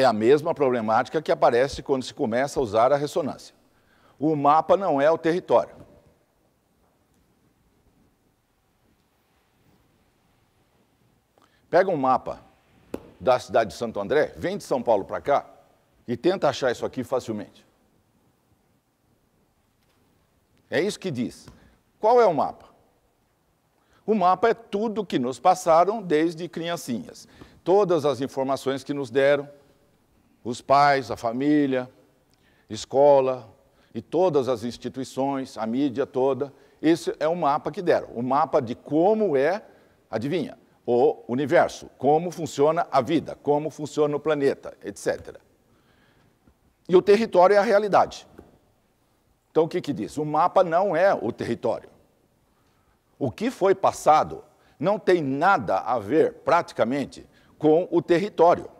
é a mesma problemática que aparece quando se começa a usar a ressonância. O mapa não é o território. Pega um mapa da cidade de Santo André, vem de São Paulo para cá e tenta achar isso aqui facilmente. É isso que diz. Qual é o mapa? O mapa é tudo que nos passaram desde criancinhas. Todas as informações que nos deram, os pais, a família, escola e todas as instituições, a mídia toda. Esse é o mapa que deram, o mapa de como é, adivinha, o universo, como funciona a vida, como funciona o planeta, etc. E o território é a realidade. Então o que, que diz? O mapa não é o território. O que foi passado não tem nada a ver, praticamente, com o território.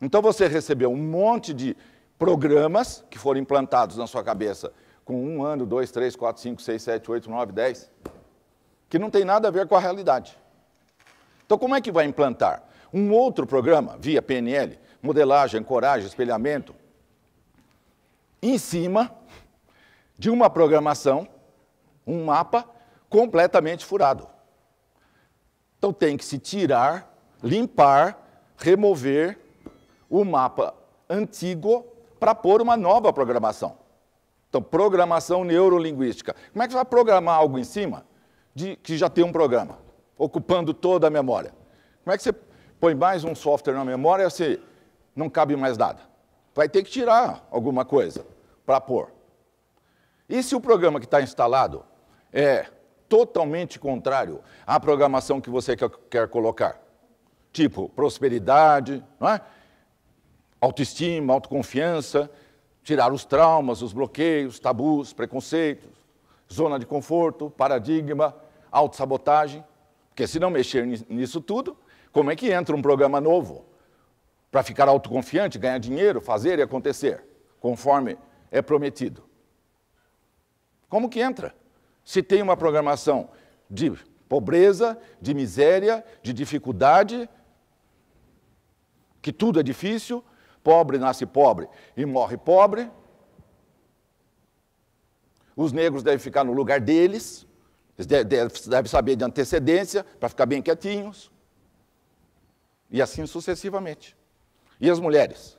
Então você recebeu um monte de programas que foram implantados na sua cabeça com um ano, dois, três, quatro, cinco, seis, sete, oito, nove, dez, que não tem nada a ver com a realidade. Então, como é que vai implantar? Um outro programa, via PNL, modelagem, coragem, espelhamento, em cima de uma programação, um mapa completamente furado. Então, tem que se tirar, limpar, remover o mapa antigo para pôr uma nova programação. Então, programação neurolinguística. Como é que você vai programar algo em cima de que já tem um programa, ocupando toda a memória? Como é que você põe mais um software na memória e não cabe mais nada? Vai ter que tirar alguma coisa para pôr. E se o programa que está instalado é totalmente contrário à programação que você quer colocar? Tipo, prosperidade, não é? autoestima, autoconfiança, tirar os traumas, os bloqueios, tabus, preconceitos, zona de conforto, paradigma, autossabotagem. Porque se não mexer nisso tudo, como é que entra um programa novo? Para ficar autoconfiante, ganhar dinheiro, fazer e acontecer, conforme é prometido. Como que entra? Se tem uma programação de pobreza, de miséria, de dificuldade, que tudo é difícil, Pobre nasce pobre e morre pobre. Os negros devem ficar no lugar deles, eles devem saber de antecedência para ficar bem quietinhos. E assim sucessivamente. E as mulheres?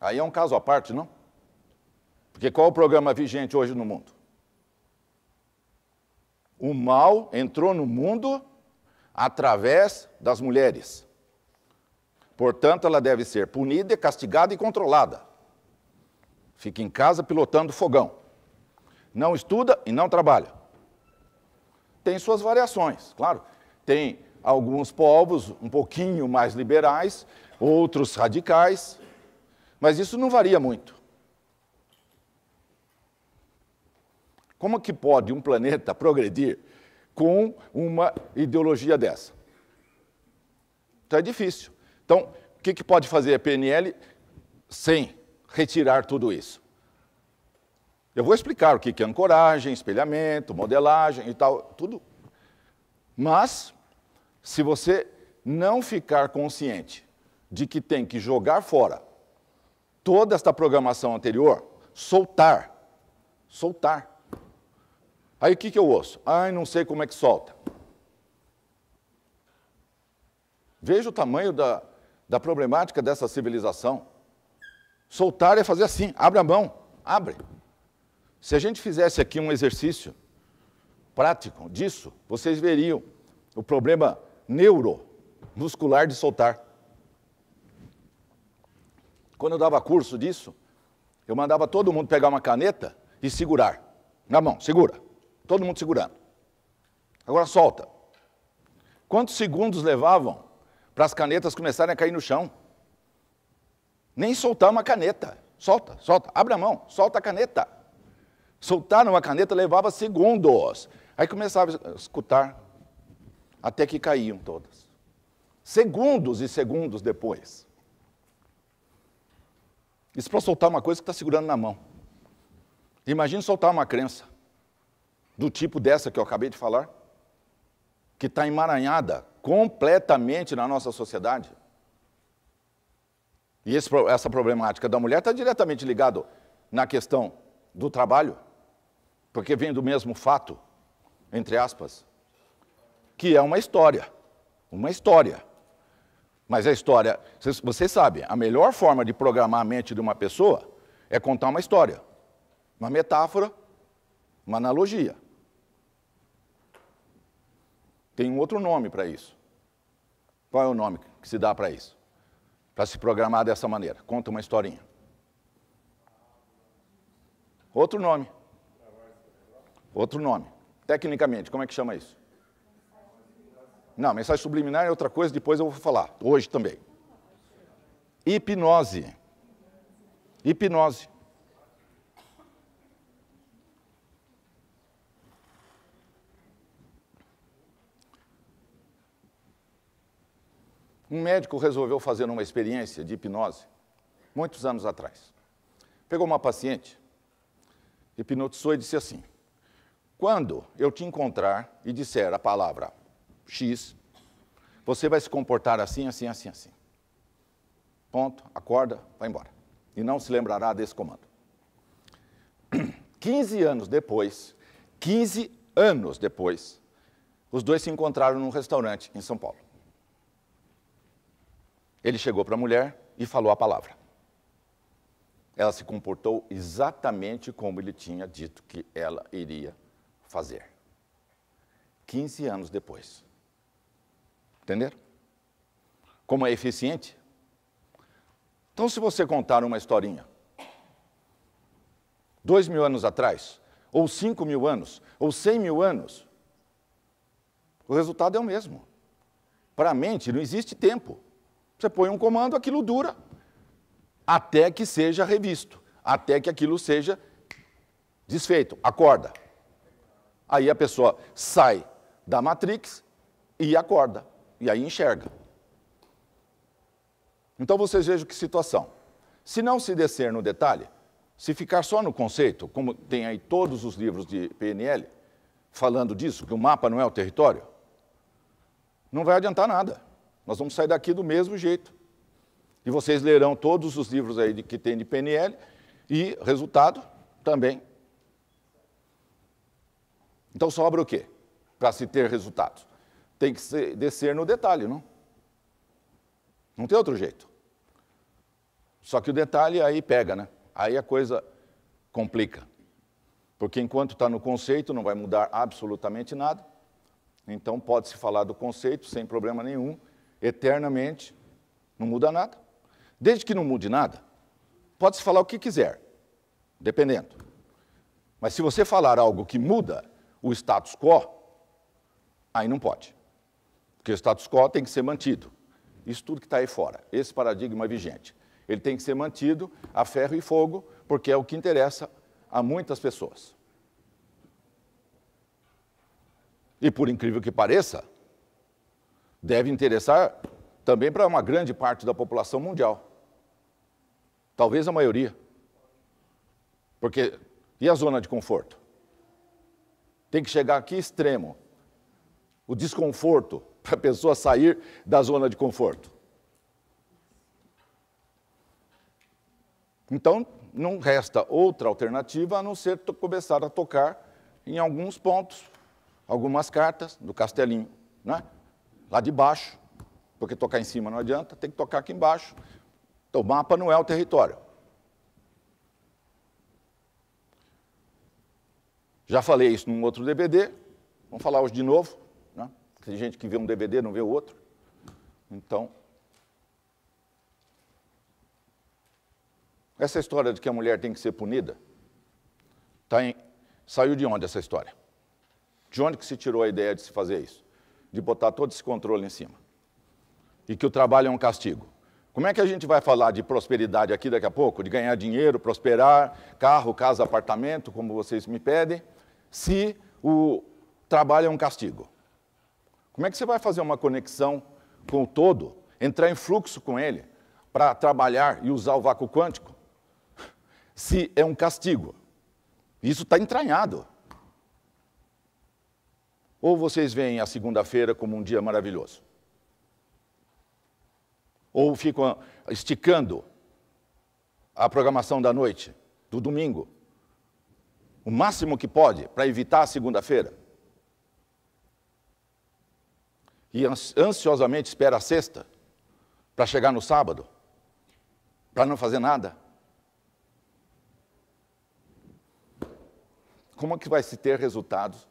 Aí é um caso à parte, não? Porque qual é o programa vigente hoje no mundo? O mal entrou no mundo através das mulheres. Portanto, ela deve ser punida, castigada e controlada. Fica em casa pilotando fogão. Não estuda e não trabalha. Tem suas variações, claro. Tem alguns povos um pouquinho mais liberais, outros radicais, mas isso não varia muito. Como que pode um planeta progredir com uma ideologia dessa? Então é difícil. Então, o que, que pode fazer a PNL sem retirar tudo isso? Eu vou explicar o que, que é ancoragem, espelhamento, modelagem e tal, tudo. Mas, se você não ficar consciente de que tem que jogar fora toda esta programação anterior, soltar, soltar. Aí o que, que eu ouço? Ai, não sei como é que solta. Veja o tamanho da, da problemática dessa civilização. Soltar é fazer assim, abre a mão, abre. Se a gente fizesse aqui um exercício prático disso, vocês veriam o problema neuromuscular de soltar. Quando eu dava curso disso, eu mandava todo mundo pegar uma caneta e segurar. Na mão, segura. Todo mundo segurando. Agora solta. Quantos segundos levavam para as canetas começarem a cair no chão. Nem soltar uma caneta. Solta, solta, abre a mão, solta a caneta. Soltar uma caneta levava segundos. Aí começava a escutar, até que caíam todas. Segundos e segundos depois. Isso para soltar uma coisa que está segurando na mão. Imagine soltar uma crença do tipo dessa que eu acabei de falar, que está emaranhada completamente na nossa sociedade. E esse, essa problemática da mulher está diretamente ligado na questão do trabalho, porque vem do mesmo fato, entre aspas, que é uma história, uma história. Mas a história, vocês, vocês sabem, a melhor forma de programar a mente de uma pessoa é contar uma história, uma metáfora, uma analogia. Tem um outro nome para isso. Qual é o nome que se dá para isso? Para se programar dessa maneira. Conta uma historinha. Outro nome. Outro nome. Tecnicamente, como é que chama isso? Não, mensagem subliminar é outra coisa, depois eu vou falar, hoje também. Hipnose. Hipnose. Um médico resolveu fazer uma experiência de hipnose, muitos anos atrás. Pegou uma paciente, hipnotizou e disse assim: Quando eu te encontrar e disser a palavra X, você vai se comportar assim, assim, assim, assim. Ponto, acorda, vai embora. E não se lembrará desse comando. 15 anos depois, 15 anos depois, os dois se encontraram num restaurante em São Paulo. Ele chegou para a mulher e falou a palavra. Ela se comportou exatamente como ele tinha dito que ela iria fazer. 15 anos depois. Entenderam? Como é eficiente? Então, se você contar uma historinha, dois mil anos atrás, ou cinco mil anos, ou cem mil anos, o resultado é o mesmo. Para a mente não existe tempo. Você põe um comando, aquilo dura até que seja revisto, até que aquilo seja desfeito, acorda. Aí a pessoa sai da Matrix e acorda, e aí enxerga. Então vocês vejam que situação. Se não se descer no detalhe, se ficar só no conceito, como tem aí todos os livros de PNL falando disso, que o mapa não é o território, não vai adiantar nada. Nós vamos sair daqui do mesmo jeito. E vocês lerão todos os livros aí de, que tem de PNL e resultado também. Então sobra o quê? Para se ter resultados. Tem que ser, descer no detalhe, não? Não tem outro jeito. Só que o detalhe aí pega, né? Aí a coisa complica. Porque enquanto está no conceito, não vai mudar absolutamente nada. Então pode-se falar do conceito sem problema nenhum, eternamente, não muda nada. Desde que não mude nada, pode-se falar o que quiser, dependendo. Mas se você falar algo que muda o status quo, aí não pode. Porque o status quo tem que ser mantido. Isso tudo que está aí fora, esse paradigma vigente. Ele tem que ser mantido a ferro e fogo, porque é o que interessa a muitas pessoas. E por incrível que pareça, deve interessar também para uma grande parte da população mundial. Talvez a maioria. Porque e a zona de conforto? Tem que chegar aqui extremo. O desconforto para a pessoa sair da zona de conforto. Então, não resta outra alternativa a não ser começar a tocar em alguns pontos, algumas cartas do Castelinho, né? lá de baixo, porque tocar em cima não adianta, tem que tocar aqui embaixo. Então, o mapa não é o território. Já falei isso num outro DVD, vamos falar hoje de novo. Né? Tem gente que vê um DVD, não vê o outro. Então, essa história de que a mulher tem que ser punida, tá em, saiu de onde essa história? De onde que se tirou a ideia de se fazer isso? de botar todo esse controle em cima. E que o trabalho é um castigo. Como é que a gente vai falar de prosperidade aqui daqui a pouco, de ganhar dinheiro, prosperar, carro, casa, apartamento, como vocês me pedem, se o trabalho é um castigo? Como é que você vai fazer uma conexão com o todo, entrar em fluxo com ele, para trabalhar e usar o vácuo quântico, se é um castigo? Isso está entranhado. Ou vocês veem a segunda-feira como um dia maravilhoso? Ou ficam esticando a programação da noite, do domingo, o máximo que pode para evitar a segunda-feira? E ansiosamente espera a sexta para chegar no sábado, para não fazer nada? Como é que vai se ter resultados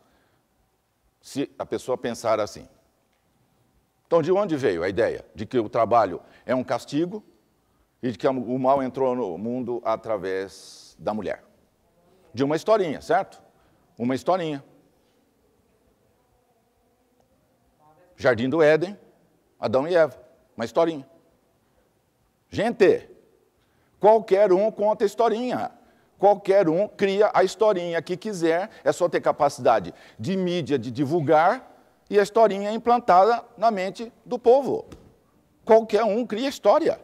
se a pessoa pensar assim. Então, de onde veio a ideia de que o trabalho é um castigo e de que o mal entrou no mundo através da mulher? De uma historinha, certo? Uma historinha. Jardim do Éden, Adão e Eva. Uma historinha. Gente, qualquer um conta historinha. Qualquer um cria a historinha que quiser, é só ter capacidade de mídia de divulgar e a historinha é implantada na mente do povo. Qualquer um cria história.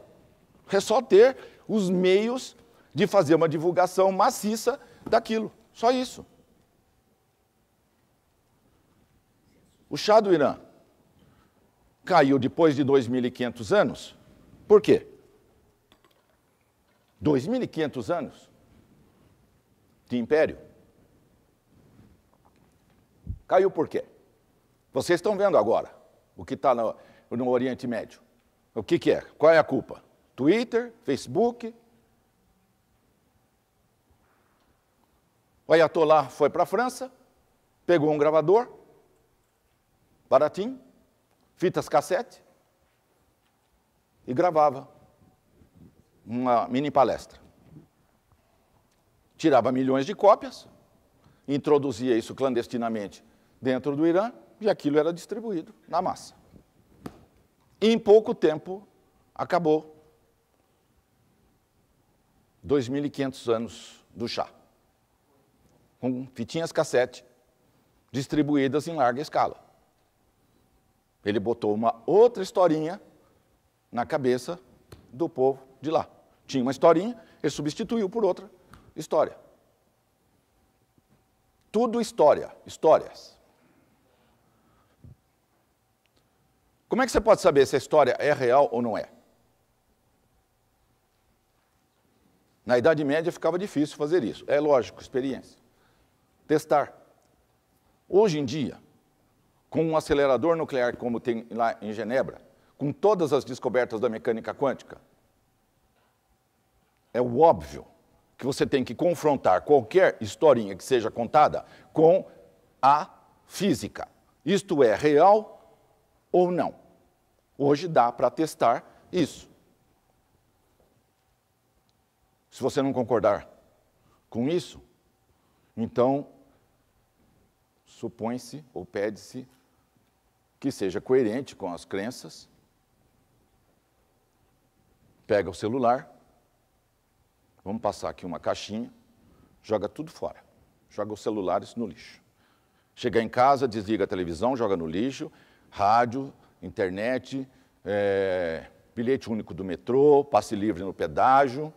É só ter os meios de fazer uma divulgação maciça daquilo. Só isso. O chá do Irã caiu depois de 2.500 anos. Por quê? 2.500 anos de império. Caiu por quê? Vocês estão vendo agora o que está no, no, Oriente Médio. O que, que é? Qual é a culpa? Twitter, Facebook. O Ayatollah foi para a França, pegou um gravador, baratinho, fitas cassete, e gravava uma mini palestra tirava milhões de cópias, introduzia isso clandestinamente dentro do Irã e aquilo era distribuído na massa. E em pouco tempo acabou 2.500 anos do chá, com fitinhas cassete distribuídas em larga escala. Ele botou uma outra historinha na cabeça do povo de lá. Tinha uma historinha, ele substituiu por outra, História. Tudo história, histórias. Como é que você pode saber se a história é real ou não é? Na Idade Média ficava difícil fazer isso. É lógico, experiência. Testar. Hoje em dia, com um acelerador nuclear como tem lá em Genebra, com todas as descobertas da mecânica quântica, é o óbvio que você tem que confrontar qualquer historinha que seja contada com a física. Isto é real ou não? Hoje dá para testar isso. Se você não concordar com isso, então supõe-se ou pede-se que seja coerente com as crenças. Pega o celular, Vamos passar aqui uma caixinha, joga tudo fora. Joga os celulares no lixo. Chega em casa, desliga a televisão, joga no lixo, rádio, internet, é, bilhete único do metrô, passe livre no pedágio.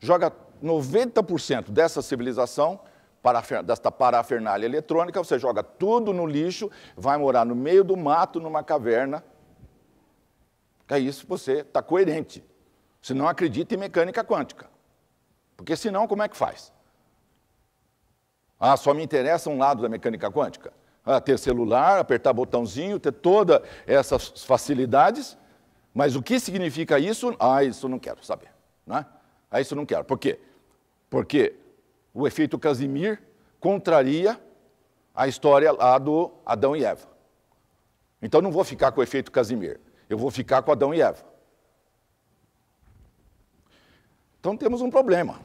Joga 90% dessa civilização, desta parafernália eletrônica, você joga tudo no lixo, vai morar no meio do mato, numa caverna. É isso, você está coerente. Se não acredita em mecânica quântica. Porque senão, como é que faz? Ah, só me interessa um lado da mecânica quântica. Ah, ter celular, apertar botãozinho, ter todas essas facilidades. Mas o que significa isso? Ah, isso não quero saber. Né? Ah, isso não quero. Por quê? Porque o efeito Casimir contraria a história lá do Adão e Eva. Então não vou ficar com o efeito Casimir, eu vou ficar com Adão e Eva. Então temos um problema.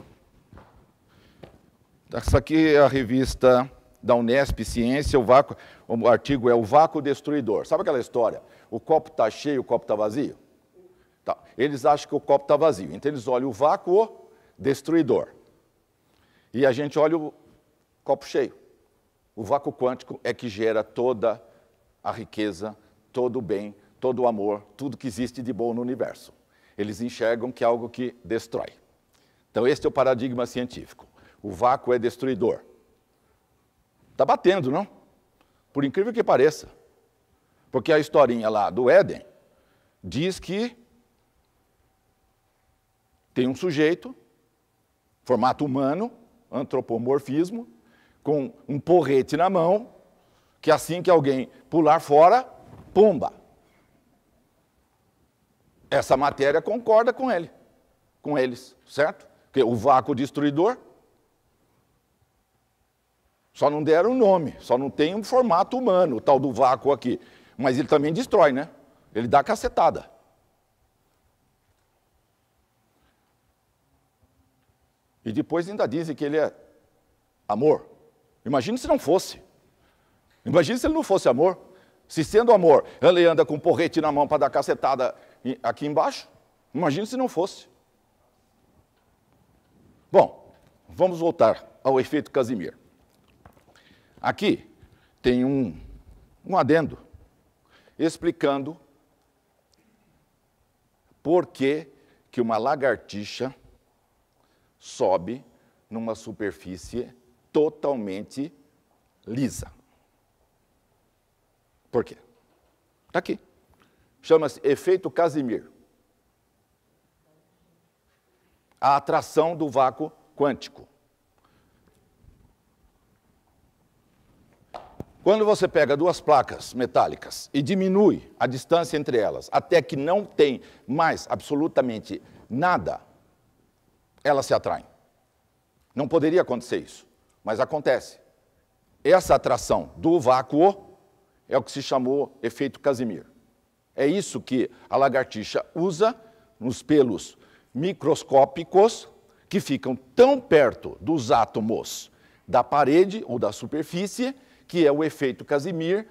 Essa aqui é a revista da Unesp Ciência, o, vácuo, o artigo é o vácuo destruidor. Sabe aquela história? O copo está cheio, o copo está vazio? Tá. Eles acham que o copo está vazio, então eles olham o vácuo destruidor. E a gente olha o copo cheio. O vácuo quântico é que gera toda a riqueza, todo o bem, todo o amor, tudo que existe de bom no universo. Eles enxergam que é algo que destrói. Então, este é o paradigma científico. O vácuo é destruidor. Está batendo, não? Por incrível que pareça. Porque a historinha lá do Éden diz que tem um sujeito, formato humano, antropomorfismo, com um porrete na mão, que assim que alguém pular fora, pumba. Essa matéria concorda com ele, com eles, certo? Porque o vácuo destruidor. Só não deram nome, só não tem um formato humano, o tal do vácuo aqui. Mas ele também destrói, né? Ele dá cacetada. E depois ainda dizem que ele é amor. imagina se não fosse. imagina se ele não fosse amor. Se sendo amor, ele anda com um porrete na mão para dar cacetada aqui embaixo. imagina se não fosse. Bom, vamos voltar ao efeito Casimir. Aqui tem um, um adendo explicando por que, que uma lagartixa sobe numa superfície totalmente lisa. Por quê? Está aqui. Chama-se efeito Casimir. a atração do vácuo quântico. Quando você pega duas placas metálicas e diminui a distância entre elas até que não tem mais absolutamente nada, elas se atraem. Não poderia acontecer isso, mas acontece. Essa atração do vácuo é o que se chamou efeito Casimir. É isso que a lagartixa usa nos pelos microscópicos que ficam tão perto dos átomos da parede ou da superfície, que é o efeito Casimir,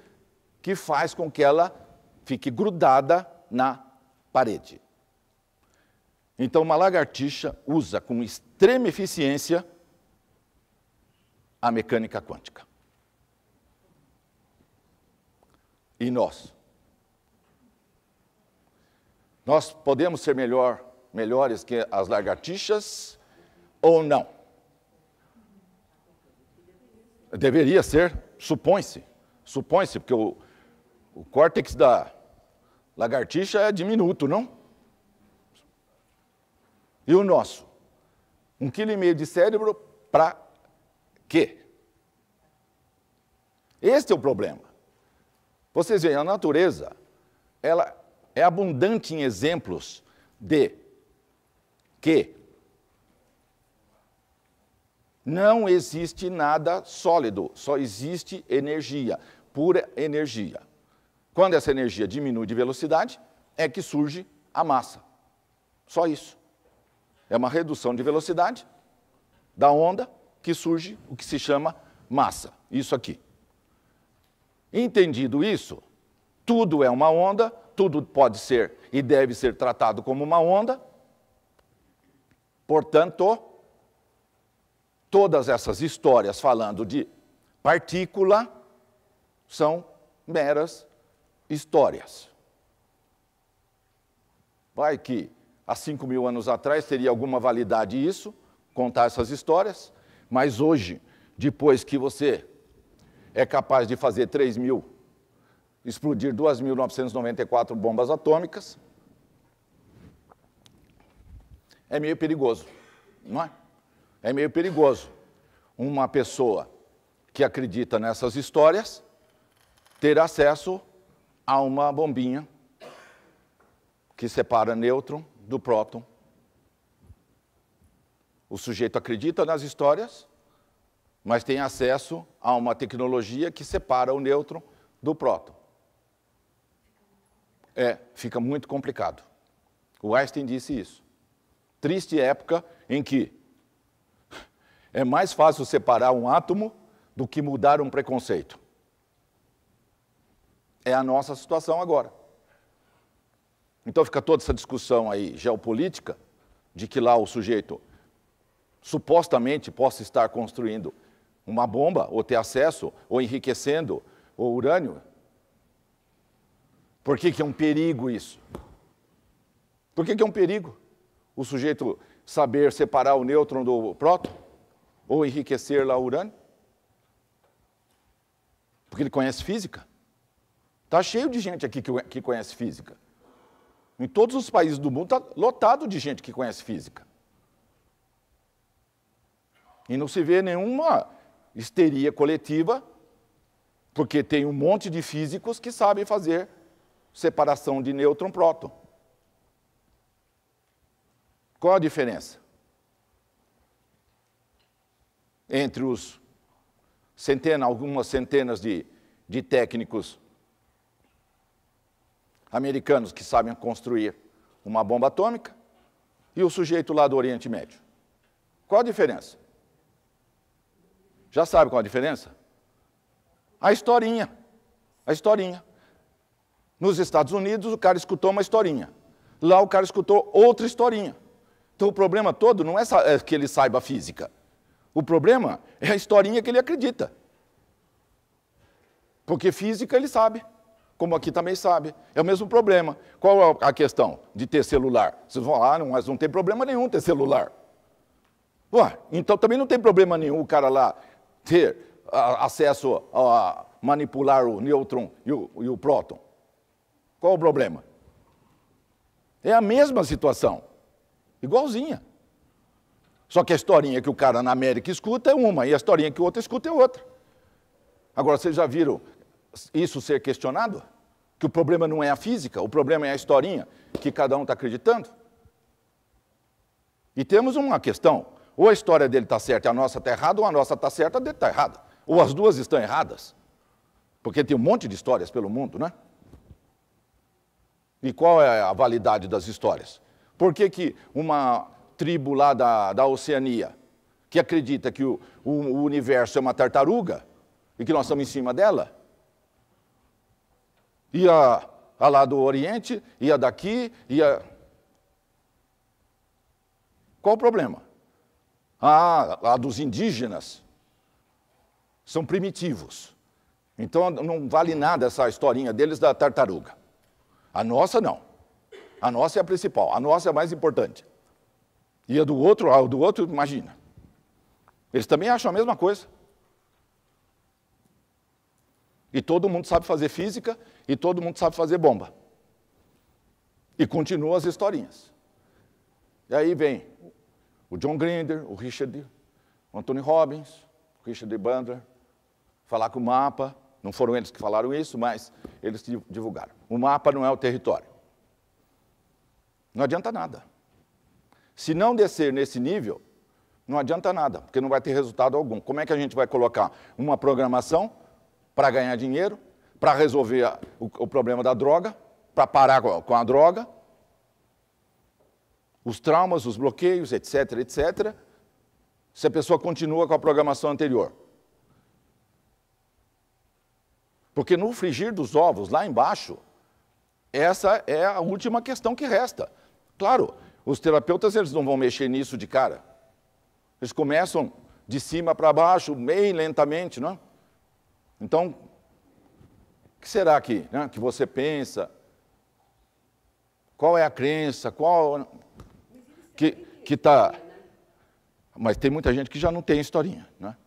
que faz com que ela fique grudada na parede. Então, uma lagartixa usa com extrema eficiência a mecânica quântica. E nós? Nós podemos ser melhor melhores que as lagartixas ou não? Deveria ser, supõe-se, supõe-se, porque o, o córtex da lagartixa é diminuto, não? E o nosso? Um quilo e meio de cérebro para quê? Este é o problema. Vocês veem, a natureza, ela é abundante em exemplos de que não existe nada sólido, só existe energia, pura energia. Quando essa energia diminui de velocidade, é que surge a massa. Só isso. É uma redução de velocidade da onda que surge o que se chama massa. Isso aqui. Entendido isso, tudo é uma onda, tudo pode ser e deve ser tratado como uma onda, Portanto, todas essas histórias falando de partícula são meras histórias. Vai que há 5 mil anos atrás teria alguma validade isso, contar essas histórias, mas hoje, depois que você é capaz de fazer 3 mil, explodir 2.994 bombas atômicas, é meio perigoso, não é? É meio perigoso uma pessoa que acredita nessas histórias ter acesso a uma bombinha que separa nêutron do próton. O sujeito acredita nas histórias, mas tem acesso a uma tecnologia que separa o nêutron do próton. É, fica muito complicado. O Einstein disse isso triste época em que é mais fácil separar um átomo do que mudar um preconceito. É a nossa situação agora. Então fica toda essa discussão aí geopolítica de que lá o sujeito supostamente possa estar construindo uma bomba ou ter acesso ou enriquecendo o urânio. Por que, que é um perigo isso? Por que, que é um perigo? o sujeito saber separar o nêutron do próton? Ou enriquecer lá o urânio? Porque ele conhece física. Está cheio de gente aqui que, que conhece física. Em todos os países do mundo está lotado de gente que conhece física. E não se vê nenhuma histeria coletiva, porque tem um monte de físicos que sabem fazer separação de nêutron-próton. Qual a diferença? Entre os centenas, algumas centenas de, de técnicos americanos que sabem construir uma bomba atômica e o sujeito lá do Oriente Médio. Qual a diferença? Já sabe qual a diferença? A historinha. A historinha. Nos Estados Unidos, o cara escutou uma historinha. Lá, o cara escutou outra historinha. Então o problema todo não é, é que ele saiba física. O problema é a historinha que ele acredita. Porque física ele sabe, como aqui também sabe. É o mesmo problema. Qual é a questão de ter celular? Vocês vão lá, ah, mas não tem problema nenhum ter celular. Ué, então também não tem problema nenhum o cara lá ter a, acesso a manipular o nêutron e o, e o próton. Qual o problema? É a mesma situação. Igualzinha. Só que a historinha que o cara na América escuta é uma, e a historinha que o outro escuta é outra. Agora, vocês já viram isso ser questionado? Que o problema não é a física, o problema é a historinha que cada um está acreditando? E temos uma questão: ou a história dele está certa e a nossa está errada, ou a nossa está certa e a dele está errada. Ou as duas estão erradas. Porque tem um monte de histórias pelo mundo, né? E qual é a validade das histórias? Por que, que uma tribo lá da, da Oceania, que acredita que o, o, o universo é uma tartaruga e que nós estamos em cima dela, e a, a lá do Oriente, e a daqui, e a. Qual o problema? Ah, a dos indígenas são primitivos. Então não vale nada essa historinha deles da tartaruga. A nossa não. A nossa é a principal, a nossa é a mais importante. E a do outro, a do outro, imagina. Eles também acham a mesma coisa. E todo mundo sabe fazer física e todo mundo sabe fazer bomba. E continuam as historinhas. E aí vem o John Grinder, o Richard, o Anthony Robbins, o Richard Bandler, falar com o mapa. Não foram eles que falaram isso, mas eles divulgaram. O mapa não é o território. Não adianta nada. Se não descer nesse nível, não adianta nada, porque não vai ter resultado algum. Como é que a gente vai colocar uma programação para ganhar dinheiro, para resolver o, o, problema da droga, para parar com a, com a droga, os traumas, os bloqueios, etc., etc., se a pessoa continua com a programação anterior? Porque no frigir dos ovos, lá embaixo, essa é a última questão que resta. Claro, os terapeutas eles não vão mexer nisso de cara. Eles começam de cima para baixo, bem lentamente, não é? Então, o que será que, né, que você pensa? Qual é a crença? Qual né, que que está? Mas tem muita gente que já não tem historinha, né?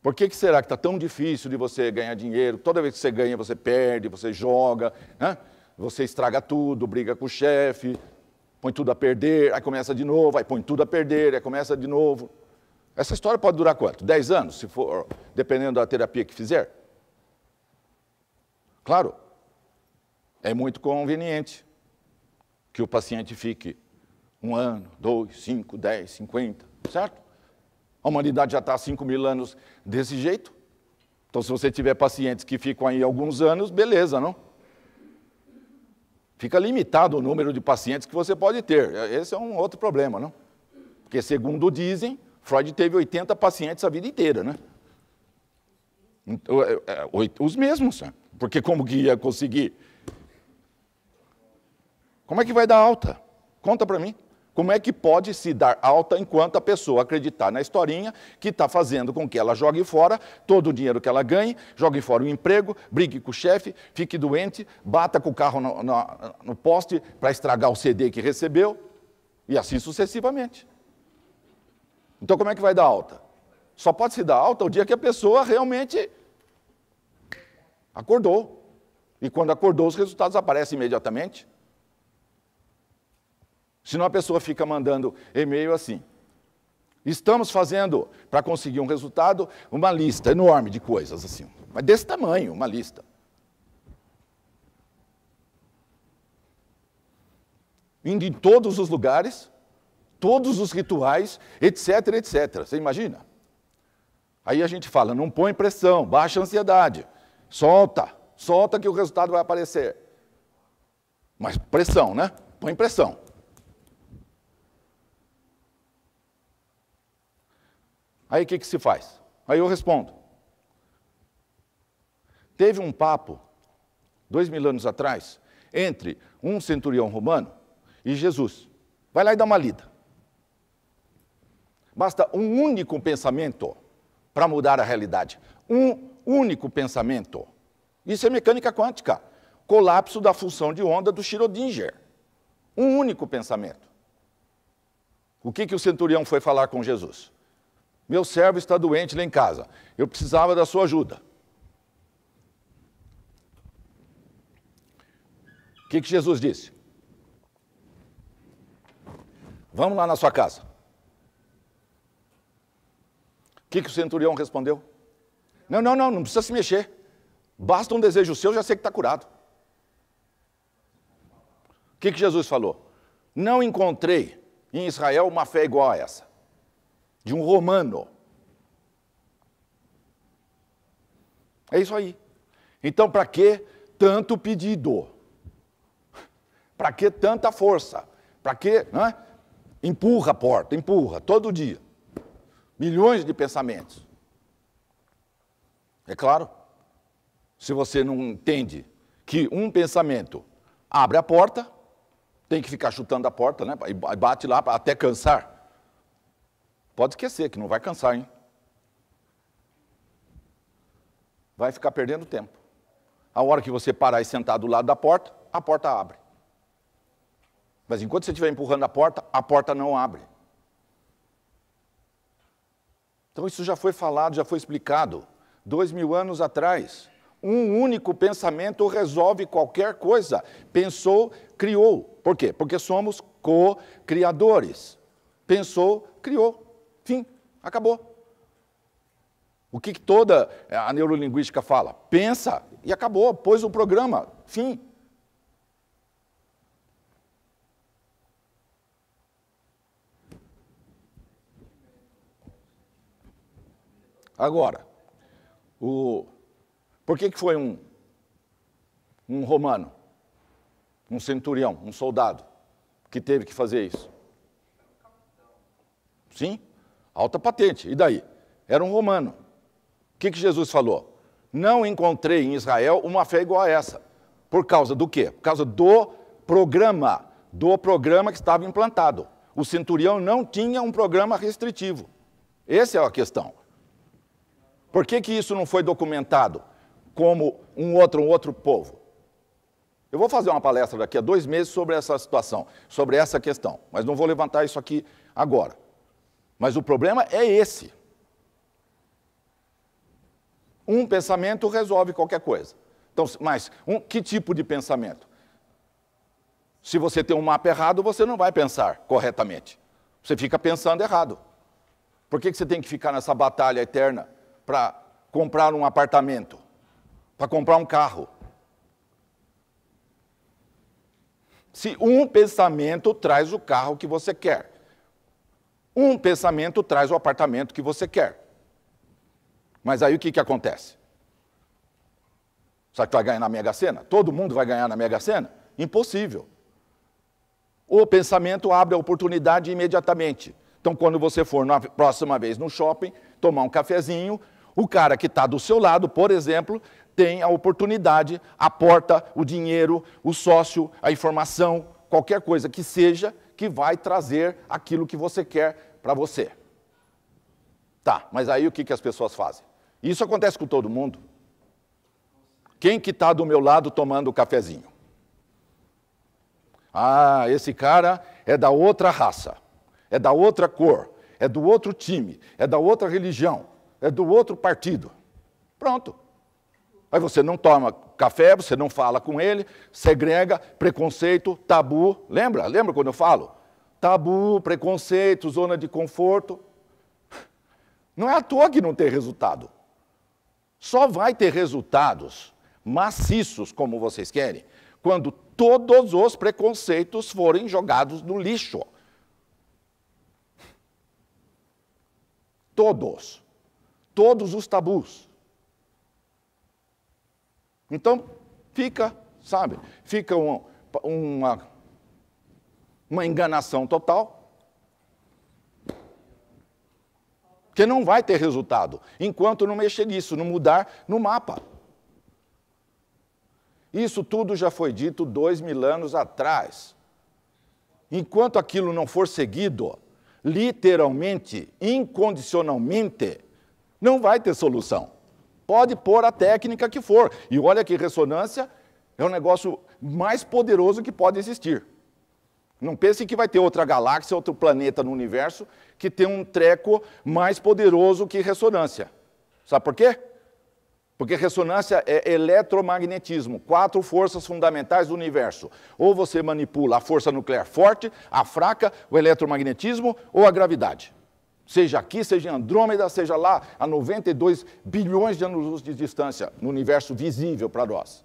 Por que, que será que está tão difícil de você ganhar dinheiro? Toda vez que você ganha, você perde, você joga, né? você estraga tudo, briga com o chefe, põe tudo a perder, aí começa de novo, aí põe tudo a perder, aí começa de novo. Essa história pode durar quanto? Dez anos, se for, dependendo da terapia que fizer? Claro, é muito conveniente que o paciente fique um ano, dois, cinco, dez, cinquenta, certo? A humanidade já está há cinco mil anos desse jeito. Então, se você tiver pacientes que ficam aí alguns anos, beleza, não? fica limitado o número de pacientes que você pode ter. É, esse é um outro problema, não? Porque, segundo dizem, Freud teve 80 pacientes a vida inteira, né? É, é, os mesmos, né? porque como que ia conseguir? Como é que vai dar alta? Conta para mim. Como é que pode se dar alta enquanto a pessoa acreditar na historinha que está fazendo com que ela jogue fora todo o dinheiro que ela ganhe, jogue fora o emprego, brigue com o chefe, fique doente, bata com o carro no, no, no poste para estragar o CD que recebeu e assim sucessivamente. Então, como é que vai dar alta? Só pode se dar alta o dia que a pessoa realmente acordou. E quando acordou, os resultados aparecem imediatamente. Senão a pessoa fica mandando e-mail assim. Estamos fazendo, para conseguir um resultado, uma lista enorme de coisas assim. Mas desse tamanho, uma lista. Indo em todos os lugares, todos os rituais, etc, etc. Você imagina? Aí a gente fala, não põe pressão, baixa a ansiedade, solta, solta que o resultado vai aparecer. Mas pressão, né? Põe pressão. Aí o que, que se faz? Aí eu respondo. Teve um papo, dois mil anos atrás, entre um centurião romano e Jesus. Vai lá e dá uma lida. Basta um único pensamento para mudar a realidade. Um único pensamento. Isso é mecânica quântica. Colapso da função de onda do Schrödinger. Um único pensamento. O que, que o centurião foi falar com Jesus? Meu servo está doente lá em casa. Eu precisava da sua ajuda. O que, que Jesus disse? Vamos lá na sua casa. O que, que o centurião respondeu? Não, não, não, não precisa se mexer. Basta um desejo seu, já sei que está curado. O que, que Jesus falou? Não encontrei em Israel uma fé igual a essa de um romano. É isso aí. Então, para que tanto pedido? Para que tanta força? Para que né? empurra a porta, empurra, todo dia. Milhões de pensamentos. É claro, se você não entende que um pensamento abre a porta, tem que ficar chutando a porta, né? E bate lá até cansar. Pode esquecer, que não vai cansar, hein? Vai ficar perdendo tempo. A hora que você parar e sentar do lado da porta, a porta abre. Mas enquanto você estiver empurrando a porta, a porta não abre. Então isso já foi falado, já foi explicado. Dois mil anos atrás, um único pensamento resolve qualquer coisa. Pensou, criou. Por quê? Porque somos co-criadores. Pensou, criou. Acabou. O que toda é, a neurolinguística fala? Pensa e acabou, pôs o programa, fim. Agora, o, por que, que foi um, um romano, um centurião, um soldado, que teve que fazer isso? Sim? Alta patente. E daí? Era um romano. O que, que Jesus falou? Não encontrei em Israel uma fé igual a essa. Por causa do quê? Por causa do programa, do programa que estava implantado. O centurião não tinha um programa restritivo. Essa é a questão. Por que, que isso não foi documentado como um outro, um outro povo? Eu vou fazer uma palestra daqui a dois meses sobre essa situação, sobre essa questão, mas não vou levantar isso aqui agora. Mas o problema é esse. Um pensamento resolve qualquer coisa. Então, mas um, que tipo de pensamento? Se você tem um mapa errado, você não vai pensar corretamente. Você fica pensando errado. Por que, que você tem que ficar nessa batalha eterna para comprar um apartamento? Para comprar um carro? Se um pensamento traz o carro que você quer, um pensamento traz o apartamento que você quer. Mas aí o que, que acontece? Sabe que vai ganhar na Mega Sena? Todo mundo vai ganhar na Mega Sena? Impossível. O pensamento abre a oportunidade imediatamente. Então, quando você for na próxima vez no shopping, tomar um cafezinho, o cara que está do seu lado, por exemplo, tem a oportunidade, a porta, o dinheiro, o sócio, a informação, qualquer coisa que seja, que vai trazer aquilo que você quer para você. Tá, mas aí o que, que as pessoas fazem? Isso acontece com todo mundo. Quem que está do meu lado tomando o cafezinho? Ah, esse cara é da outra raça, é da outra cor, é do outro time, é da outra religião, é do outro partido. Pronto. Aí você não toma café, você não fala com ele, segrega, preconceito, tabu. Lembra? Lembra quando eu falo? tabu, preconceito, zona de conforto. Não é à toa que não tem resultado. Só vai ter resultados maciços, como vocês querem, quando todos os preconceitos forem jogados no lixo. Todos. Todos os tabus. Então, fica, sabe, fica um, uma uma enganação total, que não vai ter resultado, enquanto não mexer nisso, não mudar no mapa. Isso tudo já foi dito dois mil anos atrás. Enquanto aquilo não for seguido, literalmente, incondicionalmente, não vai ter solução. Pode pôr a técnica que for. E olha que ressonância é o negócio mais poderoso que pode existir. Não pensem que vai ter outra galáxia, outro planeta no universo que tem um treco mais poderoso que ressonância. Sabe por quê? Porque ressonância é eletromagnetismo, quatro forças fundamentais do universo. Ou você manipula a força nuclear forte, a fraca, o eletromagnetismo ou a gravidade. Seja aqui, seja em Andrômeda, seja lá, a 92 bilhões de anos-luz de distância, no universo visível para nós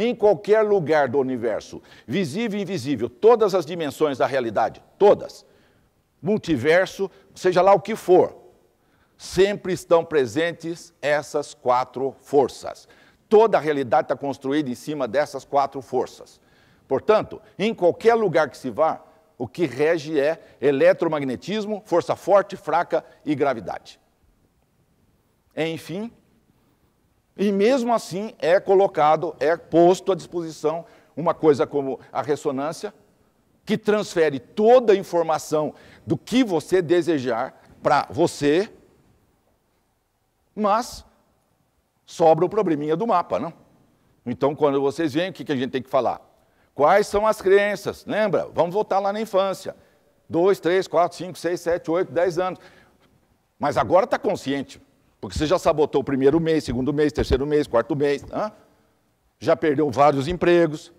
em qualquer lugar do universo, visível e invisível, todas as dimensões da realidade, todas, multiverso, seja lá o que for, sempre estão presentes essas quatro forças. Toda a realidade está construída em cima dessas quatro forças. Portanto, em qualquer lugar que se vá, o que rege é eletromagnetismo, força forte, fraca e gravidade. Enfim, e mesmo assim é colocado, é posto à disposição uma coisa como a ressonância, que transfere toda a informação do que você desejar para você, mas sobra o probleminha do mapa, não? Então, quando vocês veem, o que a gente tem que falar? Quais são as crenças? Lembra? Vamos voltar lá na infância. Dois, três, quatro, cinco, seis, sete, oito, dez anos. Mas agora está consciente. Porque você já sabotou o primeiro mês, segundo mês, terceiro mês, quarto mês, já perdeu vários empregos,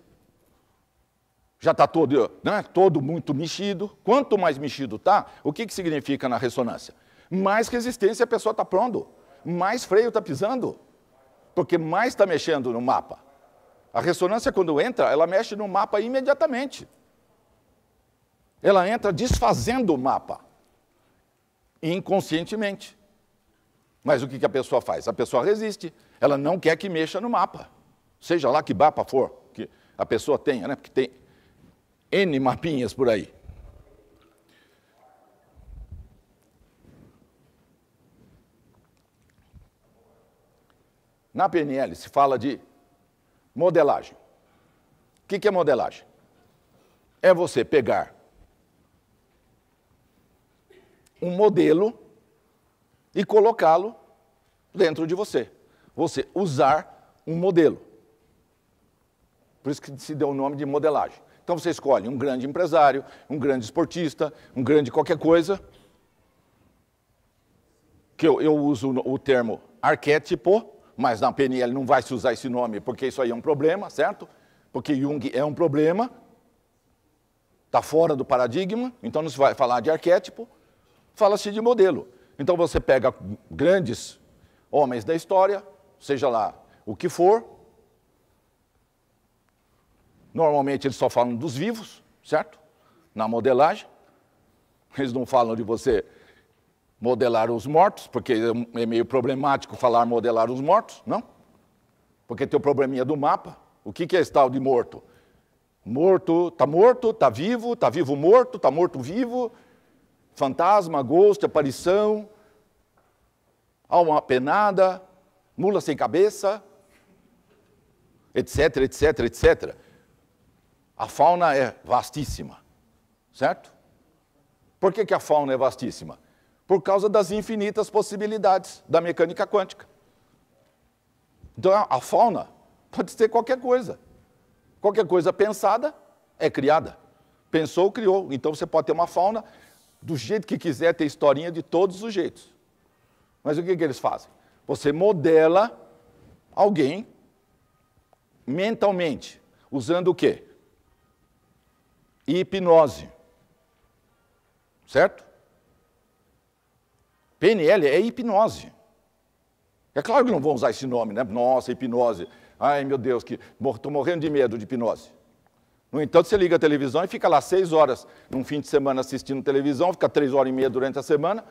já está todo, né, todo muito mexido. Quanto mais mexido está, o que, que significa na ressonância? Mais resistência a pessoa está pondo, mais freio está pisando, porque mais está mexendo no mapa. A ressonância, quando entra, ela mexe no mapa imediatamente. Ela entra desfazendo o mapa, inconscientemente. Mas o que a pessoa faz? A pessoa resiste. Ela não quer que mexa no mapa. Seja lá que mapa for que a pessoa tenha, né? Porque tem N mapinhas por aí. Na PNL se fala de modelagem. O que é modelagem? É você pegar um modelo e colocá-lo dentro de você. Você usar um modelo. Por isso que se deu o nome de modelagem. Então você escolhe um grande empresário, um grande esportista, um grande qualquer coisa. Que eu, eu uso o termo arquétipo, mas na PNL não vai se usar esse nome porque isso aí é um problema, certo? Porque Jung é um problema, está fora do paradigma, então não se vai falar de arquétipo, fala-se de modelo. Então você pega grandes homens da história, seja lá o que for, normalmente eles só falam dos vivos, certo? Na modelagem. Eles não falam de você modelar os mortos, porque é, é meio problemático falar modelar os mortos, não? Porque tem o probleminha do mapa. O que é esse tal de morto? Morto, está morto, está vivo, está vivo morto, está morto vivo, fantasma, gosto, aparição, alma penada, mula sem cabeça, etc, etc, etc. A fauna é vastíssima, certo? Por que, que a fauna é vastíssima? Por causa das infinitas possibilidades da mecânica quântica. Então, a fauna pode ser qualquer coisa. Qualquer coisa pensada é criada. Pensou, criou. Então, você pode ter uma fauna do jeito que quiser, ter historinha de todos os jeitos. Mas o que, que eles fazem? Você modela alguém mentalmente, usando o quê? Hipnose. Certo? PNL é hipnose. É claro que não vão usar esse nome, né? Nossa, hipnose. Ai, meu Deus, que estou morrendo de medo de hipnose. No entanto, você liga a televisão e fica lá seis horas num fim de semana assistindo televisão, fica três horas e meia durante a semana,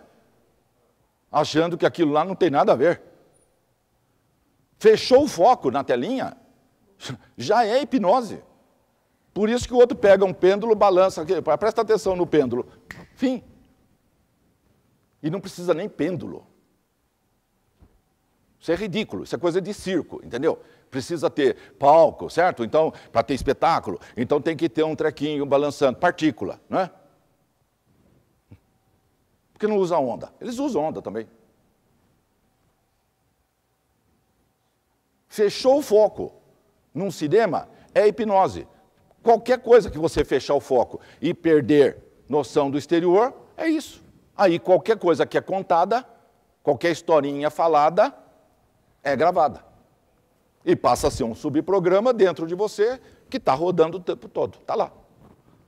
achando que aquilo lá não tem nada a ver. Fechou o foco na telinha, já é hipnose. Por isso que o outro pega um pêndulo, balança, presta atenção no pêndulo. Fim. E não precisa nem pêndulo. Isso é ridículo, isso é coisa de circo, entendeu? Precisa ter palco, certo? Então, para ter espetáculo, então tem que ter um trequinho balançando, partícula, não é? que não usa onda? Eles usam onda também. Fechou o foco num cinema é hipnose. Qualquer coisa que você fechar o foco e perder noção do exterior, é isso. Aí qualquer coisa que é contada, qualquer historinha falada, é gravada. E passa a ser um subprograma dentro de você que está rodando o tempo todo. Está lá.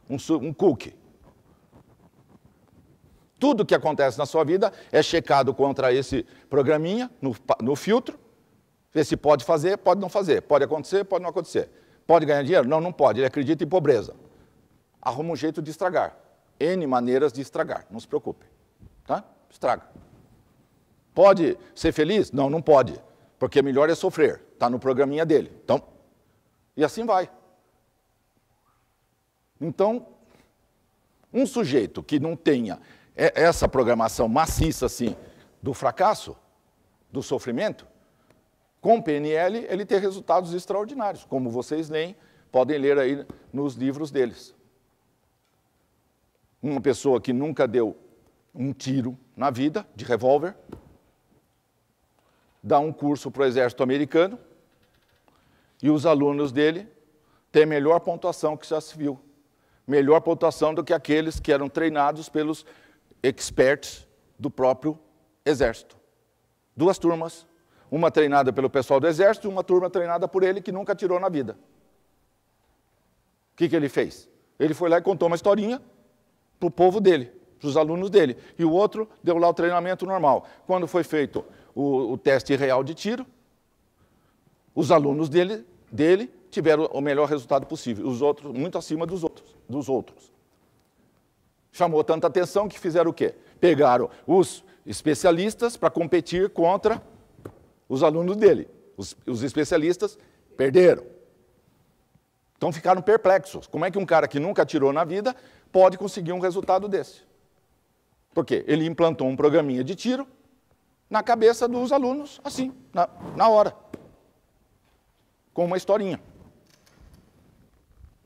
Um, um cookie. Tudo que acontece na sua vida é checado contra esse programinha, no, no filtro, ver se pode fazer, pode não fazer, pode acontecer, pode não acontecer. Pode ganhar dinheiro? Não, não pode, ele acredita em pobreza. Arruma um jeito de estragar. N maneiras de estragar, não se preocupe. Tá? Estraga. Pode ser feliz? Não, não pode, porque melhor é sofrer. Está no programinha dele. Então, e assim vai. Então, um sujeito que não tenha é essa programação maciça, assim, do fracasso, do sofrimento, com PNL ele tem resultados extraordinários, como vocês leem, podem ler aí nos livros deles. Uma pessoa que nunca deu um tiro na vida, de revólver, dá um curso para o exército americano e os alunos dele têm melhor pontuação que já se viu. Melhor pontuação do que aqueles que eram treinados pelos experts do próprio exército. Duas turmas, uma treinada pelo pessoal do exército e uma turma treinada por ele que nunca tirou na vida. O que, que ele fez? Ele foi lá e contou uma historinha para o povo dele, para os alunos dele. E o outro deu lá o treinamento normal. Quando foi feito o, o teste real de tiro, os alunos dele, dele tiveram o melhor resultado possível, os outros muito acima dos outros. Dos outros. Chamou tanta atenção que fizeram o quê? Pegaram os especialistas para competir contra os alunos dele. Os, os especialistas perderam. Então ficaram perplexos. Como é que um cara que nunca tirou na vida pode conseguir um resultado desse? Por quê? Ele implantou um programinha de tiro na cabeça dos alunos, assim, na, na hora. Com uma historinha.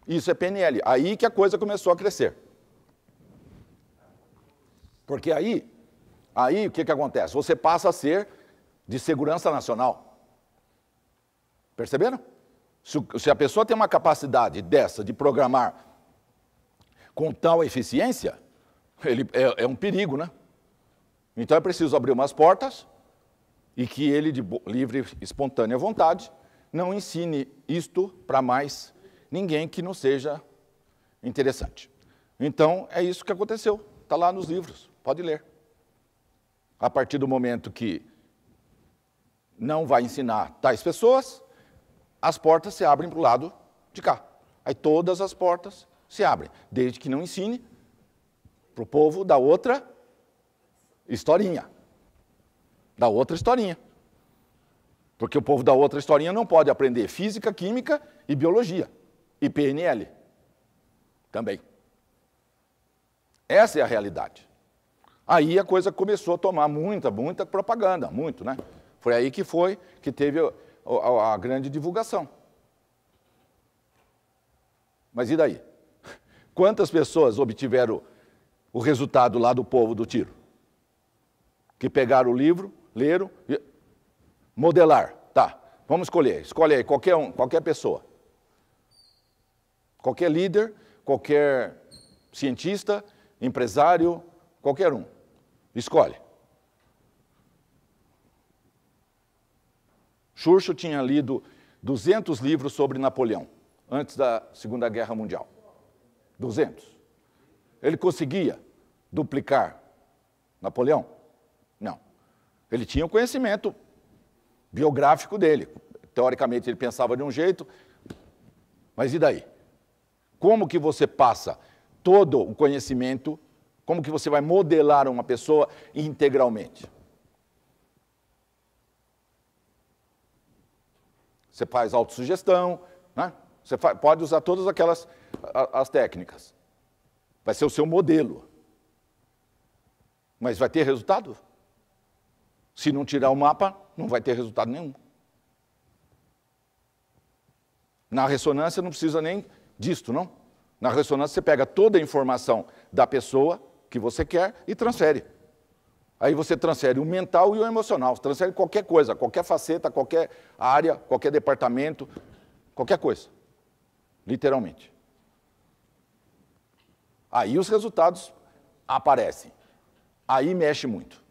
Isso é PNL. Aí que a coisa começou a crescer. Porque aí, aí o que, que acontece? Você passa a ser de segurança nacional. Perceberam? Se, se a pessoa tem uma capacidade dessa de programar com tal eficiência, ele é, é um perigo, né? Então é preciso abrir umas portas e que ele, de livre, espontânea vontade, não ensine isto para mais ninguém que não seja interessante. Então, é isso que aconteceu, está lá nos livros. Pode ler. A partir do momento que não vai ensinar tais pessoas, as portas se abrem para o lado de cá. Aí todas as portas se abrem, desde que não ensine para o povo da outra historinha. Da outra historinha. Porque o povo da outra historinha não pode aprender física, química e biologia. E PNL também. Essa é a realidade. Aí a coisa começou a tomar muita, muita propaganda, muito, né? Foi aí que foi que teve a, a, a grande divulgação. Mas e daí? Quantas pessoas obtiveram o resultado lá do povo do tiro? Que pegaram o livro, leram, e... modelar, tá? Vamos escolher, escolhe aí qualquer um, qualquer pessoa, qualquer líder, qualquer cientista, empresário, qualquer um. Escolhe. Churchill tinha lido 200 livros sobre Napoleão, antes da Segunda Guerra Mundial. 200. Ele conseguia duplicar Napoleão? Não. Ele tinha o conhecimento biográfico dele. Teoricamente ele pensava de um jeito, mas e daí? Como que você passa todo o conhecimento como que você vai modelar uma pessoa integralmente? Você faz autossugestão, né? você faz, pode usar todas aquelas as técnicas. Vai ser o seu modelo. Mas vai ter resultado? Se não tirar o mapa, não vai ter resultado nenhum. Na ressonância não precisa nem disto, não. Na ressonância você pega toda a informação da pessoa que você quer e transfere. Aí você transfere o mental e o emocional, você transfere qualquer coisa, qualquer faceta, qualquer área, qualquer departamento, qualquer coisa. Literalmente. Aí os resultados aparecem. Aí mexe muito.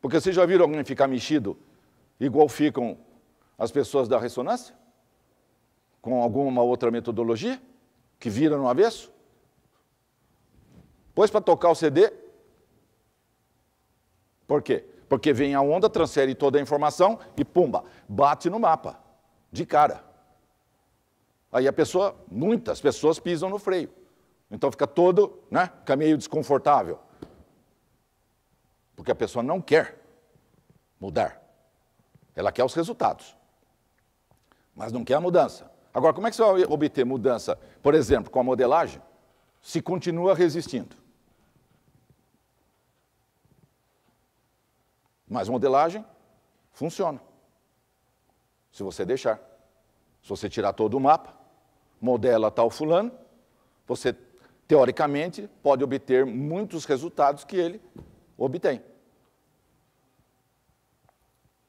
Porque vocês já viram alguém ficar mexido igual ficam as pessoas da ressonância? Com alguma outra metodologia? Que vira no avesso? Pôs para tocar o CD? Por quê? Porque vem a onda, transfere toda a informação e pumba, bate no mapa, de cara. Aí a pessoa, muitas pessoas pisam no freio. Então fica todo, né, caminho desconfortável. Porque a pessoa não quer mudar. Ela quer os resultados, mas não quer a mudança. Agora, como é que você vai obter mudança, por exemplo, com a modelagem, se continua resistindo? Mas modelagem funciona. Se você deixar. Se você tirar todo o mapa, modela tal fulano, você teoricamente pode obter muitos resultados que ele obtém.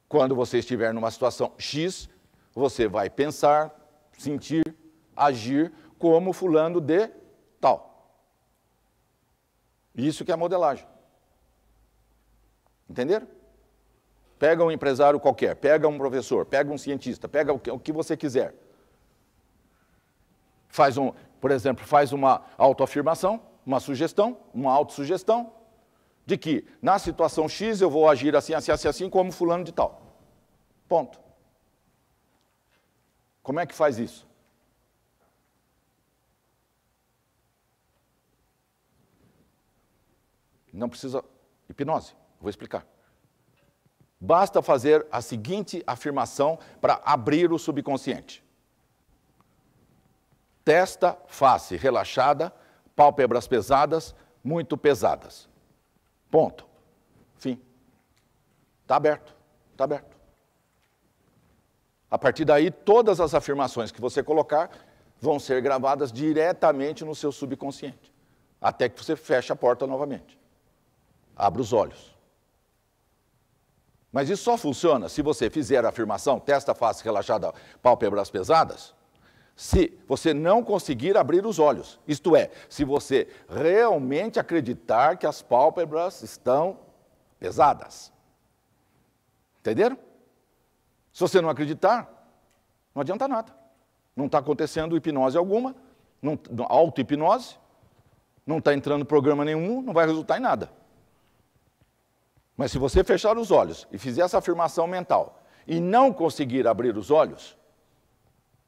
Quando você estiver numa situação X, você vai pensar, sentir, agir como fulano de tal. Isso que é modelagem. Entenderam? Pega um empresário qualquer, pega um professor, pega um cientista, pega o que você quiser. Faz um, por exemplo, faz uma autoafirmação, uma sugestão, uma autossugestão, de que na situação X eu vou agir assim, assim, assim, assim, como fulano de tal. Ponto. Como é que faz isso? Não precisa hipnose, vou explicar. Basta fazer a seguinte afirmação para abrir o subconsciente: testa, face relaxada, pálpebras pesadas, muito pesadas. Ponto. Fim. Está aberto. Está aberto. A partir daí, todas as afirmações que você colocar vão ser gravadas diretamente no seu subconsciente, até que você feche a porta novamente. Abra os olhos. Mas isso só funciona se você fizer a afirmação testa face relaxada, pálpebras pesadas, se você não conseguir abrir os olhos. Isto é, se você realmente acreditar que as pálpebras estão pesadas. Entenderam? Se você não acreditar, não adianta nada. Não está acontecendo hipnose alguma, auto-hipnose, não está entrando programa nenhum, não vai resultar em nada. Mas se você fechar os olhos e fizer essa afirmação mental e não conseguir abrir os olhos,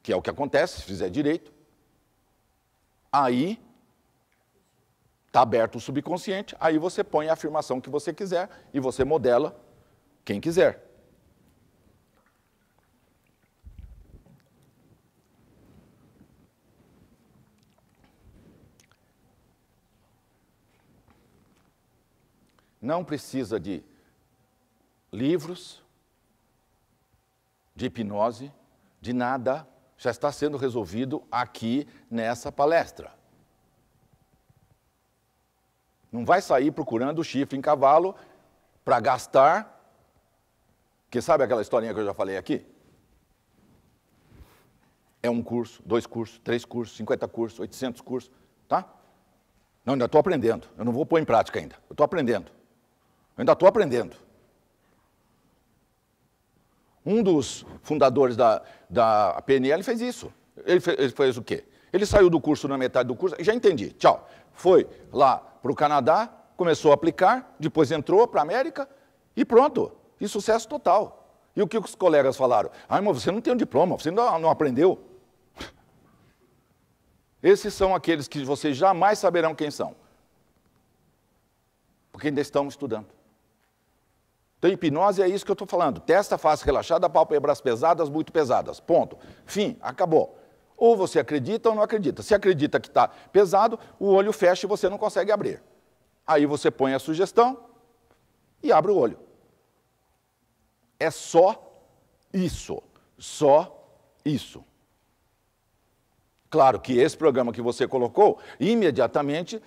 que é o que acontece se fizer direito, aí está aberto o subconsciente, aí você põe a afirmação que você quiser e você modela quem quiser. não precisa de livros, de hipnose, de nada, já está sendo resolvido aqui nessa palestra. Não vai sair procurando chifre em cavalo para gastar, que sabe aquela historinha que eu já falei aqui? É um curso, dois cursos, três cursos, 50 cursos, 800 cursos, tá? Não, ainda estou aprendendo, eu não vou pôr em prática ainda, eu estou aprendendo. Eu ainda estou aprendendo. Um dos fundadores da, da PNL fez isso. Ele fez, ele fez o quê? Ele saiu do curso na metade do curso, já entendi, tchau. Foi lá para o Canadá, começou a aplicar, depois entrou para a América e pronto. E sucesso total. E o que os colegas falaram? Ah, mas você não tem um diploma, você não, não aprendeu. Esses são aqueles que vocês jamais saberão quem são, porque ainda estão estudando. Então, hipnose é isso que eu estou falando. Testa face relaxada, pálpebras pesadas, muito pesadas. Ponto. Fim. Acabou. Ou você acredita ou não acredita. Se acredita que está pesado, o olho fecha e você não consegue abrir. Aí você põe a sugestão e abre o olho. É só isso. Só isso. Claro que esse programa que você colocou imediatamente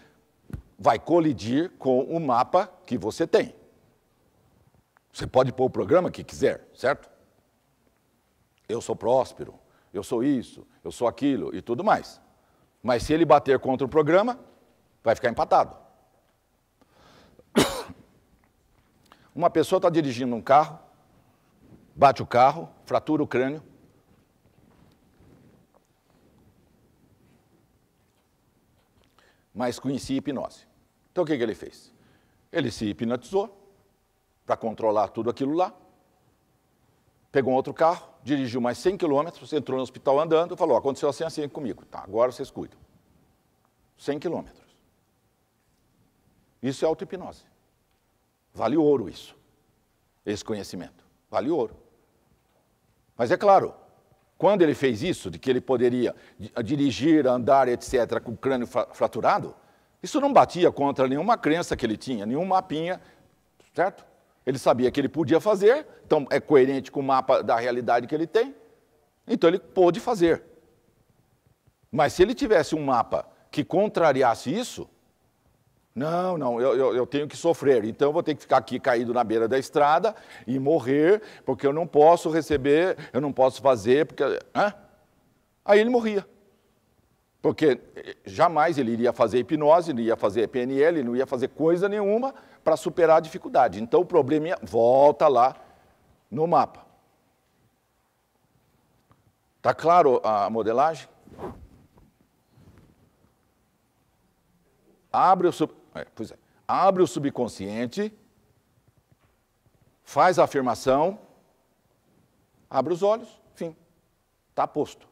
vai colidir com o mapa que você tem. Você pode pôr o programa que quiser, certo? Eu sou próspero, eu sou isso, eu sou aquilo e tudo mais. Mas se ele bater contra o programa, vai ficar empatado. Uma pessoa está dirigindo um carro, bate o carro, fratura o crânio. Mas conhecia hipnose. Então o que, que ele fez? Ele se hipnotizou, para controlar tudo aquilo lá. Pegou um outro carro, dirigiu mais 100 quilômetros, entrou no hospital andando, falou, aconteceu assim, assim comigo. Tá, agora vocês cuidam. 100 quilômetros. Isso é auto-hipnose. Vale ouro isso. Esse conhecimento. Vale ouro. Mas é claro, quando ele fez isso, de que ele poderia ah, dirigir, andar, etc., com o crânio fraturado, isso não batia contra nenhuma crença que ele tinha, nenhum mapinha, certo? Ele sabia que ele podia fazer, então é coerente com o mapa da realidade que ele tem, então ele pôde fazer. Mas se ele tivesse um mapa que contrariasse isso, não, não, eu, eu, eu tenho que sofrer, então eu vou ter que ficar aqui caído na beira da estrada e morrer, porque eu não posso receber, eu não posso fazer, porque. Hã? Aí ele morria. Porque eh, jamais ele iria fazer hipnose, não ia fazer PNL, não ia fazer coisa nenhuma para superar a dificuldade. Então o problema é, volta lá no mapa. Está claro a modelagem? Abre o, sub... é, é. Abre o subconsciente, faz a afirmação, abre os olhos, fim. Está posto.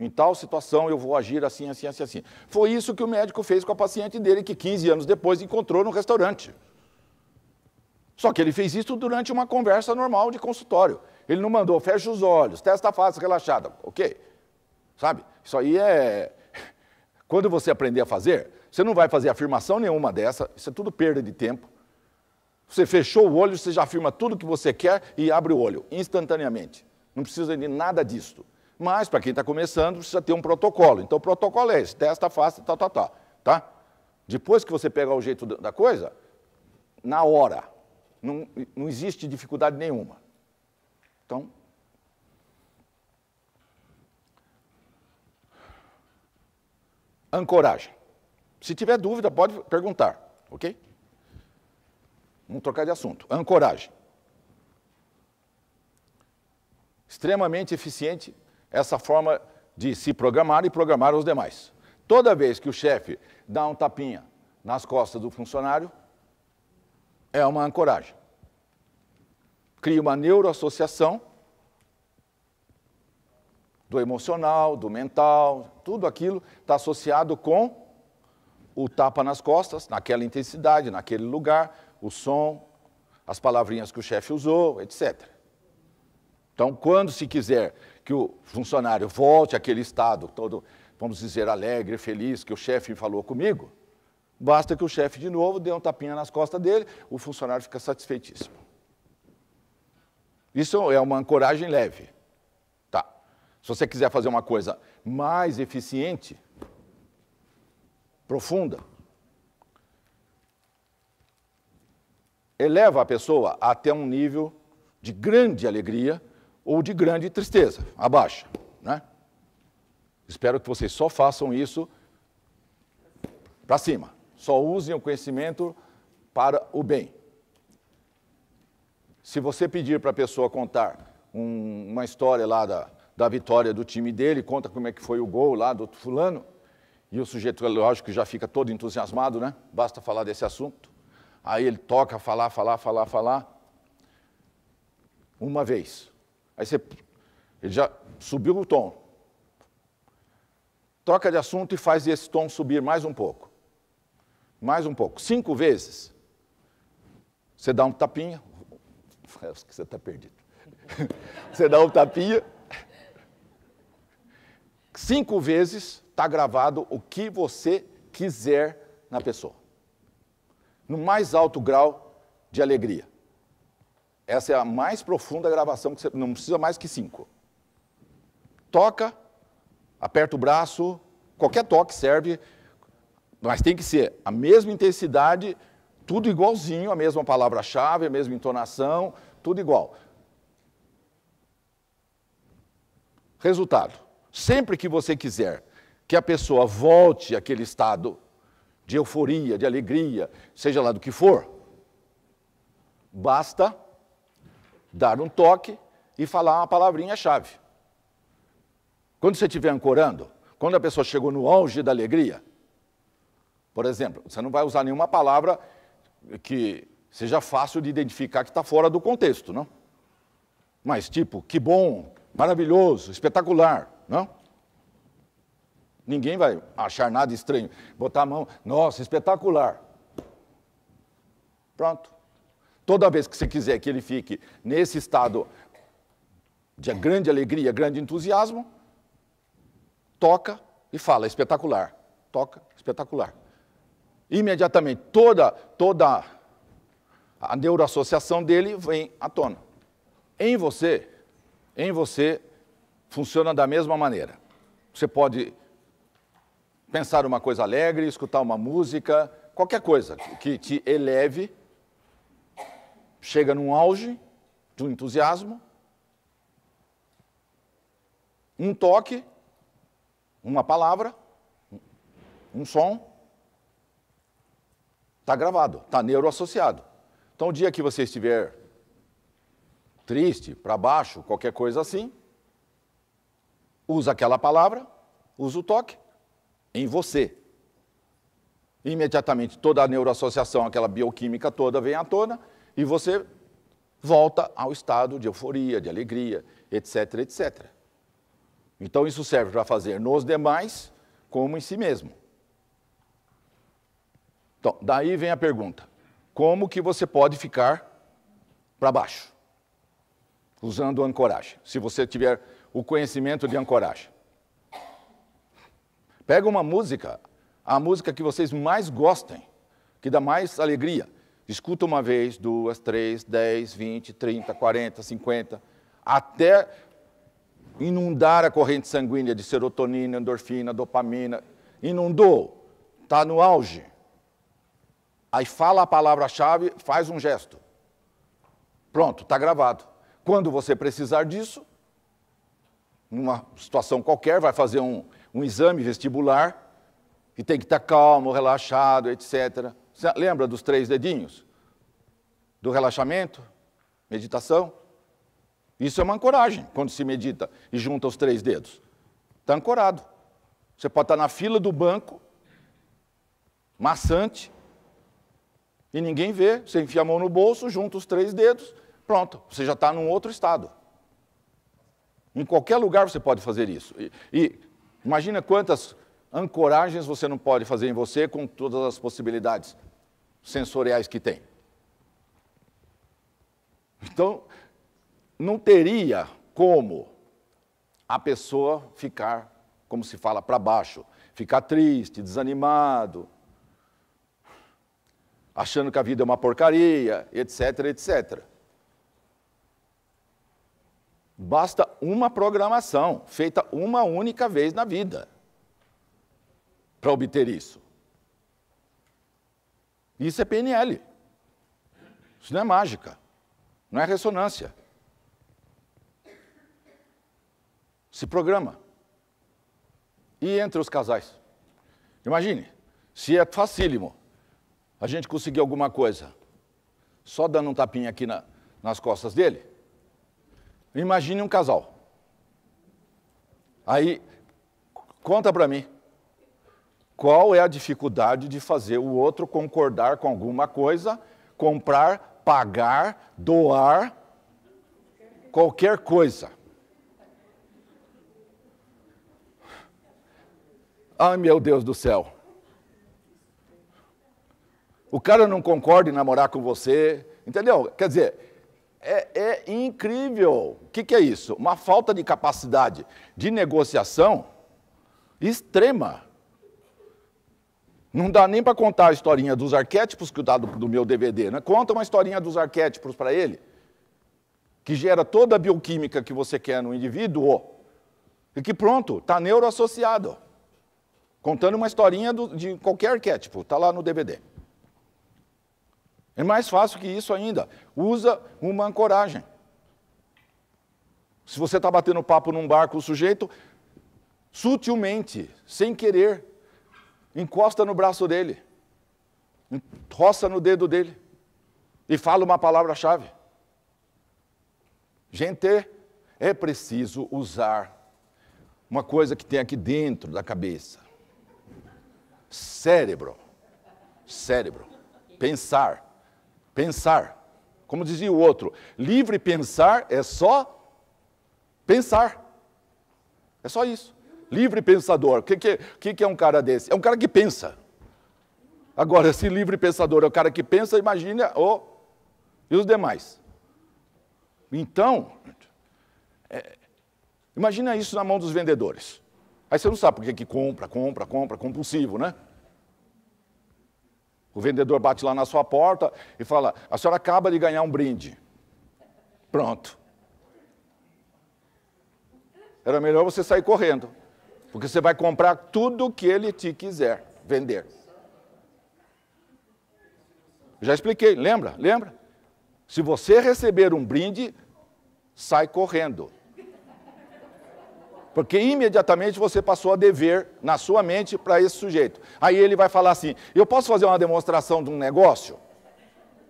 Em tal situação eu vou agir assim, assim, assim, assim. Foi isso que o médico fez com a paciente dele, que 15 anos depois encontrou no restaurante. Só que ele fez isso durante uma conversa normal de consultório. Ele não mandou, fecha os olhos, testa fácil, relaxada. Ok. Sabe? Isso aí é. Quando você aprender a fazer, você não vai fazer afirmação nenhuma dessa, isso é tudo perda de tempo. Você fechou o olho, você já afirma tudo que você quer e abre o olho instantaneamente. Não precisa de nada disso. Mas, para quem está começando, precisa ter um protocolo. Então, o protocolo é esse: testa, faça, tal, tá, tal, tá, tal. Tá, tá? Depois que você pegar o jeito da coisa, na hora. Não, não existe dificuldade nenhuma. Então. Ancoragem. Se tiver dúvida, pode perguntar, ok? Vamos trocar de assunto. Ancoragem. Extremamente eficiente essa forma de se programar e programar os demais. Toda vez que o chefe dá um tapinha nas costas do funcionário, é uma ancoragem. Cria uma neuroassociação do emocional, do mental, tudo aquilo está associado com o tapa nas costas, naquela intensidade, naquele lugar, o som, as palavrinhas que o chefe usou, etc. Então, quando se quiser que o funcionário volte àquele estado todo, vamos dizer, alegre, feliz, que o chefe falou comigo, basta que o chefe de novo dê um tapinha nas costas dele, o funcionário fica satisfeitíssimo. Isso é uma ancoragem leve. Tá. Se você quiser fazer uma coisa mais eficiente, profunda, eleva a pessoa até um nível de grande alegria ou de grande tristeza, abaixa. Né? Espero que vocês só façam isso para cima. Só usem o conhecimento para o bem. Se você pedir para a pessoa contar um, uma história lá da, da vitória do time dele, conta como é que foi o gol lá do fulano, e o sujeito, lógico, já fica todo entusiasmado, né? Basta falar desse assunto. Aí ele toca falar, falar, falar, falar. Uma vez. Aí você, ele já subiu o tom. Troca de assunto e faz esse tom subir mais um pouco. Mais um pouco. Cinco vezes. Você dá um tapinha. Acho que você está perdido. você dá um tapinha. Cinco vezes está gravado o que você quiser na pessoa. No mais alto grau de alegria. Essa é a mais profunda gravação, que você não precisa mais que cinco. Toca, aperta o braço, qualquer toque serve, mas tem que ser a mesma intensidade, tudo igualzinho, a mesma palavra-chave, a mesma entonação, tudo igual. Resultado: sempre que você quiser que a pessoa volte àquele estado de euforia, de alegria, seja lá do que for, basta dar um toque e falar uma palavrinha-chave. Quando você estiver ancorando, quando a pessoa chegou no auge da alegria, por exemplo, você não vai usar nenhuma palavra que seja fácil de identificar que está fora do contexto, não? Mas tipo, que bom, maravilhoso, espetacular, não? Ninguém vai achar nada estranho. Botar a mão, nossa, espetacular. Pronto. Toda vez que você quiser que ele fique nesse estado de grande alegria, grande entusiasmo, toca e fala, espetacular, toca, espetacular. Imediatamente, toda, toda a neuroassociação dele vem à tona. Em você, em você, funciona da mesma maneira. Você pode pensar uma coisa alegre, escutar uma música, qualquer coisa que te eleve chega num auge de um entusiasmo, um toque, uma palavra, um som, está gravado, está neuroassociado. Então, o dia que você estiver triste, para baixo, qualquer coisa assim, usa aquela palavra, usa o toque em você. Imediatamente toda a neuroassociação, aquela bioquímica toda vem à tona e você volta ao estado de euforia, de alegria, etc, etc. Então isso serve para fazer nos demais como em si mesmo. Então, daí vem a pergunta: como que você pode ficar para baixo usando ancoragem? Se você tiver o conhecimento de ancoragem. Pega uma música, a música que vocês mais gostem, que dá mais alegria, Escuta uma vez, duas, três, dez, vinte, trinta, quarenta, cinquenta, até inundar a corrente sanguínea de serotonina, endorfina, dopamina. Inundou, está no auge. Aí fala a palavra-chave, faz um gesto. Pronto, está gravado. Quando você precisar disso, numa situação qualquer, vai fazer um, um exame vestibular e tem que estar tá calmo, relaxado, etc. Lembra dos três dedinhos? Do relaxamento, meditação. Isso é uma ancoragem quando se medita e junta os três dedos. Está ancorado. Você pode estar tá na fila do banco, maçante, e ninguém vê. Você enfia a mão no bolso, junta os três dedos, pronto, você já está num outro estado. Em qualquer lugar você pode fazer isso. E, e imagina quantas ancoragens você não pode fazer em você com todas as possibilidades sensoriais que tem. Então, não teria como a pessoa ficar, como se fala, para baixo, ficar triste, desanimado, achando que a vida é uma porcaria, etc, etc. Basta uma programação feita uma única vez na vida para obter isso. Isso é PNL. Isso não é mágica. Não é ressonância. Se programa. E entre os casais. Imagine, se é facílimo a gente conseguir alguma coisa só dando um tapinha aqui na, nas costas dele, imagine um casal. Aí, conta para mim, qual é a dificuldade de fazer o outro concordar com alguma coisa, comprar, pagar, doar, qualquer coisa? Ai meu Deus do céu. O cara não concorda em namorar com você, entendeu? Quer dizer, é, é incrível. O que, que, é isso? Uma falta de capacidade de negociação extrema. Não dá nem para contar a historinha dos arquétipos que o dado do meu DVD, né? Conta uma historinha dos arquétipos para ele, que gera toda a bioquímica que você quer no indivíduo, e que pronto, está neuroassociado. Contando uma historinha do, de qualquer arquétipo, está lá no DVD. É mais fácil que isso ainda. Usa uma ancoragem. Se você está batendo papo num bar com o sujeito, sutilmente, sem querer, encosta no braço dele, roça no dedo dele e fala uma palavra-chave. Gente, é preciso usar uma coisa que tem aqui dentro da cabeça. Cérebro. Cérebro. Pensar. Pensar. Como dizia o outro, livre pensar é só pensar. É só isso livre pensador. O que, que, que é um cara desse? É um cara que pensa. Agora, se livre pensador é o cara que pensa, imagina oh, e os demais. Então, é, imagina isso na mão dos vendedores. Aí você não sabe por que compra, compra, compra, compulsivo, né? O vendedor bate lá na sua porta e fala: a senhora acaba de ganhar um brinde. Pronto. Era melhor você sair correndo. Porque você vai comprar tudo o que ele te quiser vender. Já expliquei, lembra? Lembra? Se você receber um brinde, sai correndo. Porque imediatamente você passou a dever na sua mente para esse sujeito. Aí ele vai falar assim: Eu posso fazer uma demonstração de um negócio?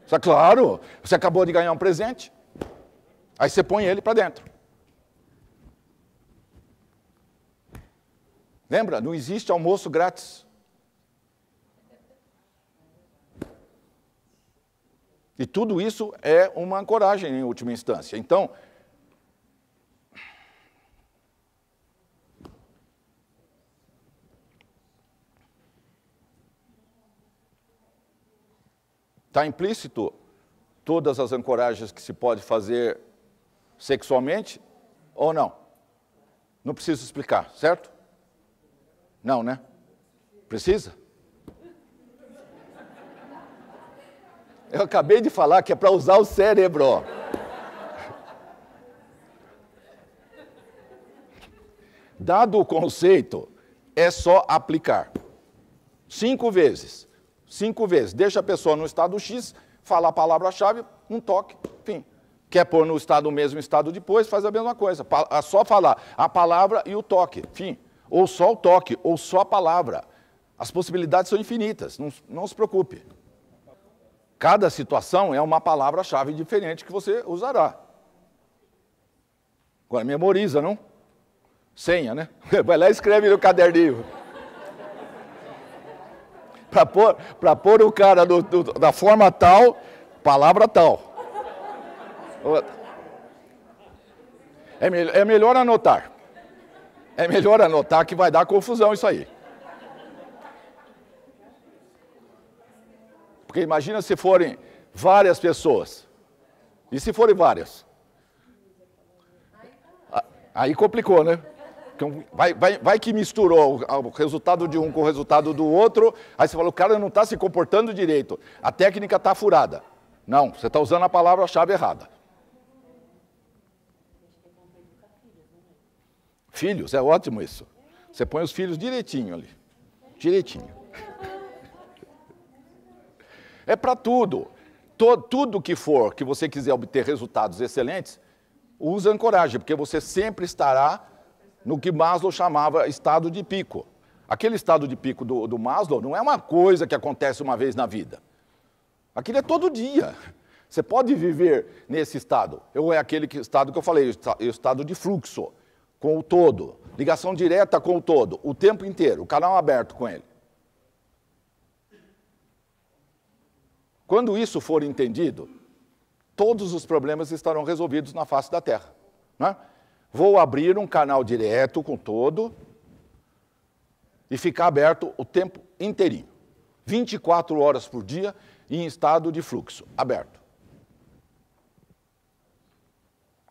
Você, claro, você acabou de ganhar um presente. Aí você põe ele para dentro. Lembra? Não existe almoço grátis. E tudo isso é uma ancoragem em última instância. Então, está implícito todas as ancoragens que se pode fazer sexualmente ou não? Não preciso explicar, certo? Não, né? Precisa? Eu acabei de falar que é para usar o cérebro. Dado o conceito, é só aplicar. Cinco vezes. Cinco vezes. Deixa a pessoa no estado X, fala a palavra-chave, um toque, fim. Quer pôr no estado mesmo, estado depois, faz a mesma coisa. É só falar a palavra e o toque, fim ou só o toque, ou só a palavra. As possibilidades são infinitas, não, não se preocupe. Cada situação é uma palavra-chave diferente que você usará. Agora, memoriza, não? Senha, né? Vai lá e escreve no caderninho. Para pôr, pôr o cara do, do, da forma tal, palavra tal. É, me, é melhor anotar. É melhor anotar que vai dar confusão isso aí. Porque imagina se forem várias pessoas. E se forem várias? Aí complicou, né? Vai, vai, vai, que misturou o resultado de um com o resultado do outro, aí você fala, o cara não está se comportando direito, a técnica está furada. Não, você está usando a palavra-chave errada. Filhos, é ótimo isso. Você põe os filhos direitinho ali. Direitinho. É para tudo. Tudo que for que você quiser obter resultados excelentes, use a ancoragem, porque você sempre estará no que Maslow chamava estado de pico. Aquele estado de pico do, do Maslow não é uma coisa que acontece uma vez na vida. Aquilo é todo dia. Você pode viver nesse estado. Ou é aquele que, estado que eu falei, o estado de fluxo com o todo, ligação direta com o todo, o tempo inteiro, o canal aberto com ele. Quando isso for entendido, todos os problemas estarão resolvidos na face da Terra. Né? Vou abrir um canal direto com todo e ficar aberto o tempo inteirinho. 24 horas por dia em estado de fluxo, aberto.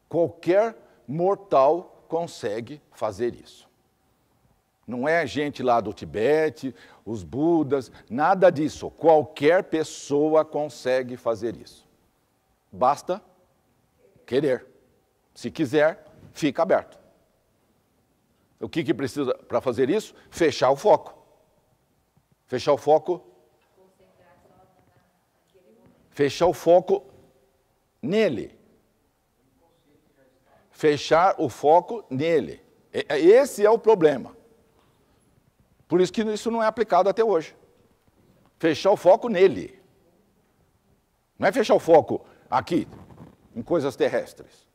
Qualquer mortal consegue fazer isso. Não é gente lá do Tibete, os Budas, nada disso. Qualquer pessoa consegue fazer isso. Basta querer. Se quiser, fica aberto. O que, que precisa para fazer isso? Fechar o foco. Fechar o foco. Fechar o foco nele fechar o foco nele. É, esse é o problema. Por isso que isso não é aplicado até hoje. Fechar o foco nele. Não é fechar o foco aqui, em coisas terrestres.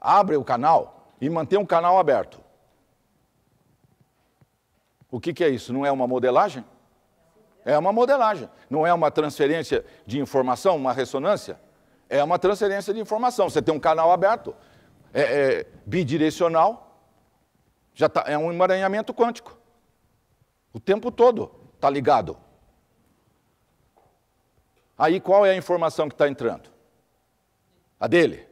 Abre o canal e mantém um canal aberto. O que, que é isso? Não é uma modelagem? É uma modelagem. Não é uma transferência de informação, uma ressonância? É uma transferência de informação. Você tem um canal aberto, é, é, bidirecional, já tá, é um emaranhamento quântico. O tempo todo está ligado. Aí qual é a informação que está entrando? A dele.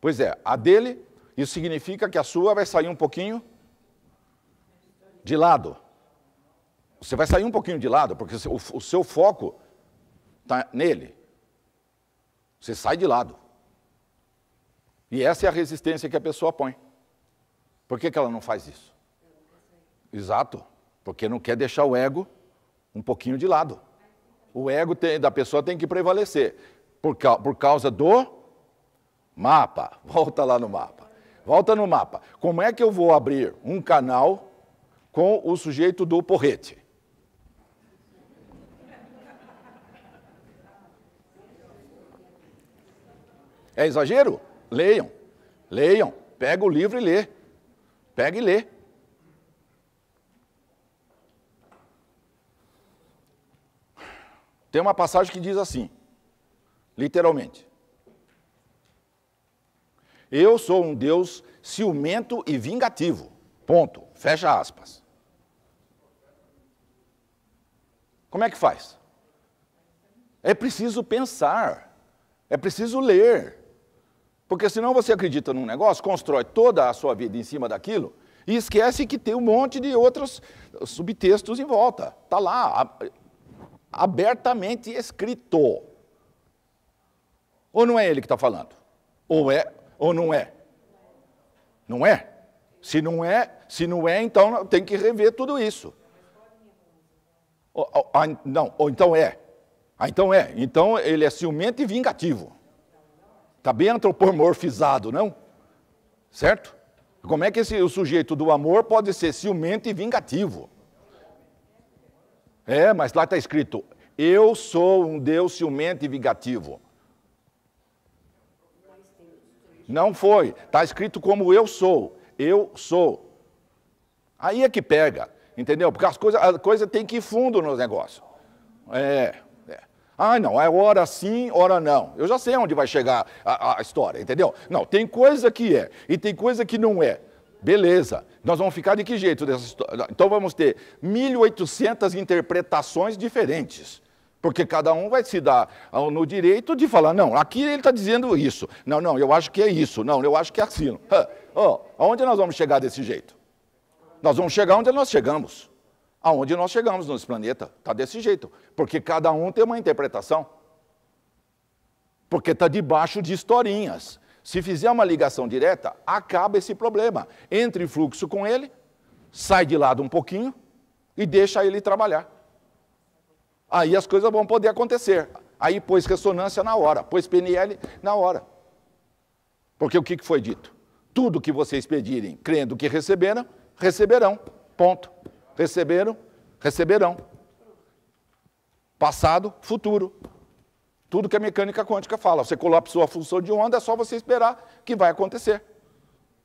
Pois é, a dele, isso significa que a sua vai sair um pouquinho de lado. Você vai sair um pouquinho de lado, porque o, o seu foco está nele. Você sai de lado. E essa é a resistência que a pessoa põe. Por que, que ela não faz isso? Exato. Porque não quer deixar o ego um pouquinho de lado. O ego tem, da pessoa tem que prevalecer. Por, por causa do mapa. Volta lá no mapa. Volta no mapa. Como é que eu vou abrir um canal com o sujeito do porrete? É exagero? Leiam. Leiam. Pega o livro e lê. Pega e lê. Tem uma passagem que diz assim, literalmente: Eu sou um Deus ciumento e vingativo. Ponto. Fecha aspas. Como é que faz? É preciso pensar, é preciso ler. Porque senão você acredita num negócio, constrói toda a sua vida em cima daquilo e esquece que tem um monte de outros subtextos em volta. Está lá, abertamente escrito. Ou não é ele que está falando? Ou é, ou não é? Não é? Se não é, se não é, então tem que rever tudo isso. Ou, ou, ah, não, ou então é. Ah, então é. Então ele é ciumento e vingativo. Está bem antropomorfizado, não? Certo? Como é que esse, o sujeito do amor pode ser ciumento e vingativo? É, mas lá está escrito: Eu sou um Deus ciumento e vingativo. Não foi. Está escrito como eu sou. Eu sou. Aí é que pega, entendeu? Porque as coisas, a coisa tem que ir fundo no negócio. É. Ah, não, é hora sim, hora não. Eu já sei onde vai chegar a, a, história, entendeu? Não, tem coisa que é e tem coisa que não é. Beleza, nós vamos ficar de que jeito dessa história? Então vamos ter 1.800 interpretações diferentes. Porque cada um vai se dar no direito de falar, não, aqui ele está dizendo isso. Não, não, eu acho que é isso. Não, eu acho que é assim. Oh, aonde nós vamos chegar desse jeito? Nós vamos chegar onde nós chegamos aonde nós chegamos nesse planeta. Está desse jeito. Porque cada um tem uma interpretação. Porque está debaixo de historinhas. Se fizer uma ligação direta, acaba esse problema. Entre em fluxo com ele, sai de lado um pouquinho e deixa ele trabalhar. Aí as coisas vão poder acontecer. Aí pôs ressonância na hora, pôs PNL na hora. Porque o que foi dito? Tudo que vocês pedirem, crendo que receberam, receberão. Ponto. Receberam, receberão. Passado, futuro. Tudo que a mecânica quântica fala. Você colapsou a função de onda, é só você esperar que vai acontecer.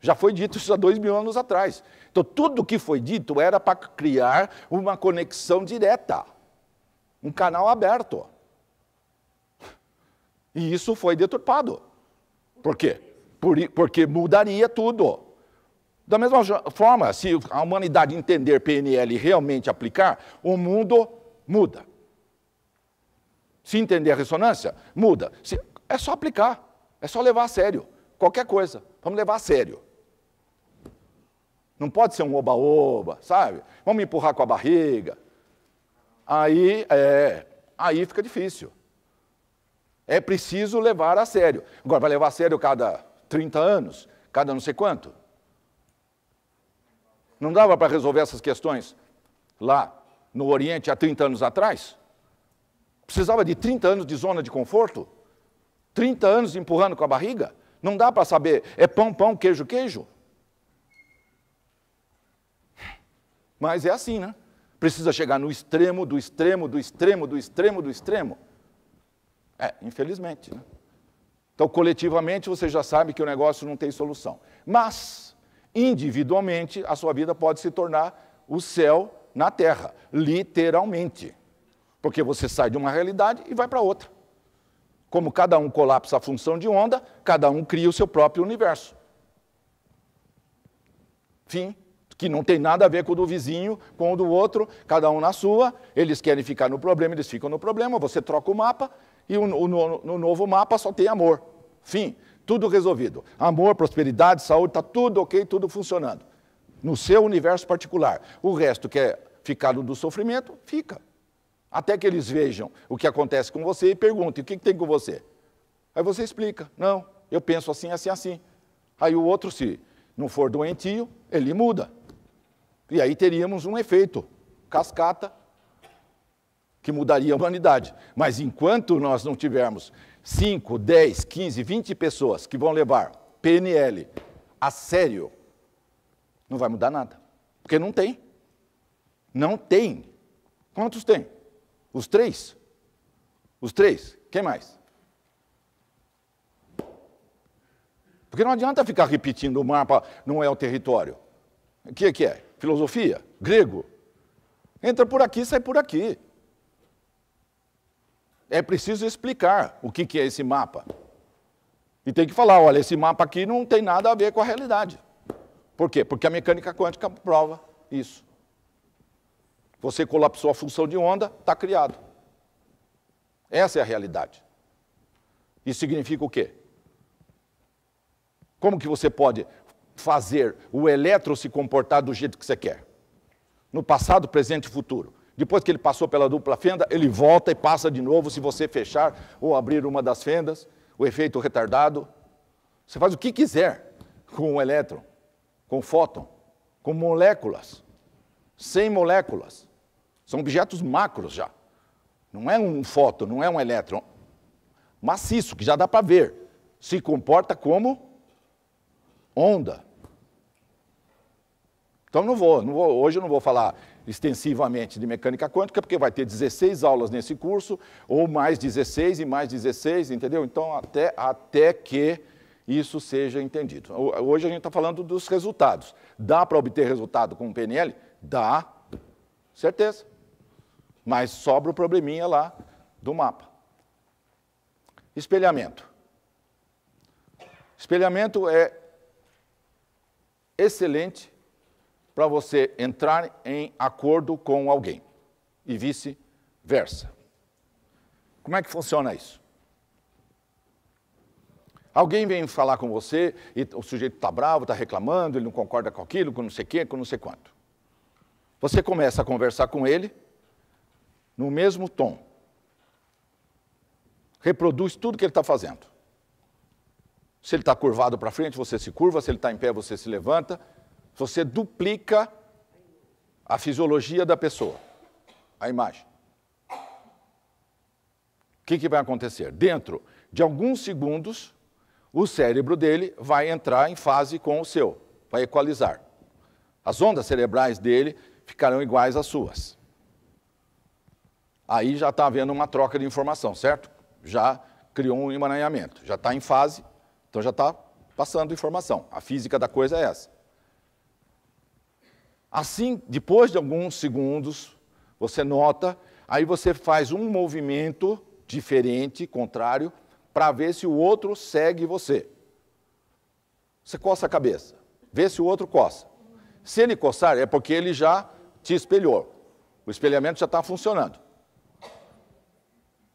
Já foi dito isso há dois mil anos atrás. Então, tudo que foi dito era para criar uma conexão direta, um canal aberto. E isso foi deturpado. Por quê? Por, porque mudaria tudo. Da mesma forma, se a humanidade entender PNL e realmente aplicar, o mundo muda. Se entender a ressonância, muda. Se, é só aplicar, é só levar a sério. Qualquer coisa, vamos levar a sério. Não pode ser um oba-oba, sabe? Vamos empurrar com a barriga. Aí, é, aí fica difícil. É preciso levar a sério. Agora, vai levar a sério cada 30 anos, cada não sei quanto? Não dava para resolver essas questões lá no Oriente há 30 anos atrás? Precisava de 30 anos de zona de conforto? 30 anos empurrando com a barriga? Não dá para saber. É pão, pão, queijo, queijo? Mas é assim, né? Precisa chegar no extremo, do extremo, do extremo, do extremo, do extremo. É, infelizmente. Né? Então, coletivamente, você já sabe que o negócio não tem solução. Mas, individualmente, a sua vida pode se tornar o céu na terra, literalmente. Porque você sai de uma realidade e vai para outra. Como cada um colapsa a função de onda, cada um cria o seu próprio universo. Fim. Que não tem nada a ver com o do vizinho, com o do outro, cada um na sua. Eles querem ficar no problema, eles ficam no problema. Você troca o mapa e o, no, no novo mapa só tem amor. Fim tudo resolvido. Amor, prosperidade, saúde, está tudo ok, tudo funcionando. No seu universo particular. O resto que é ficado do sofrimento, fica. Até que eles vejam o que acontece com você e perguntem: o que, que tem com você? Aí você explica: não, eu penso assim, assim, assim. Aí o outro, se não for doentio, ele muda. E aí teríamos um efeito cascata que mudaria a humanidade. Mas enquanto nós não tivermos 5, 10, 15, 20 pessoas que vão levar PNL a sério, não vai mudar nada. Porque não tem. Não tem. Quantos tem? Os três? Os três? Quem mais? Porque não adianta ficar repetindo o mapa, não é o território. O que é que é? Filosofia? Grego? Entra por aqui, sai por aqui é preciso explicar o que, que é esse mapa. E tem que falar, olha, esse mapa aqui não tem nada a ver com a realidade. Por quê? Porque a mecânica quântica prova isso. Você colapsou a função de onda, está criado. Essa é a realidade. Isso significa o quê? Como que você pode fazer o elétron se comportar do jeito que você quer? No passado, presente e futuro. Depois que ele passou pela dupla fenda, ele volta e passa de novo se você fechar ou abrir uma das fendas, o efeito retardado. Você faz o que quiser com um elétron, com o fóton, com moléculas, sem moléculas. São objetos macros já. Não é um fóton, não é um elétron. Maciço, que já dá para ver. Se comporta como onda. Então não vou, não vou, hoje eu não vou falar extensivamente de mecânica quântica, porque vai ter 16 aulas nesse curso, ou mais 16 e mais 16, entendeu? Então, até, até que isso seja entendido. Hoje a gente está falando dos resultados. Dá para obter resultado com o PNL? Dá, certeza. Mas sobra o probleminha lá do mapa. Espelhamento. Espelhamento é excelente para você entrar em acordo com alguém e vice-versa. Como é que funciona isso? Alguém vem falar com você e o sujeito está bravo, está reclamando, ele não concorda com aquilo, com não sei o quê, com não sei quanto. Você começa a conversar com ele no mesmo tom. Reproduz tudo que ele está fazendo. Se ele está curvado para frente, você se curva, se ele está em pé, você se levanta, você duplica a fisiologia da pessoa, a imagem. O que, que vai acontecer? Dentro de alguns segundos, o cérebro dele vai entrar em fase com o seu, vai equalizar. As ondas cerebrais dele ficarão iguais às suas. Aí já está havendo uma troca de informação, certo? Já criou um emaranhamento, já está em fase, então já está passando informação. A física da coisa é essa. Assim, depois de alguns segundos, você nota, aí você faz um movimento diferente, contrário, para ver se o outro segue você. Você coça a cabeça, vê se o outro coça. Se ele coçar, é porque ele já te espelhou. O espelhamento já está funcionando.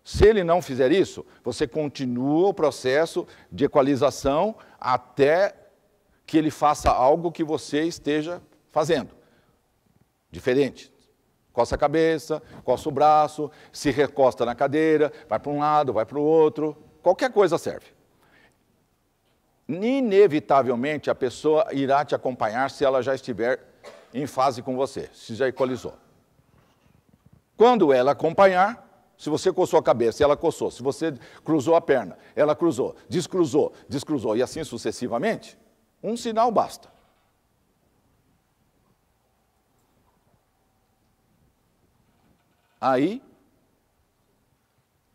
Se ele não fizer isso, você continua o processo de equalização até que ele faça algo que você esteja fazendo. Diferente, Coça a cabeça, coça o braço, se recosta na cadeira, vai para um lado, vai para o outro, qualquer coisa serve. Inevitavelmente a pessoa irá te acompanhar se ela já estiver em fase com você, se já equalizou. Quando ela acompanhar, se você coçou a cabeça, ela coçou. Se você cruzou a perna, ela cruzou. Descruzou, descruzou. E assim sucessivamente, um sinal basta. Aí,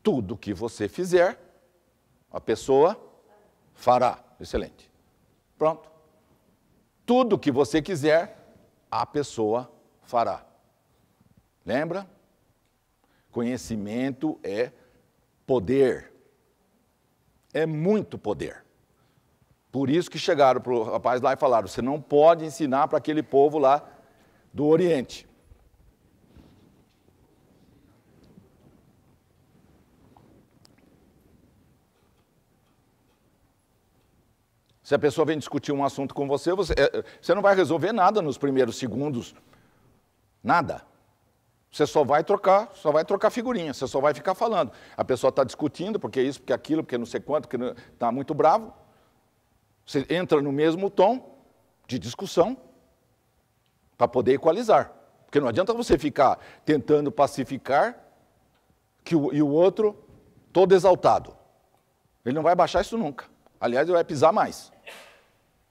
tudo que você fizer, a pessoa fará. Excelente. Pronto. Tudo que você quiser, a pessoa fará. Lembra? Conhecimento é poder. É muito poder. Por isso que chegaram para o rapaz lá e falaram: você não pode ensinar para aquele povo lá do Oriente. Se a pessoa vem discutir um assunto com você, você, é, você não vai resolver nada nos primeiros segundos. Nada. Você só vai trocar, só vai trocar figurinha, você só vai ficar falando. A pessoa está discutindo, porque isso, porque aquilo, porque não sei quanto, porque está muito bravo. Você entra no mesmo tom de discussão para poder equalizar. Porque não adianta você ficar tentando pacificar que o, e o outro todo exaltado. Ele não vai baixar isso nunca. Aliás, ele vai pisar mais.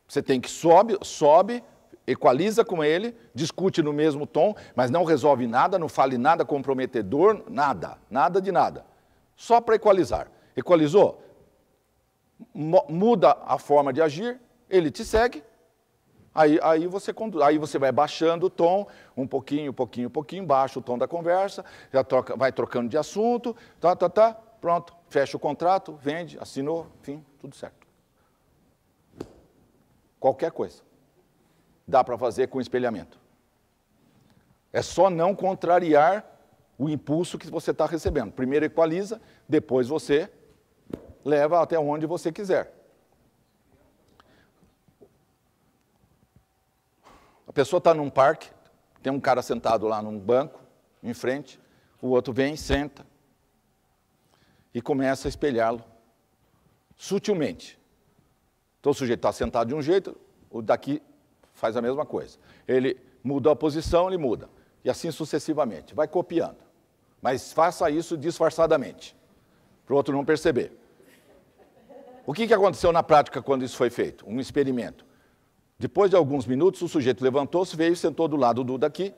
Você tem que sobe, sobe, equaliza com ele, discute no mesmo tom, mas não resolve nada, não fale nada comprometedor, nada, nada de nada. Só para equalizar. Equalizou? Muda a forma de agir, ele te segue, Aí, aí, você, aí você vai baixando o tom, um pouquinho, pouquinho, pouquinho, baixa o tom da conversa, já troca, vai trocando de assunto, tá, tá, tá, pronto, fecha o contrato, vende, assinou, enfim, tudo certo. Qualquer coisa. Dá para fazer com espelhamento. É só não contrariar o impulso que você está recebendo. Primeiro equaliza, depois você leva até onde você quiser. A pessoa está num parque, tem um cara sentado lá num banco, em frente, o outro vem, senta e começa a espelhá-lo sutilmente. Então o sujeito está sentado de um jeito, o daqui faz a mesma coisa. Ele muda a posição, ele muda. E assim sucessivamente. Vai copiando. Mas faça isso disfarçadamente, para o outro não perceber. O que, que aconteceu na prática quando isso foi feito? Um experimento. Depois de alguns minutos, o sujeito levantou-se, veio, sentou do lado do daqui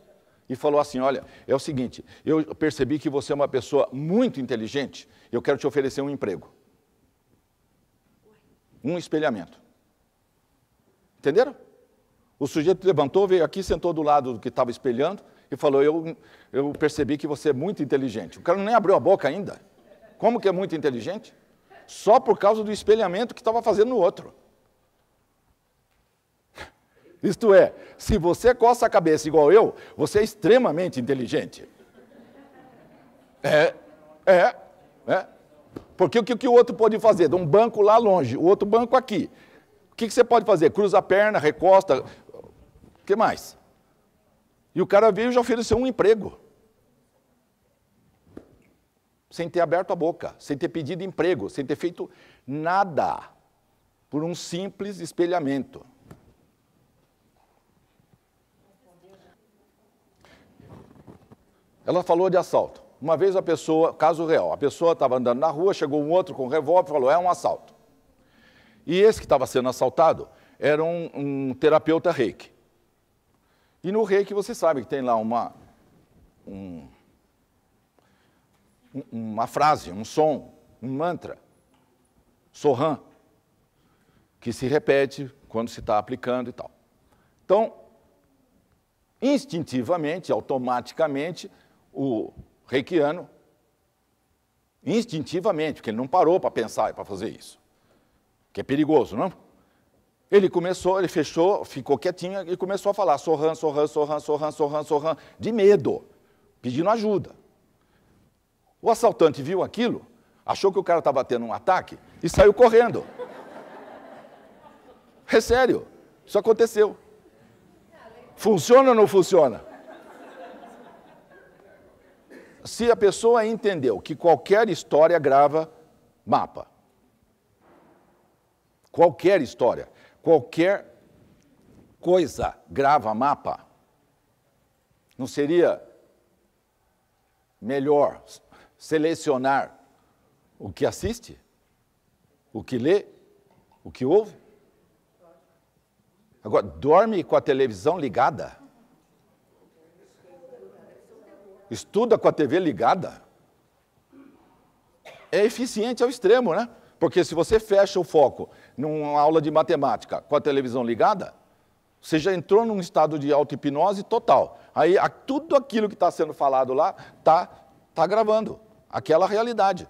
e falou assim: Olha, é o seguinte, eu percebi que você é uma pessoa muito inteligente, eu quero te oferecer um emprego um espelhamento. Entenderam? O sujeito levantou, veio aqui, sentou do lado do que estava espelhando e falou: eu, eu percebi que você é muito inteligente. O cara nem abriu a boca ainda. Como que é muito inteligente? Só por causa do espelhamento que estava fazendo no outro. Isto é, se você coça a cabeça igual eu, você é extremamente inteligente. É, é, é. Porque o que, o outro pode fazer? De um banco lá longe, o outro banco aqui. O que, que você pode fazer? Cruza a perna, recosta, o que mais? E o cara veio e já ofereceu um emprego. Sem ter aberto a boca, sem ter pedido emprego, sem ter feito nada. Por um simples espelhamento. Ela falou de assalto. Uma vez a pessoa, caso real, a pessoa estava andando na rua, chegou um outro com um revólver e falou: é um assalto. E esse que estava sendo assaltado era um, um, terapeuta reiki. E no reiki você sabe que tem lá uma, um, uma frase, um som, um mantra, sorran, que se repete quando se está aplicando e tal. Então, instintivamente, automaticamente, o reikiano, instintivamente, porque ele não parou para pensar e para fazer isso, que é perigoso, não? É? Ele começou, ele fechou, ficou quietinho e começou a falar Sorran, Sorran, Sorran, Sorran, Sorran, Sorran, de medo, pedindo ajuda. O assaltante viu aquilo, achou que o cara estava tendo um ataque e saiu correndo. É sério, isso aconteceu. Funciona ou não funciona? se a pessoa entendeu que qualquer história grava mapa, qualquer história, qualquer coisa grava mapa, não seria melhor selecionar o que assiste, o que lê, o que ouve? Agora, dorme com a televisão ligada? estuda com a TV ligada. É eficiente ao extremo, né? Porque se você fecha o foco numa aula de matemática com a televisão ligada, você já entrou num estado de auto-hipnose total. Aí tudo aquilo que está sendo falado lá está tá gravando aquela realidade.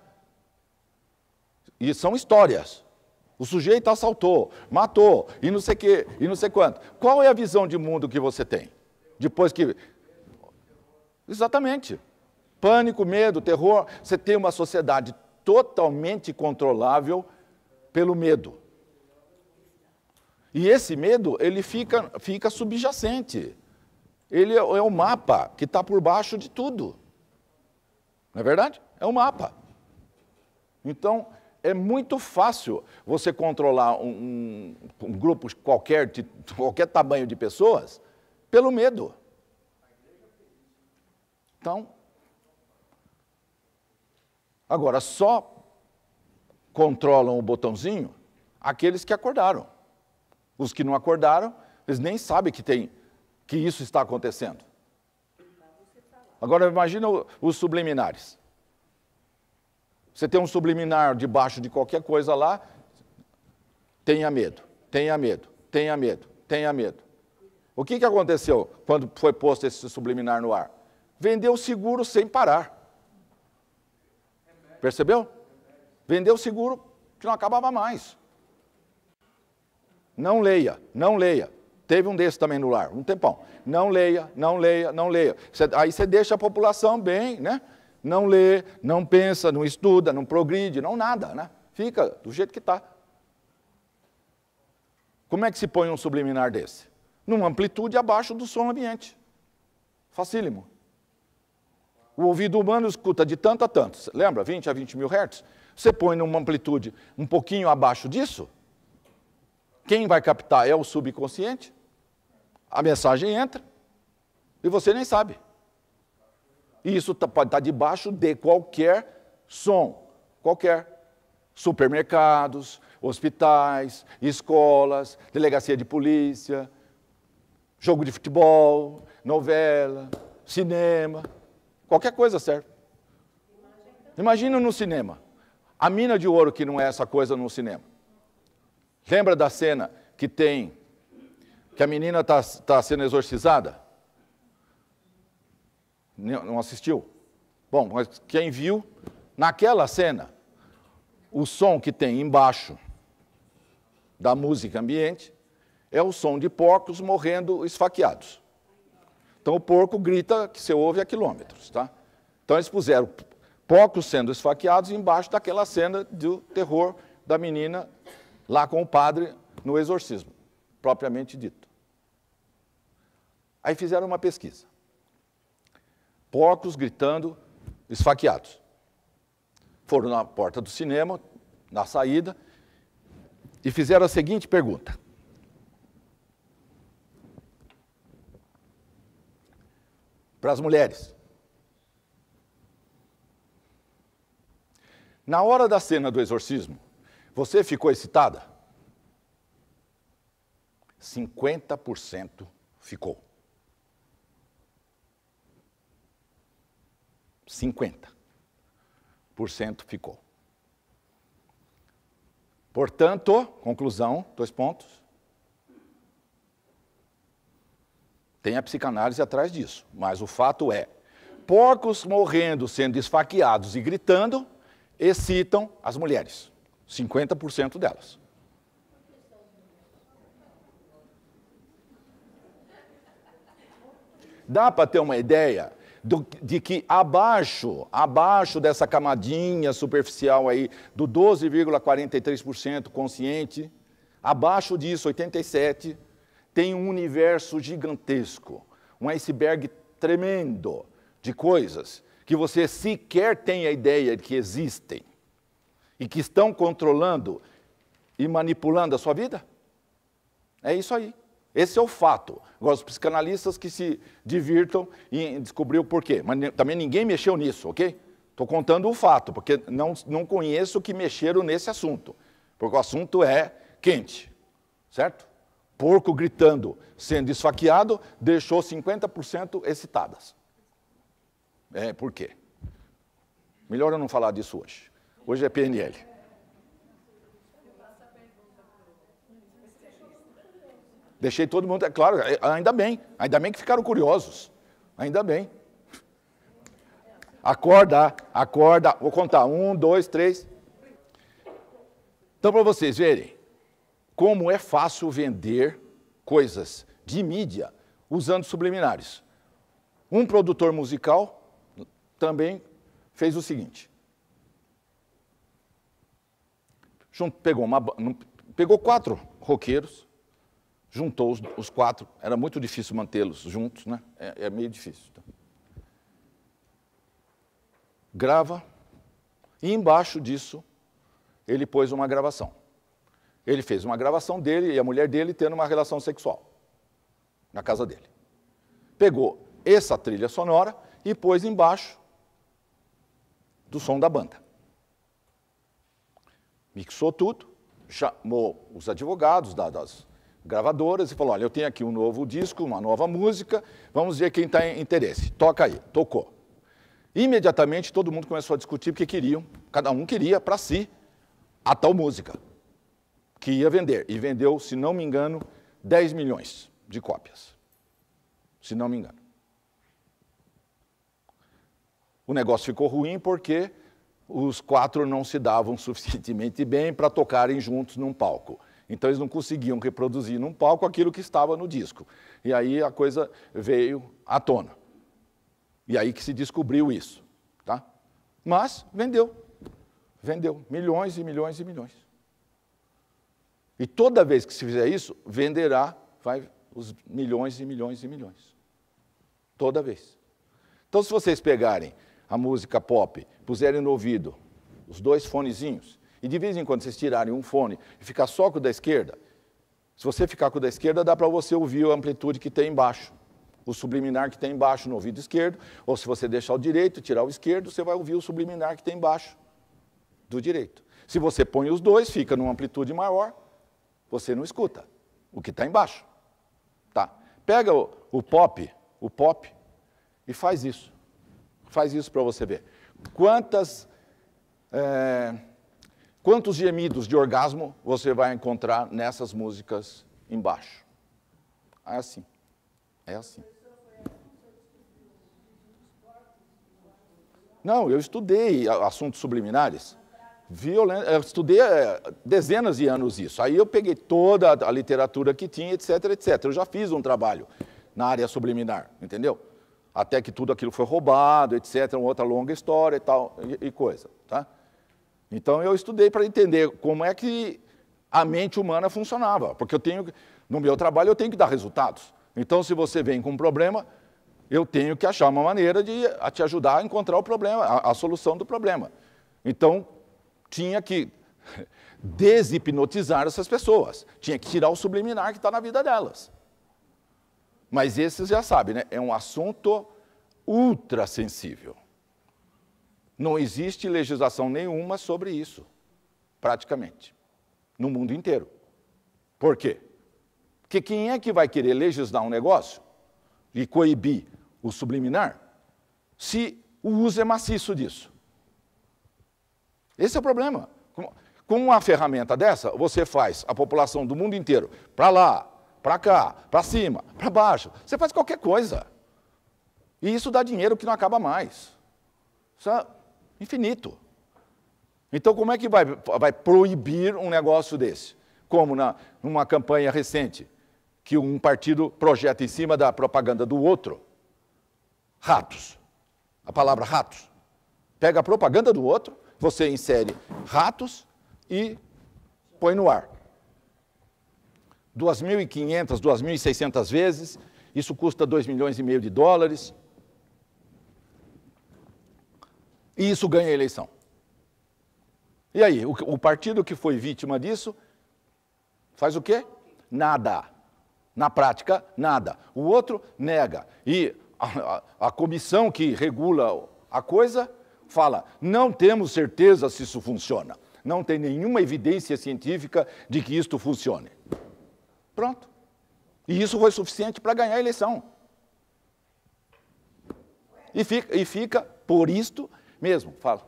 E são histórias. O sujeito assaltou, matou, e não sei o quê, e não sei quanto. Qual é a visão de mundo que você tem? Depois que Exatamente. Pânico, medo, terror. Você tem uma sociedade totalmente controlável pelo medo. E esse medo, ele fica, fica subjacente. Ele é o é mapa que está por baixo de tudo. Não é verdade? É o mapa. Então, é muito fácil você controlar um, um, um grupo qualquer, de qualquer tamanho de pessoas pelo medo. Então, agora só controlam o botãozinho aqueles que acordaram. Os que não acordaram, eles nem sabem que tem que isso está acontecendo. Agora imagina os subliminares. Você tem um subliminar debaixo de qualquer coisa lá, tenha medo, tenha medo, tenha medo, tenha medo. O que, que aconteceu quando foi posto esse subliminar no ar? vendeu seguro sem parar. Percebeu? Vendeu seguro que não acabava mais. Não leia, não leia. Teve um desse também no lar, um tempão. Não leia, não leia, não leia. Cê, aí você deixa a população bem, né? Não lê, não pensa, não estuda, não progride, não nada, né? Fica do jeito que está. Como é que se põe um subliminar desse? Numa amplitude abaixo do som ambiente. Facílimo. O ouvido humano escuta de tanto a tanto, lembra? 20 a 20 mil hertz. Você põe numa amplitude um pouquinho abaixo disso, quem vai captar é o subconsciente, a mensagem entra e você nem sabe. E isso tá, pode estar tá debaixo de qualquer som, qualquer. Supermercados, hospitais, escolas, delegacia de polícia, jogo de futebol, novela, cinema. Qualquer coisa serve. Imagina no cinema. A mina de ouro que não é essa coisa no cinema. Lembra da cena que tem, que a menina está tá sendo exorcizada? Não assistiu? Bom, mas quem viu, naquela cena, o som que tem embaixo da música ambiente é o som de porcos morrendo esfaqueados. Então o porco grita que você ouve a quilômetros, tá? Então eles puseram porcos sendo esfaqueados embaixo daquela cena do terror da menina lá com o padre no exorcismo, propriamente dito. Aí fizeram uma pesquisa. Porcos gritando, esfaqueados. Foram na porta do cinema, na saída, e fizeram a seguinte pergunta. para as mulheres. Na hora da cena do exorcismo, você ficou excitada? 50% ficou. 50% ficou. Portanto, conclusão, dois pontos. Tem a psicanálise atrás disso. Mas o fato é: porcos morrendo, sendo esfaqueados e gritando, excitam as mulheres. 50% delas. Dá para ter uma ideia do, de que abaixo, abaixo dessa camadinha superficial aí, do 12,43% consciente, abaixo disso, 87%, tem um universo gigantesco, um iceberg tremendo de coisas que você sequer tem a ideia de que existem e que estão controlando e manipulando a sua vida? É isso aí. Esse é o fato. Agora, os psicanalistas que se divirtam em descobrir o porquê. Mas também ninguém mexeu nisso, ok? Estou contando o fato, porque não, não conheço que mexeram nesse assunto. Porque o assunto é quente, certo? porco gritando, sendo esfaqueado, deixou 50% excitadas. É, por quê? Melhor eu não falar disso hoje. Hoje é PNL. Deixei todo mundo, é claro, é, ainda bem, ainda bem que ficaram curiosos, ainda bem. Acorda, acorda, vou contar, um, dois, três. Então, para vocês verem, como é fácil vender coisas de mídia usando subliminares. Um produtor musical também fez o seguinte: pegou, uma, pegou quatro roqueiros, juntou os, os, quatro. Era muito difícil mantê-los juntos, né? É, é meio difícil. Então. Grava, e embaixo disso ele pôs uma gravação. Ele fez uma gravação dele e a mulher dele tendo uma relação sexual na casa dele. Pegou essa trilha sonora e pôs embaixo do som da banda. Mixou tudo, chamou os advogados da, das gravadoras e falou: Olha, eu tenho aqui um novo disco, uma nova música, vamos ver quem está em interesse. Toca aí, tocou. Imediatamente todo mundo começou a discutir porque queriam, cada um queria para si a tal música que ia vender. E vendeu, se não me engano, 10 milhões de cópias. Se não me engano. O negócio ficou ruim porque os quatro não se davam suficientemente bem para tocarem juntos num palco. Então eles não conseguiam reproduzir num palco aquilo que estava no disco. E aí a coisa veio à tona. E aí que se descobriu isso, tá? Mas vendeu. Vendeu milhões e milhões e milhões. E toda vez que se fizer isso, venderá vai, os milhões e milhões e milhões. Toda vez. Então, se vocês pegarem a música pop, puserem no ouvido os dois fonezinhos, e de vez em quando vocês tirarem um fone e ficar só com o da esquerda, se você ficar com o da esquerda, dá para você ouvir a amplitude que tem embaixo, o subliminar que tem embaixo no ouvido esquerdo, ou se você deixar o direito, tirar o esquerdo, você vai ouvir o subliminar que tem embaixo do direito. Se você põe os dois, fica numa amplitude maior, você não escuta o que está embaixo. Tá. Pega o, o pop, o pop, e faz isso. Faz isso para você ver. Quantas, é, quantos gemidos de orgasmo você vai encontrar nessas músicas embaixo? É assim. É assim. Não, eu estudei assuntos subliminares violenta. Eu estudei é, dezenas de anos isso. Aí eu peguei toda a literatura que tinha, etc, etc. Eu já fiz um trabalho na área subliminar, entendeu? Até que tudo aquilo foi roubado, etc. Uma outra longa história e tal, e, e coisa, tá? Então eu estudei para entender como é que a mente humana funcionava, porque eu tenho no meu trabalho eu tenho que dar resultados. Então se você vem com um problema, eu tenho que achar uma maneira de te ajudar a encontrar o problema, a, a solução do problema. Então, tinha que deshipnotizar essas pessoas, tinha que tirar o subliminar que está na vida delas. Mas esses já sabem, né? é um assunto ultra sensível. Não existe legislação nenhuma sobre isso, praticamente, no mundo inteiro. Por quê? Porque quem é que vai querer legislar um negócio e coibir o subliminar se o uso é maciço disso? Esse é o problema. Com uma ferramenta dessa, você faz a população do mundo inteiro para lá, para cá, para cima, para baixo. Você faz qualquer coisa. E isso dá dinheiro que não acaba mais. Isso é infinito. Então, como é que vai, vai proibir um negócio desse? Como na, numa campanha recente, que um partido projeta em cima da propaganda do outro ratos. A palavra ratos. Pega a propaganda do outro, você insere ratos e põe no ar. 2.500, 2.600 vezes, isso custa 2 milhões e meio de dólares. E isso ganha a eleição. E aí, o, o partido que foi vítima disso faz o quê? Nada. Na prática, nada. O outro nega. E a, a, a comissão que regula a coisa fala: não temos certeza se isso funciona. Não tem nenhuma evidência científica de que isto funcione. Pronto. E isso foi suficiente para ganhar a eleição. E fica, e fica por isto mesmo. Fala.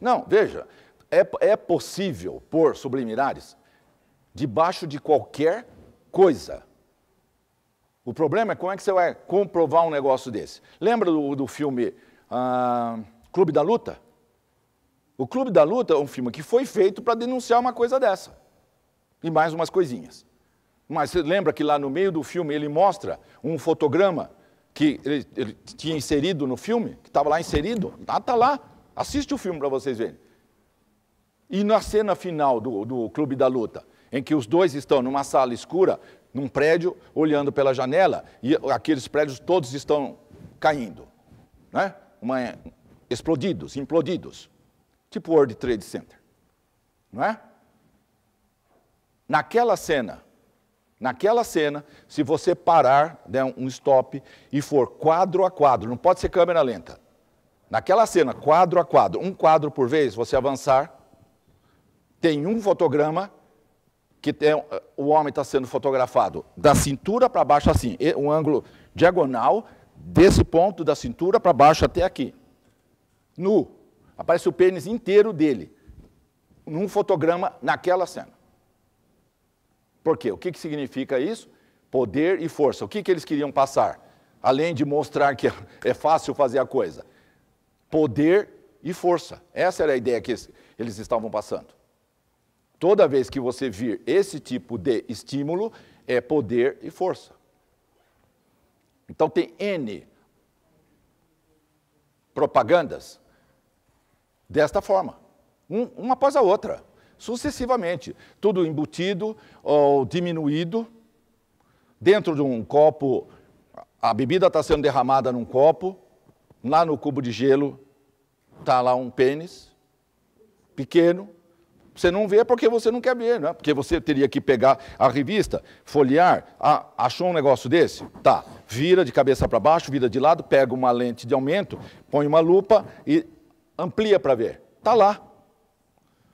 Não, veja, é, é possível pôr subliminares debaixo de qualquer coisa. O problema é como é que você vai comprovar um negócio desse. Lembra do, do filme ah, Clube da Luta. O Clube da Luta é um filme que foi feito para denunciar uma coisa dessa. E mais umas coisinhas. Mas você lembra que lá no meio do filme ele mostra um fotograma que ele, ele tinha inserido no filme, que estava lá inserido? Ah, tá lá. Assiste o filme para vocês verem. E na cena final do, do Clube da Luta, em que os dois estão numa sala escura, num prédio, olhando pela janela, e aqueles prédios todos estão caindo. Né? uma, explodidos, implodidos, tipo World Trade Center, não é? Naquela cena, naquela cena, se você parar, der um stop e for quadro a quadro, não pode ser câmera lenta. Naquela cena, quadro a quadro, um quadro por vez, você avançar, tem um fotograma que tem, eh, o homem está sendo fotografado da cintura para baixo assim, um ângulo diagonal desse ponto da cintura para baixo até aqui. Nu. Aparece o pênis inteiro dele, num fotograma naquela cena. Por quê? O que, que significa isso? Poder e força. O que, que eles queriam passar? Além de mostrar que é fácil fazer a coisa. Poder e força. Essa era a ideia que eles estavam passando. Toda vez que você vir esse tipo de estímulo, é poder e força. Então tem N propagandas desta forma, um, uma após a outra, sucessivamente. Tudo embutido ou diminuído dentro de um copo. A bebida está sendo derramada num copo, lá no cubo de gelo está lá um pênis pequeno, você não vê é porque você não quer ver, né? Porque você teria que pegar a revista, folhear, ah, achou um negócio desse? Tá. Vira de cabeça para baixo, vira de lado, pega uma lente de aumento, põe uma lupa e amplia para ver. Tá lá.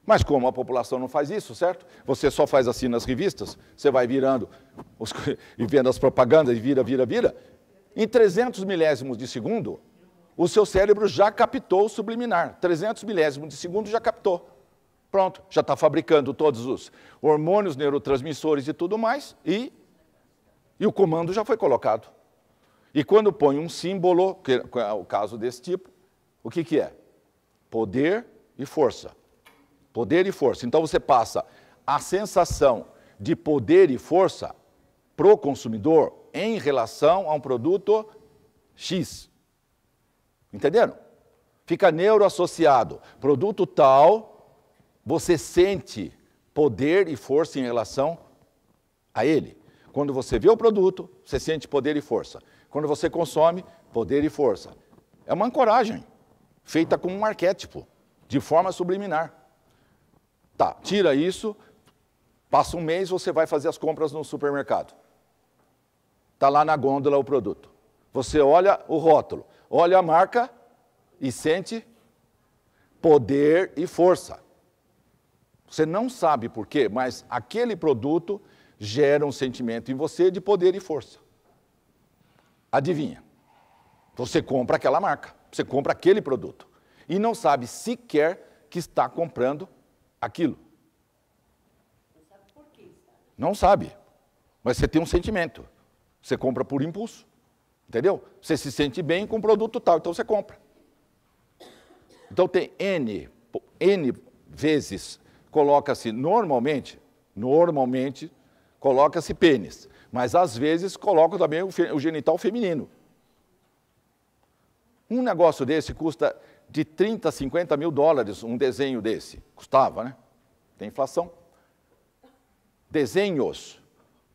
Mas como a população não faz isso, certo? Você só faz assim nas revistas, você vai virando os, e vendo as propagandas e vira, vira, vira. Em 300 milésimos de segundo, o seu cérebro já captou o subliminar. 300 milésimos de segundo já captou. Pronto, já está fabricando todos os hormônios, neurotransmissores e tudo mais, e, e o comando já foi colocado. E quando põe um símbolo, é, que é o caso desse tipo, o que, que é? Poder e força. Poder e força. Então você passa a sensação de poder e força para o consumidor em relação a um produto X. Entenderam? Fica neuroassociado. Produto tal você sente poder e força em relação a ele. Quando você vê o produto, você sente poder e força. Quando você consome, poder e força. É uma ancoragem feita com um arquétipo, de forma subliminar. Tá, tira isso, passa um mês, você vai fazer as compras no supermercado. Tá lá na gôndola o produto. Você olha o rótulo, olha a marca e sente poder e força. Você não sabe por quê, mas aquele produto gera um sentimento em você de poder e força. Adivinha? Você compra aquela marca, você compra aquele produto e não sabe sequer que está comprando aquilo. Não sabe, mas você tem um sentimento. Você compra por impulso, entendeu? Você se sente bem com um produto tal, então você compra. Então tem N, N vezes coloca-se normalmente, normalmente, coloca-se pênis, mas às vezes colocam também o, o genital feminino. Um negócio desse custa de 30 a 50 mil dólares, um desenho desse. Custava, né? Tem inflação. Desenhos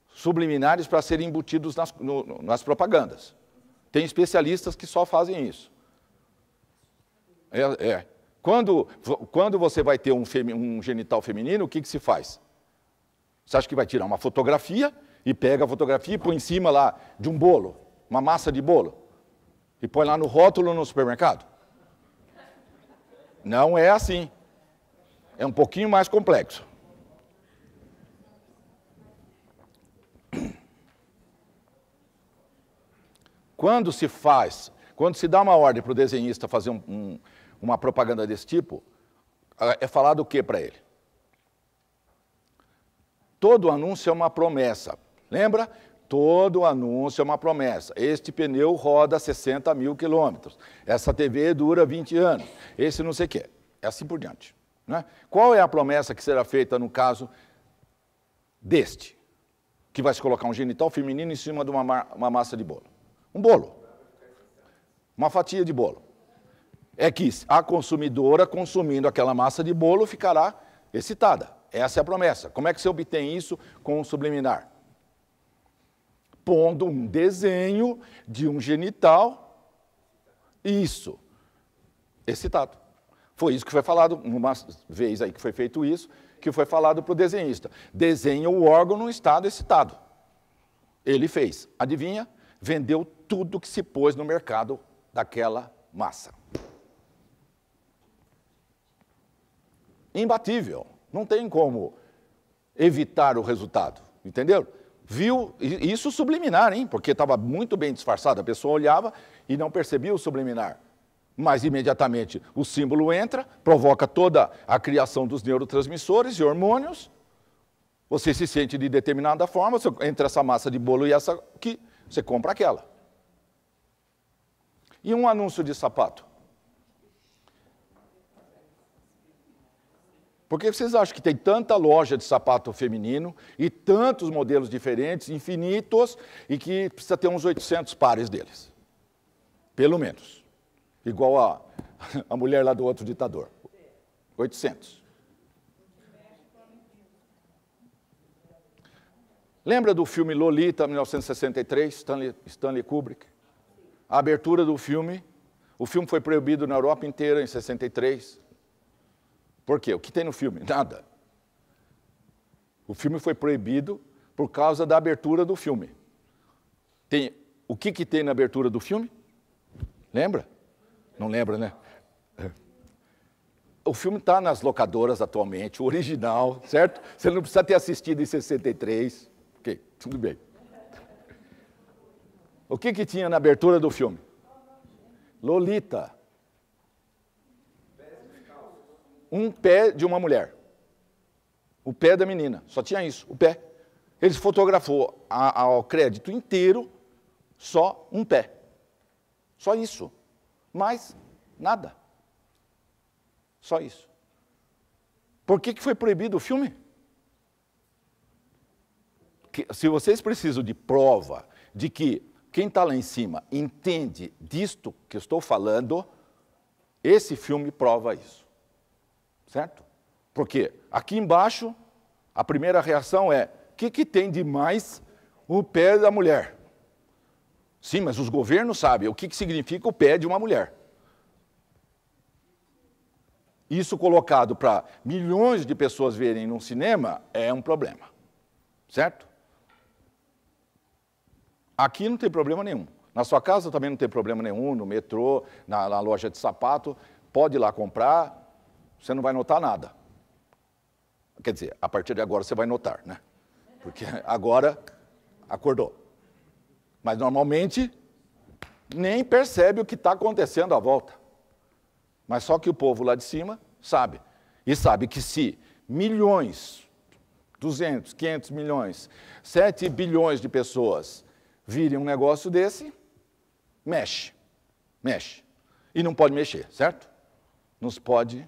subliminares para serem embutidos nas, no, nas propagandas. Tem especialistas que só fazem isso. É, é. Quando, quando você vai ter um, femi, um genital feminino, o que, que se faz? Você acha que vai tirar uma fotografia e pega a fotografia e põe em cima lá de um bolo, uma massa de bolo, e põe lá no rótulo no supermercado? Não é assim. É um pouquinho mais complexo. Quando se faz, quando se dá uma ordem para o desenhista fazer um, um uma propaganda desse tipo, é falado o que para ele? Todo anúncio é uma promessa. Lembra? Todo anúncio é uma promessa. Este pneu roda 60 mil quilômetros. Essa TV dura 20 anos. Esse não sei o quê. É assim por diante. Né? Qual é a promessa que será feita no caso deste? Que vai se colocar um genital feminino em cima de uma, uma massa de bolo. Um bolo. Uma fatia de bolo é que a consumidora, consumindo aquela massa de bolo, ficará excitada. Essa é a promessa. Como é que se obtém isso com o subliminar? Pondo um desenho de um genital, isso, excitado. Foi isso que foi falado, uma vez aí que foi feito isso, que foi falado para o desenhista. Desenha o órgão num estado excitado. Ele fez. Adivinha? Vendeu tudo que se pôs no mercado daquela massa. imbatível. Não tem como evitar o resultado, entendeu? Viu isso subliminar, hein? Porque estava muito bem disfarçado, a pessoa olhava e não percebia o subliminar. Mas imediatamente o símbolo entra, provoca toda a criação dos neurotransmissores e hormônios. Você se sente de determinada forma, você, entra essa massa de bolo e essa aqui, você compra aquela. E um anúncio de sapato? Por que vocês acham que tem tanta loja de sapato feminino e tantos modelos diferentes, infinitos, e que precisa ter uns 800 pares deles? Pelo menos. Igual a, a mulher lá do outro ditador. 800. Lembra do filme Lolita, 1963, Stanley, Stanley Kubrick? A abertura do filme. O filme foi proibido na Europa inteira em 63 por quê? O que tem no filme? Nada. O filme foi proibido por causa da abertura do filme. Tem, o que, que tem na abertura do filme? Lembra? Não lembra, né? O filme está nas locadoras atualmente, o original, certo? Você não precisa ter assistido em 63. Ok, tudo bem. O que, que tinha na abertura do filme? Lolita. um pé de uma mulher. O pé da menina, só tinha isso, o pé. Ele fotografou a, ao crédito inteiro só um pé. Só isso. Mais nada. Só isso. Por que, que foi proibido o filme? Que, se vocês precisam de prova de que quem está lá em cima entende disto que estou falando, esse filme prova isso. Certo? Porque aqui embaixo, a primeira reação é: o que, que tem de mais o pé da mulher? Sim, mas os governos sabem o que, que significa o pé de uma mulher. Isso colocado para milhões de pessoas verem num cinema é um problema. Certo? Aqui não tem problema nenhum. Na sua casa também não tem problema nenhum, no metrô, na, na loja de sapato, pode ir lá comprar, você não vai notar nada. Quer dizer, a partir de agora você vai notar, né? Porque agora acordou. Mas normalmente nem percebe o que está acontecendo à volta. Mas só que o povo lá de cima sabe. E sabe que se milhões, 200, 500 milhões, 7 bilhões de pessoas virem um negócio desse, mexe, mexe. E não pode mexer, certo? Nos pode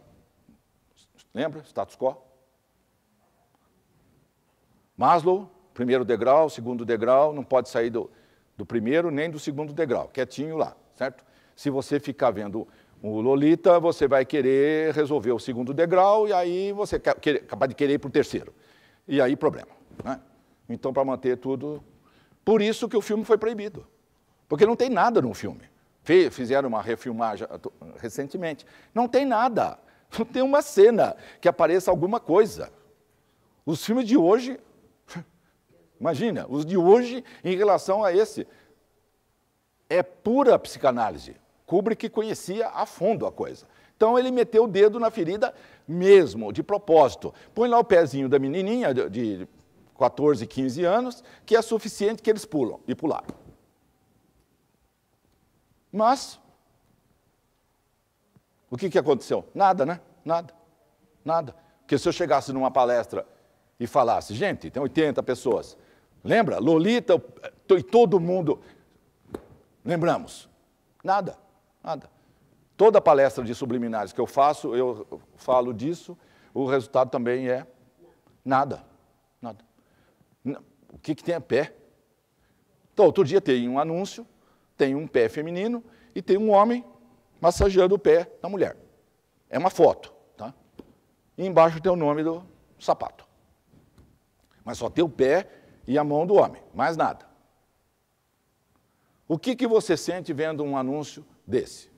Lembra? Status quo. Maslow, primeiro degrau, segundo degrau, não pode sair do, do primeiro nem do segundo degrau, quietinho lá, certo? Se você ficar vendo o Lolita, você vai querer resolver o segundo degrau e aí você é capaz de querer ir para o terceiro. E aí problema. Né? Então, para manter tudo. Por isso que o filme foi proibido. Porque não tem nada no filme. Fizeram uma refilmagem recentemente. Não tem nada. Não tem uma cena que apareça alguma coisa. Os filmes de hoje, imagina, os de hoje em relação a esse, é pura psicanálise. Kubrick conhecia a fundo a coisa. Então ele meteu o dedo na ferida mesmo, de propósito. Põe lá o pezinho da menininha de 14, 15 anos, que é suficiente que eles pulam e pular. Mas o que, que aconteceu? Nada, né? Nada. Nada. Porque se eu chegasse numa palestra e falasse, gente, tem 80 pessoas. Lembra? Lolita eh, e todo mundo. Lembramos. Nada. Nada. Toda palestra de subliminares que eu faço, eu falo disso, o resultado também é nada. Nada. O que, que tem a pé? Então, outro dia tem um anúncio, tem um pé feminino e tem um homem massageando o pé da mulher. É uma foto. Tá? E embaixo tem o nome do sapato. Mas só tem o pé e a mão do homem, mais nada. O que, que você sente vendo um anúncio desse?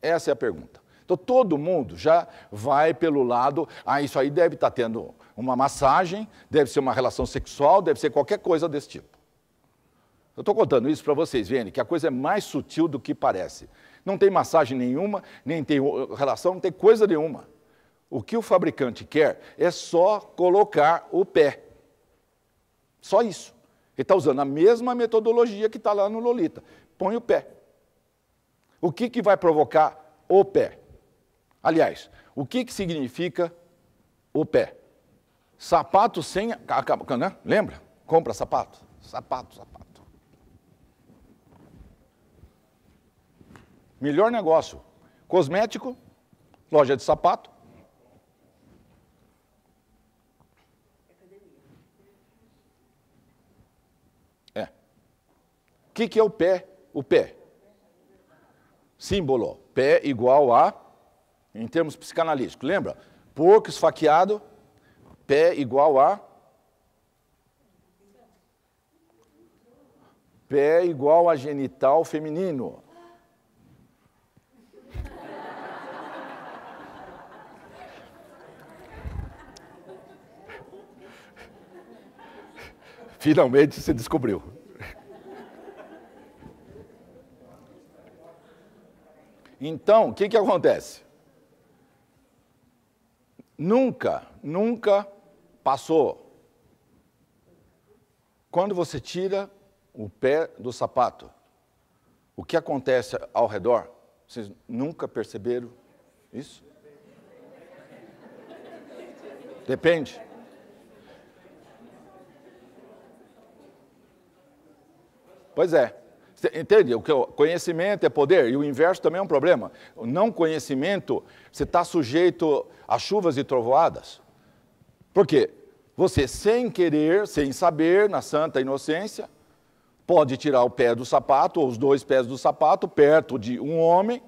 Essa é a pergunta. Então todo mundo já vai pelo lado, ah, isso aí deve estar tá tendo uma massagem, deve ser uma relação sexual, deve ser qualquer coisa desse tipo. Eu estou contando isso para vocês verem que a coisa é mais sutil do que parece. Não tem massagem nenhuma, nem tem relação, não tem coisa nenhuma. O que o fabricante quer é só colocar o pé. Só isso. Ele está usando a mesma metodologia que está lá no Lolita. Põe o pé. O que, que vai provocar o pé? Aliás, o que, que significa o pé? Sapato sem. Né? Lembra? Compra sapato. Sapato, sapato. Melhor negócio. Cosmético, loja de sapato. É. O que, que é o pé? O pé. Símbolo. Pé igual a, em termos psicanalíticos, lembra? Porco esfaqueado, pé igual a. Pé igual a genital feminino. Finalmente se descobriu. Então, o que, que acontece? Nunca, nunca passou. Quando você tira o pé do sapato, o que acontece ao redor? Vocês nunca perceberam isso? Depende. Pois é. Entende? O que conhecimento é poder e o inverso também é um problema. O não conhecimento, você está sujeito a chuvas e trovoadas. Por quê? Você, sem querer, sem saber, na santa inocência, pode tirar o pé do sapato, ou os dois pés do sapato, perto de um homem,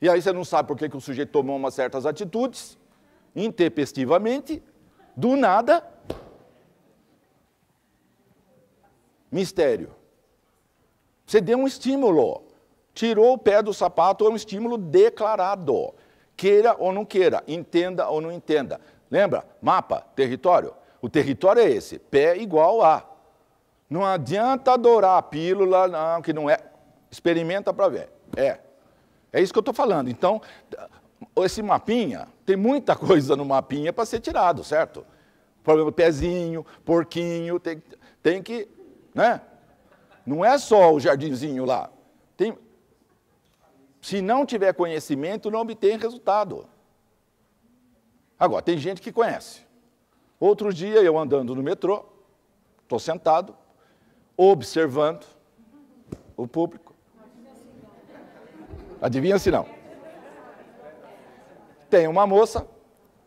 e aí você não sabe por que, que o sujeito tomou umas certas atitudes, intempestivamente, do nada. Mistério. Você deu um estímulo. Tirou o pé do sapato é um estímulo declarado. Queira ou não queira, entenda ou não entenda. Lembra? Mapa, território. O território é esse. Pé igual a. Não adianta adorar a pílula, não, que não é. Experimenta para ver. É. É isso que eu estou falando. Então, esse mapinha, tem muita coisa no mapinha para ser tirado, certo? Problema pezinho, porquinho, tem, tem que, né? Não é só o jardinzinho lá. Tem... Se não tiver conhecimento, não obtém resultado. Agora, tem gente que conhece. Outro dia, eu andando no metrô, estou sentado, observando o público. Adivinha se não? Tem uma moça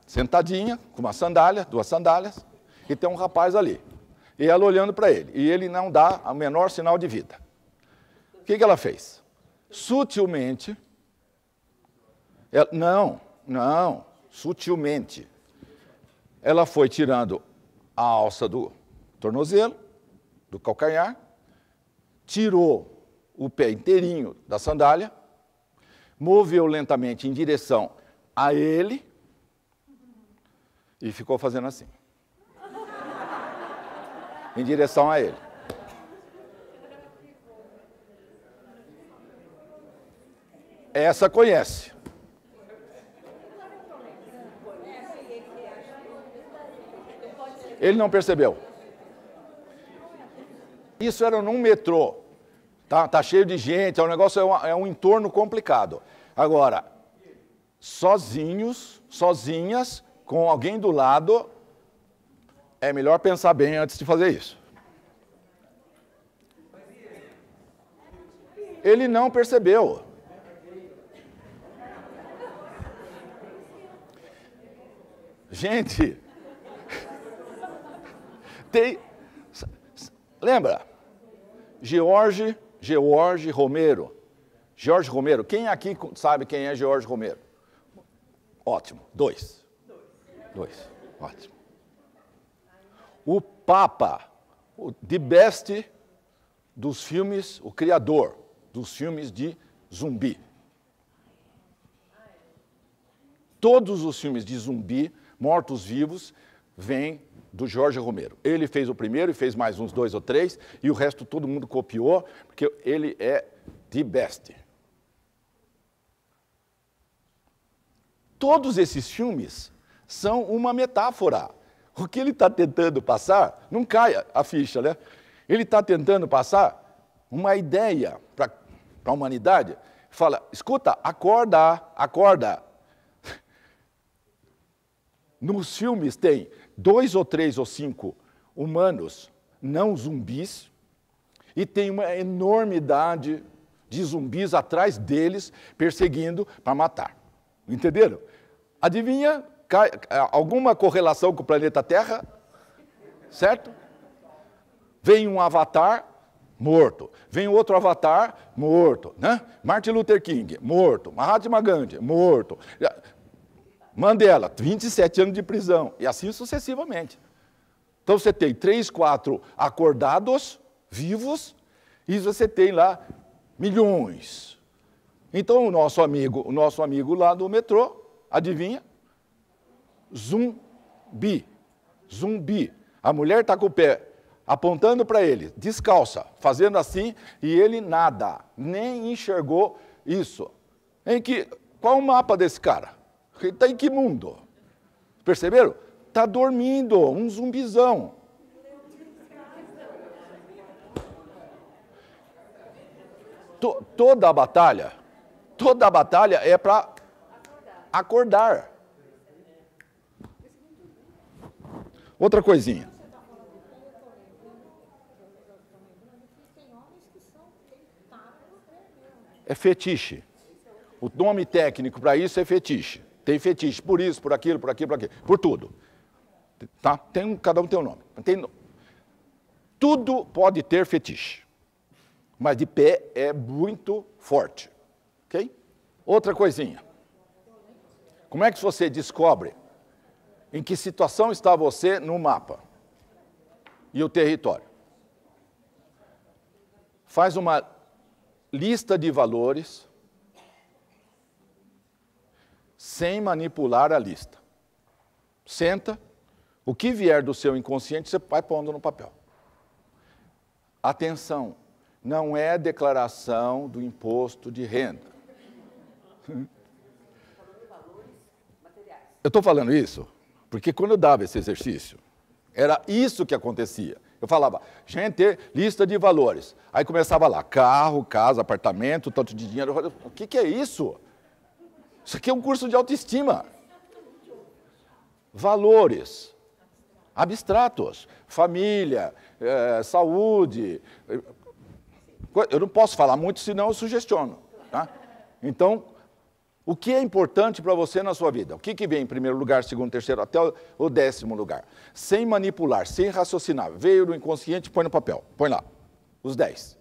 sentadinha, com uma sandália, duas sandálias, e tem um rapaz ali. E ela olhando para ele. E ele não dá o menor sinal de vida. O que, que ela fez? Sutilmente. Ela, não, não. Sutilmente. Ela foi tirando a alça do tornozelo, do calcanhar, tirou o pé inteirinho da sandália, moveu lentamente em direção a ele e ficou fazendo assim em direção a ele. Essa conhece. Ele não percebeu. Isso era num metrô. Tá, tá cheio de gente, é um negócio, é um, é um entorno complicado. Agora, sozinhos, sozinhas, com alguém do lado, é melhor pensar bem antes de fazer isso. Ele não percebeu. Gente, tem. Lembra? George, George Romero. George Romero. Quem aqui sabe quem é George Romero? Ótimo. Dois. Dois. Ótimo o Papa, o the best dos filmes, o criador dos filmes de zumbi. Todos os filmes de zumbi, mortos-vivos, vêm do Jorge Romero. Ele fez o primeiro e fez mais uns dois ou três, e o resto todo mundo copiou, porque ele é the best. Todos esses filmes são uma metáfora o que ele está tentando passar, não caia a ficha, né? Ele está tentando passar uma ideia para a humanidade. Fala, escuta, acorda, acorda. Nos filmes tem dois ou três ou cinco humanos não zumbis e tem uma enormidade de zumbis atrás deles perseguindo para matar. Entenderam? Adivinha alguma correlação com o planeta Terra, certo? Vem um avatar morto, vem outro avatar morto, né? Martin Luther King, morto, Mahatma Gandhi, morto, Mandela, 27 anos de prisão, e assim sucessivamente. Então você tem três, quatro acordados, vivos, e você tem lá milhões. Então o nosso amigo, o nosso amigo lá do metrô, adivinha, zumbi. Zumbi. A mulher está com o pé apontando para ele, descalça, fazendo assim, e ele nada, nem enxergou isso. Em que qual o mapa desse cara? Ele está em que mundo? Perceberam? Está dormindo, um zumbizão. toda a batalha, toda a batalha é para acordar. Outra coisinha. É fetiche. O nome técnico para isso é fetiche. Tem fetiche por isso, por aquilo, por aquilo, por aquilo, por tudo. Tá? Tem cada um tem um nome. Tem, tudo pode ter fetiche. Mas de pé é muito forte. OK? Outra coisinha. Como é que você descobre em que situação está você no mapa e o território? Faz uma lista de valores sem manipular a lista. Senta, o que vier do seu inconsciente você vai pondo no papel. Atenção, não é declaração do imposto de renda. Eu estou falando isso? Porque quando eu dava esse exercício, era isso que acontecia. Eu falava, gente, lista de valores. Aí começava lá, carro, casa, apartamento, tanto de dinheiro. Falei, o que, que é isso? Isso aqui é um curso de autoestima. Valores abstratos, família, é, saúde. Eh, eu não posso falar muito, senão eu sugestiono. Tá? Então, o que é importante para você na sua vida? O que, que vem em primeiro lugar, segundo, terceiro, até o décimo lugar? Sem manipular, sem raciocinar. Veio no inconsciente, põe no papel. Põe lá. Os dez.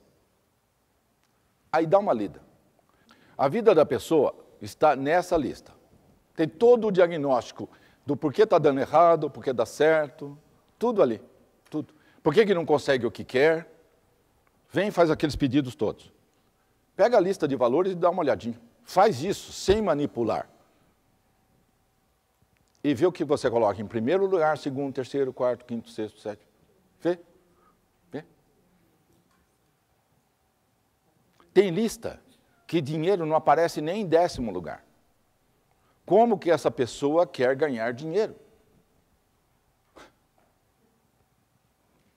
Aí dá uma lida. A vida da pessoa está nessa lista. Tem todo o diagnóstico do porquê está dando errado, porquê dá certo, tudo ali, tudo. Por que, que não consegue o que quer? Vem e faz aqueles pedidos todos. Pega a lista de valores e dá uma olhadinha. Faz isso sem manipular. E vê o que você coloca em primeiro lugar, segundo, terceiro, quarto, quinto, sexto, sétimo. Vê? Vê? Tem lista que dinheiro não aparece nem em décimo lugar. Como que essa pessoa quer ganhar dinheiro?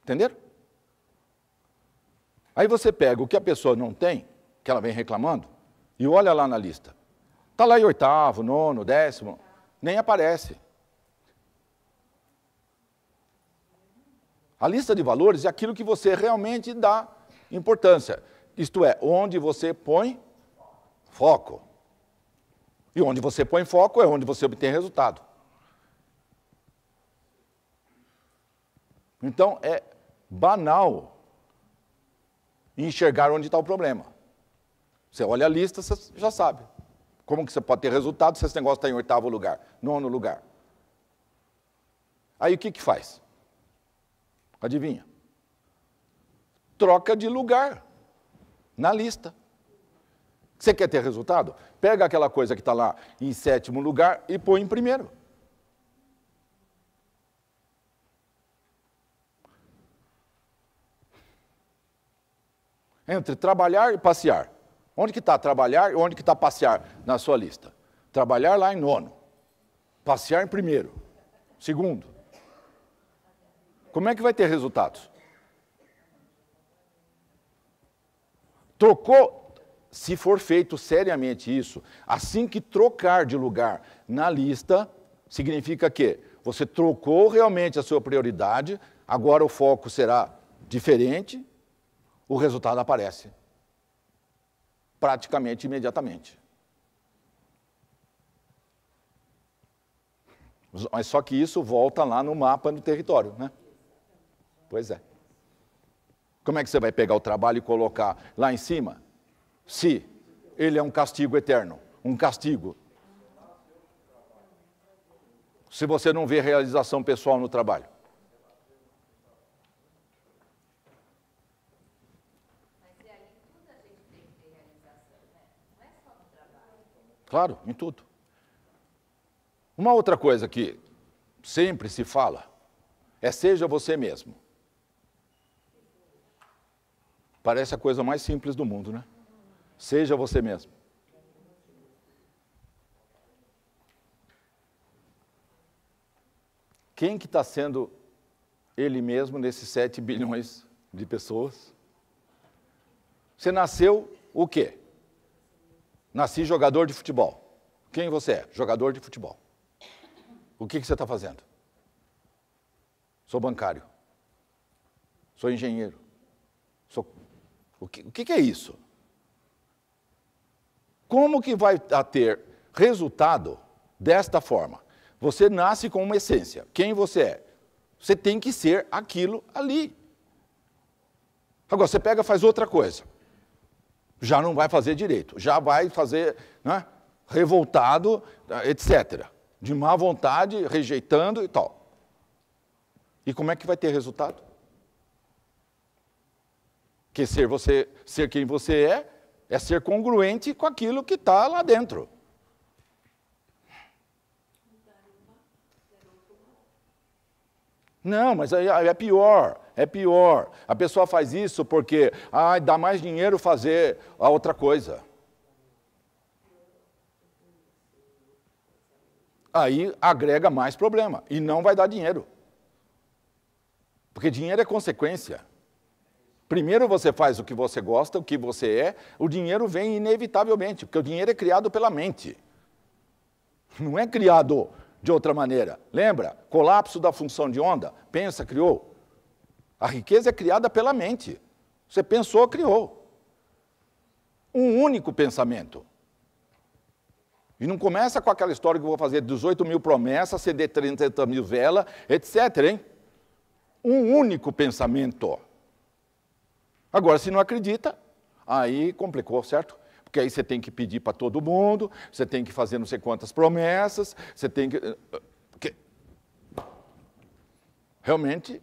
Entenderam? Aí você pega o que a pessoa não tem, que ela vem reclamando, e olha lá na lista. Está lá em oitavo, nono, décimo, nem aparece. A lista de valores é aquilo que você realmente dá importância. Isto é, onde você põe foco. E onde você põe foco é onde você obtém resultado. Então é banal enxergar onde está o problema. Você olha a lista, você já sabe. Como que você pode ter resultado se esse negócio está em oitavo lugar, nono lugar? Aí o que, que faz? Adivinha? Troca de lugar na lista. Você quer ter resultado? Pega aquela coisa que está lá em sétimo lugar e põe em primeiro. Entre trabalhar e passear. Onde que está trabalhar e onde que está passear na sua lista? Trabalhar lá em nono, passear em primeiro, segundo. Como é que vai ter resultados? Trocou, se for feito seriamente isso, assim que trocar de lugar na lista, significa que você trocou realmente a sua prioridade, agora o foco será diferente, o resultado aparece praticamente imediatamente. Mas só que isso volta lá no mapa do território, né? Pois é. Como é que você vai pegar o trabalho e colocar lá em cima? Se ele é um castigo eterno, um castigo. Se você não vê realização pessoal no trabalho. Claro, em tudo. Uma outra coisa que sempre se fala é seja você mesmo. Parece a coisa mais simples do mundo, né? Seja você mesmo. Quem que está sendo ele mesmo nesses 7 bilhões de pessoas? Você nasceu o quê? Nasci jogador de futebol. Quem você é? Jogador de futebol. O que, que você está fazendo? Sou bancário. Sou engenheiro. Sou... O, que, o que, que é isso? Como que vai ter resultado desta forma? Você nasce com uma essência. Quem você é? Você tem que ser aquilo ali. Agora, você pega e faz outra coisa já não vai fazer direito, já vai fazer né, revoltado, etc. De má vontade, rejeitando e tal. E como é que vai ter resultado? Que ser você, ser quem você é, é ser congruente com aquilo que está lá dentro. Não, mas aí é pior é pior. A pessoa faz isso porque ah, dá mais dinheiro fazer a outra coisa. Aí agrega mais problema e não vai dar dinheiro. Porque dinheiro é consequência. Primeiro você faz o que você gosta, o que você é, o dinheiro vem inevitavelmente, porque o dinheiro é criado pela mente. Não é criado de outra maneira. Lembra? Colapso da função de onda? Pensa, criou. A riqueza é criada pela mente. Você pensou, criou. Um único pensamento. E não começa com aquela história que eu vou fazer 18 mil promessas, ceder 30 mil velas, etc. Hein? Um único pensamento. Agora, se não acredita, aí complicou, certo? Porque aí você tem que pedir para todo mundo, você tem que fazer não sei quantas promessas, você tem que. Eh, realmente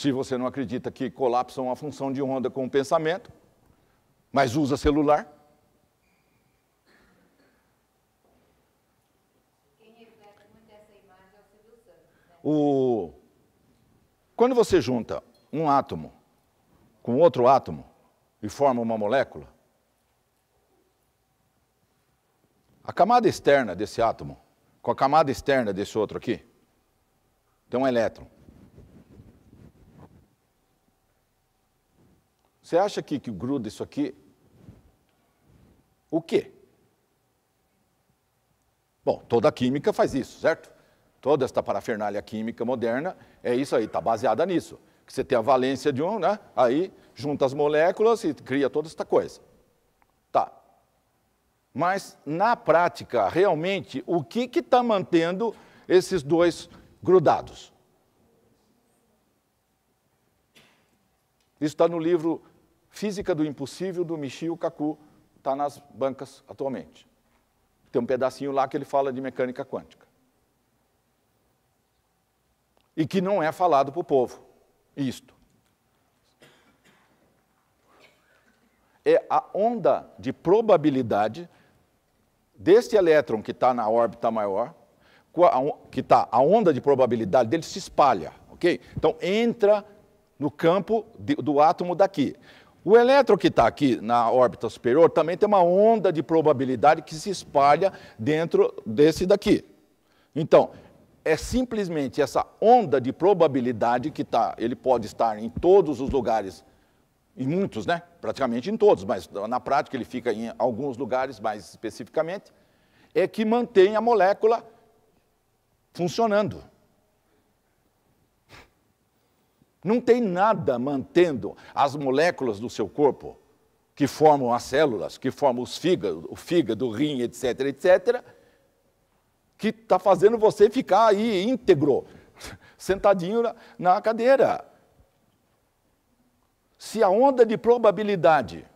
se você não acredita que colapsa é uma função de onda com o pensamento, mas usa celular. Quem reflete muito essa imagem é o né? O... Quando você junta um átomo com outro átomo e forma uma molécula, a camada externa desse átomo com a camada externa desse outro aqui tem um elétron. Você acha que, que gruda isso aqui? O quê? Bom, toda a química faz isso, certo? Toda esta parafernália química moderna é isso aí, está baseada nisso. Que você tem a valência de um, né? Aí junta as moléculas e cria toda esta coisa. Tá. Mas na prática, realmente, o que está mantendo esses dois grudados? Isso está no livro Física do Impossível, do Michio Kaku, está nas bancas atualmente. Tem um pedacinho lá que ele fala de mecânica quântica. E que não é falado para o povo, isto. É a onda de probabilidade deste elétron que está na órbita maior, que está a onda de probabilidade dele se espalha, ok? Então entra no campo do átomo daqui. O elétron que está aqui na órbita superior também tem uma onda de probabilidade que se espalha dentro desse daqui. Então, é simplesmente essa onda de probabilidade que está, ele pode estar em todos os lugares, em muitos, né? Praticamente em todos, mas na prática ele fica em alguns lugares mais especificamente, é que mantém a molécula funcionando. Não tem nada mantendo as moléculas do seu corpo, que formam as células, que formam os fígado, o fígado, o rim, etc., etc., que está fazendo você ficar aí íntegro, sentadinho na, na cadeira. Se a onda de probabilidade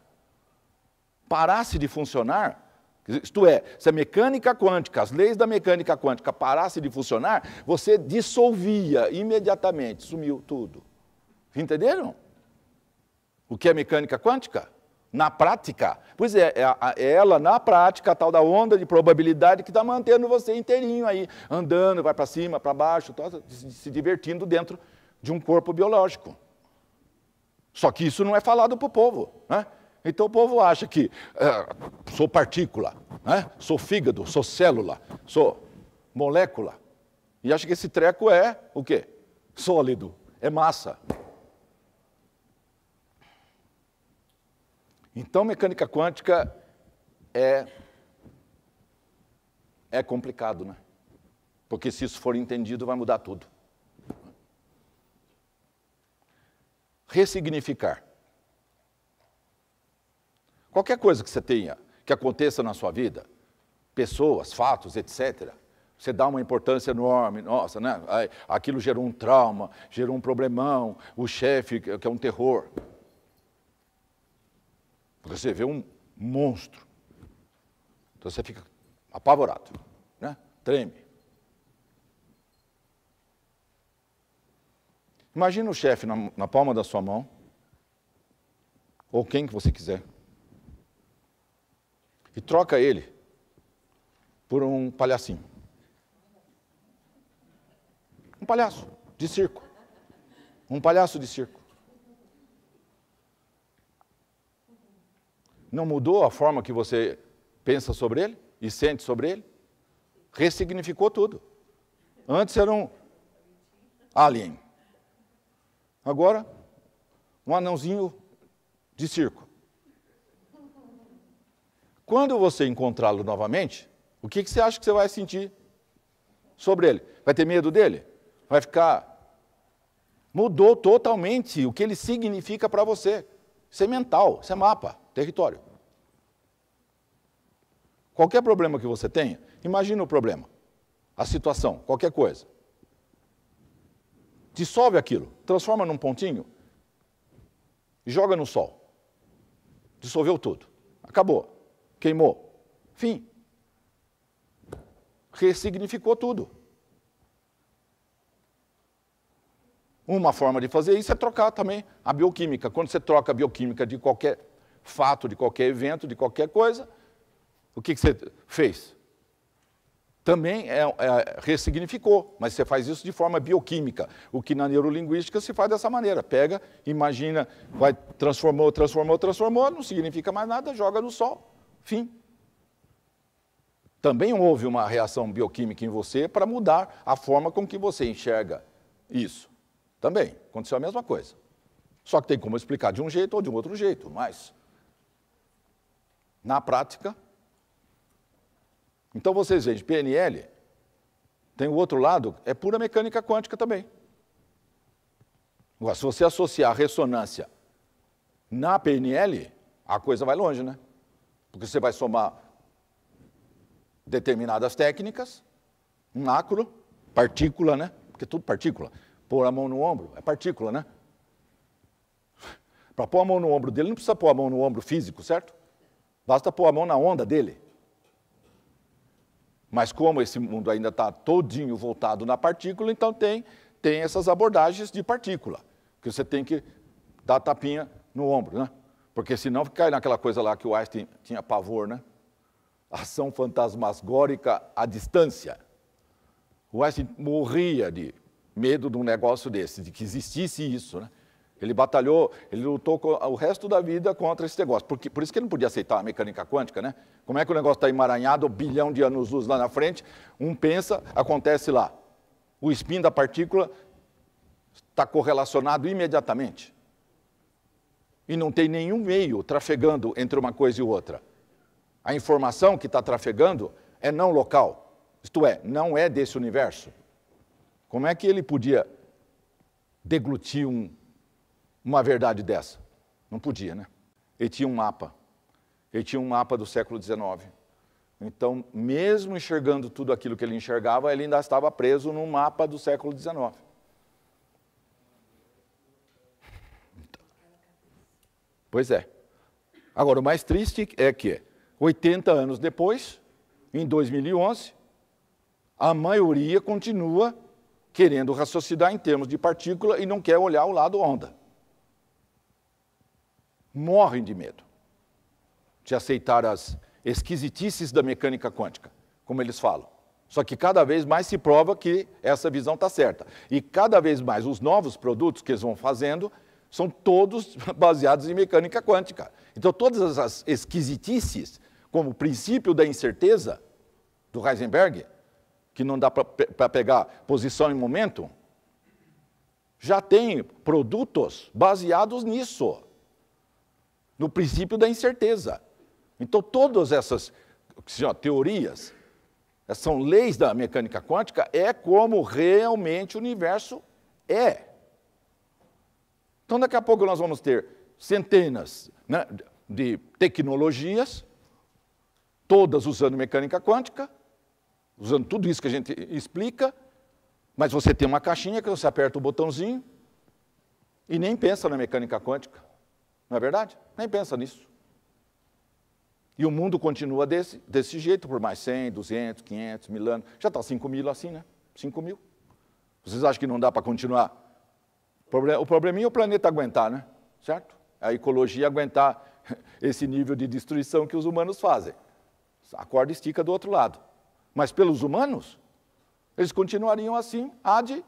parasse de funcionar, isto é, se a mecânica quântica, as leis da mecânica quântica parasse de funcionar, você dissolvia imediatamente, sumiu tudo. Entenderam? O que é mecânica quântica? Na prática. Pois é, é, é ela na prática, a tal da onda de probabilidade que está mantendo você inteirinho aí, andando, vai para cima, para baixo, se divertindo dentro de um corpo biológico. Só que isso não é falado para o povo. Né? Então o povo acha que ah, sou partícula, né? sou fígado, sou célula, sou molécula. E acha que esse treco é o quê? Sólido, é massa. Então, mecânica quântica é, é complicado, né? Porque se isso for entendido, vai mudar tudo. Ressignificar. Qualquer coisa que você tenha, que aconteça na sua vida, pessoas, fatos, etc., você dá uma importância enorme, nossa, né? Aquilo gerou um trauma, gerou um problemão, o chefe, que é um terror. Porque você vê um monstro. Então você fica apavorado, né? treme. Imagina o chefe na, na palma da sua mão, ou quem que você quiser, e troca ele por um palhacinho. Um palhaço de circo. Um palhaço de circo. Não mudou a forma que você pensa sobre ele e sente sobre ele? Ressignificou tudo. Antes era um alien. Agora, um anãozinho de circo. Quando você encontrá-lo novamente, o que, que você acha que você vai sentir sobre ele? Vai ter medo dele? Vai ficar. Mudou totalmente o que ele significa para você. Isso é mental, isso é mapa território. Qualquer problema que você tenha, imagina o problema, a situação, qualquer coisa. Dissolve aquilo, transforma num pontinho e joga no sol. Dissolveu tudo. Acabou. Queimou. Fim. Ressignificou tudo. Uma forma de fazer isso é trocar também a bioquímica. Quando você troca a bioquímica de qualquer fato, de qualquer evento, de qualquer coisa, o que, que você fez? Também é, é, ressignificou, mas você faz isso de forma bioquímica, o que na neurolinguística se faz dessa maneira. Pega, imagina, vai, transformou, transformou, transformou, não significa mais nada, joga no sol, fim. Também houve uma reação bioquímica em você para mudar a forma com que você enxerga isso. Também aconteceu a mesma coisa. Só que tem como explicar de um jeito ou de um outro jeito, mas na prática. Então vocês veem, PNL tem o outro lado, é pura mecânica quântica também. Agora, se você associar ressonância na PNL, a coisa vai longe, né? Porque você vai somar determinadas técnicas, um acro, partícula, né? Porque é tudo partícula. Pôr a mão no ombro, é partícula, né? Para pôr a mão no ombro dele, não precisa pôr a mão no ombro físico, certo? Basta pôr a mão na onda dele. Mas como esse mundo ainda está todinho voltado na partícula, então tem, tem essas abordagens de partícula, que você tem que dar tapinha no ombro, né? Porque senão cai naquela coisa lá que o Einstein tinha pavor, né? Ação fantasmagórica à distância. O Einstein morria de medo de um negócio desse, de que existisse isso, né? Ele batalhou, ele lutou o resto da vida contra esse negócio. Porque, por isso que ele não podia aceitar a mecânica quântica, né? Como é que o negócio está emaranhado, um bilhão de anos-luz lá na frente, um pensa, acontece lá. O spin da partícula está correlacionado imediatamente. E não tem nenhum meio trafegando entre uma coisa e outra. A informação que está trafegando é não local, isto é, não é desse universo. Como é que ele podia deglutir um uma verdade dessa? Não podia, né? Ele tinha um mapa. Ele tinha um mapa do século XIX. Então, mesmo enxergando tudo aquilo que ele enxergava, ele ainda estava preso num mapa do século XIX. Pois é. Agora, o mais triste é que, 80 anos depois, em 2011, a maioria continua querendo raciocinar em termos de partícula e não quer olhar o lado onda morrem de medo de aceitar as esquisitices da mecânica quântica, como eles falam. Só que cada vez mais se prova que essa visão está certa. E cada vez mais os novos produtos que eles vão fazendo são todos baseados em mecânica quântica. Então, todas as esquisitices, como o princípio da incerteza do Heisenberg, que não dá para pegar posição em momento, já tem produtos baseados nisso no princípio da incerteza. Então, todas essas teorias, eh, são leis da mecânica quântica, é como realmente o universo é. Então, daqui a pouco nós vamos ter centenas né, de tecnologias, todas usando mecânica quântica, usando tudo isso que a gente explica, mas você tem uma caixinha que você aperta o botãozinho e nem pensa na mecânica quântica. Não é verdade? Nem pensa nisso. E o mundo continua desse, desse jeito por mais 100, 200, 500, mil anos. Já está 5 mil assim, né? 5 mil. Vocês acham que não dá para continuar? O probleminha é o planeta aguentar, né? Certo? A ecologia aguentar esse nível de destruição que os humanos fazem. A corda estica do outro lado. Mas pelos humanos, eles continuariam assim ad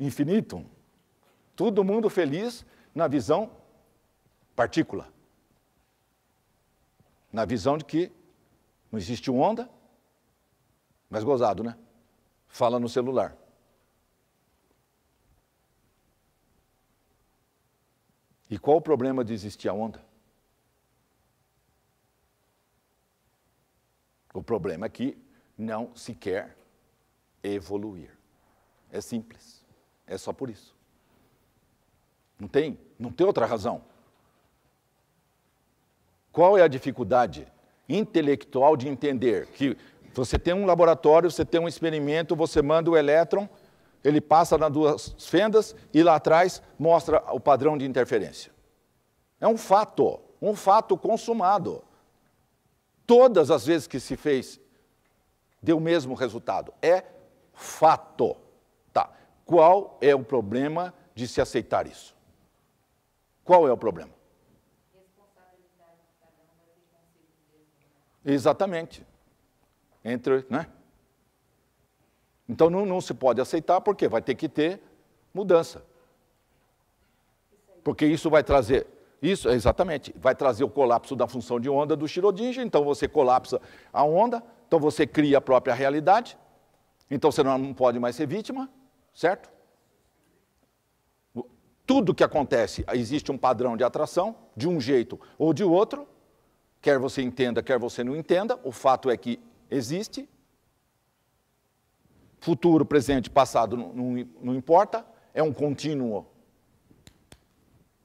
infinitum. Todo mundo feliz na visão partícula. Na visão de que não existe onda, mas gozado, né? Fala no celular. E qual o problema de existir a onda? O problema é que não se quer evoluir. É simples. É só por isso. Não tem, não tem outra razão. Qual é a dificuldade intelectual de entender que você tem um laboratório, você tem um experimento, você manda o elétron, ele passa nas duas fendas e lá atrás mostra o padrão de interferência. É um fato, um fato consumado. Todas as vezes que se fez, deu o mesmo resultado. É fato. Tá. Qual é o problema de se aceitar isso? Qual é o problema? Exatamente. Entre, né? Então não, não se pode aceitar, porque vai ter que ter mudança. Porque isso vai trazer isso, exatamente. Vai trazer o colapso da função de onda do Schrödinger, então você colapsa a onda, então você cria a própria realidade, então você não pode mais ser vítima, certo? Tudo que acontece, existe um padrão de atração, de um jeito ou de outro, Quer você entenda, quer você não entenda, o fato é que existe. Futuro, presente, passado não, não, importa, é um contínuo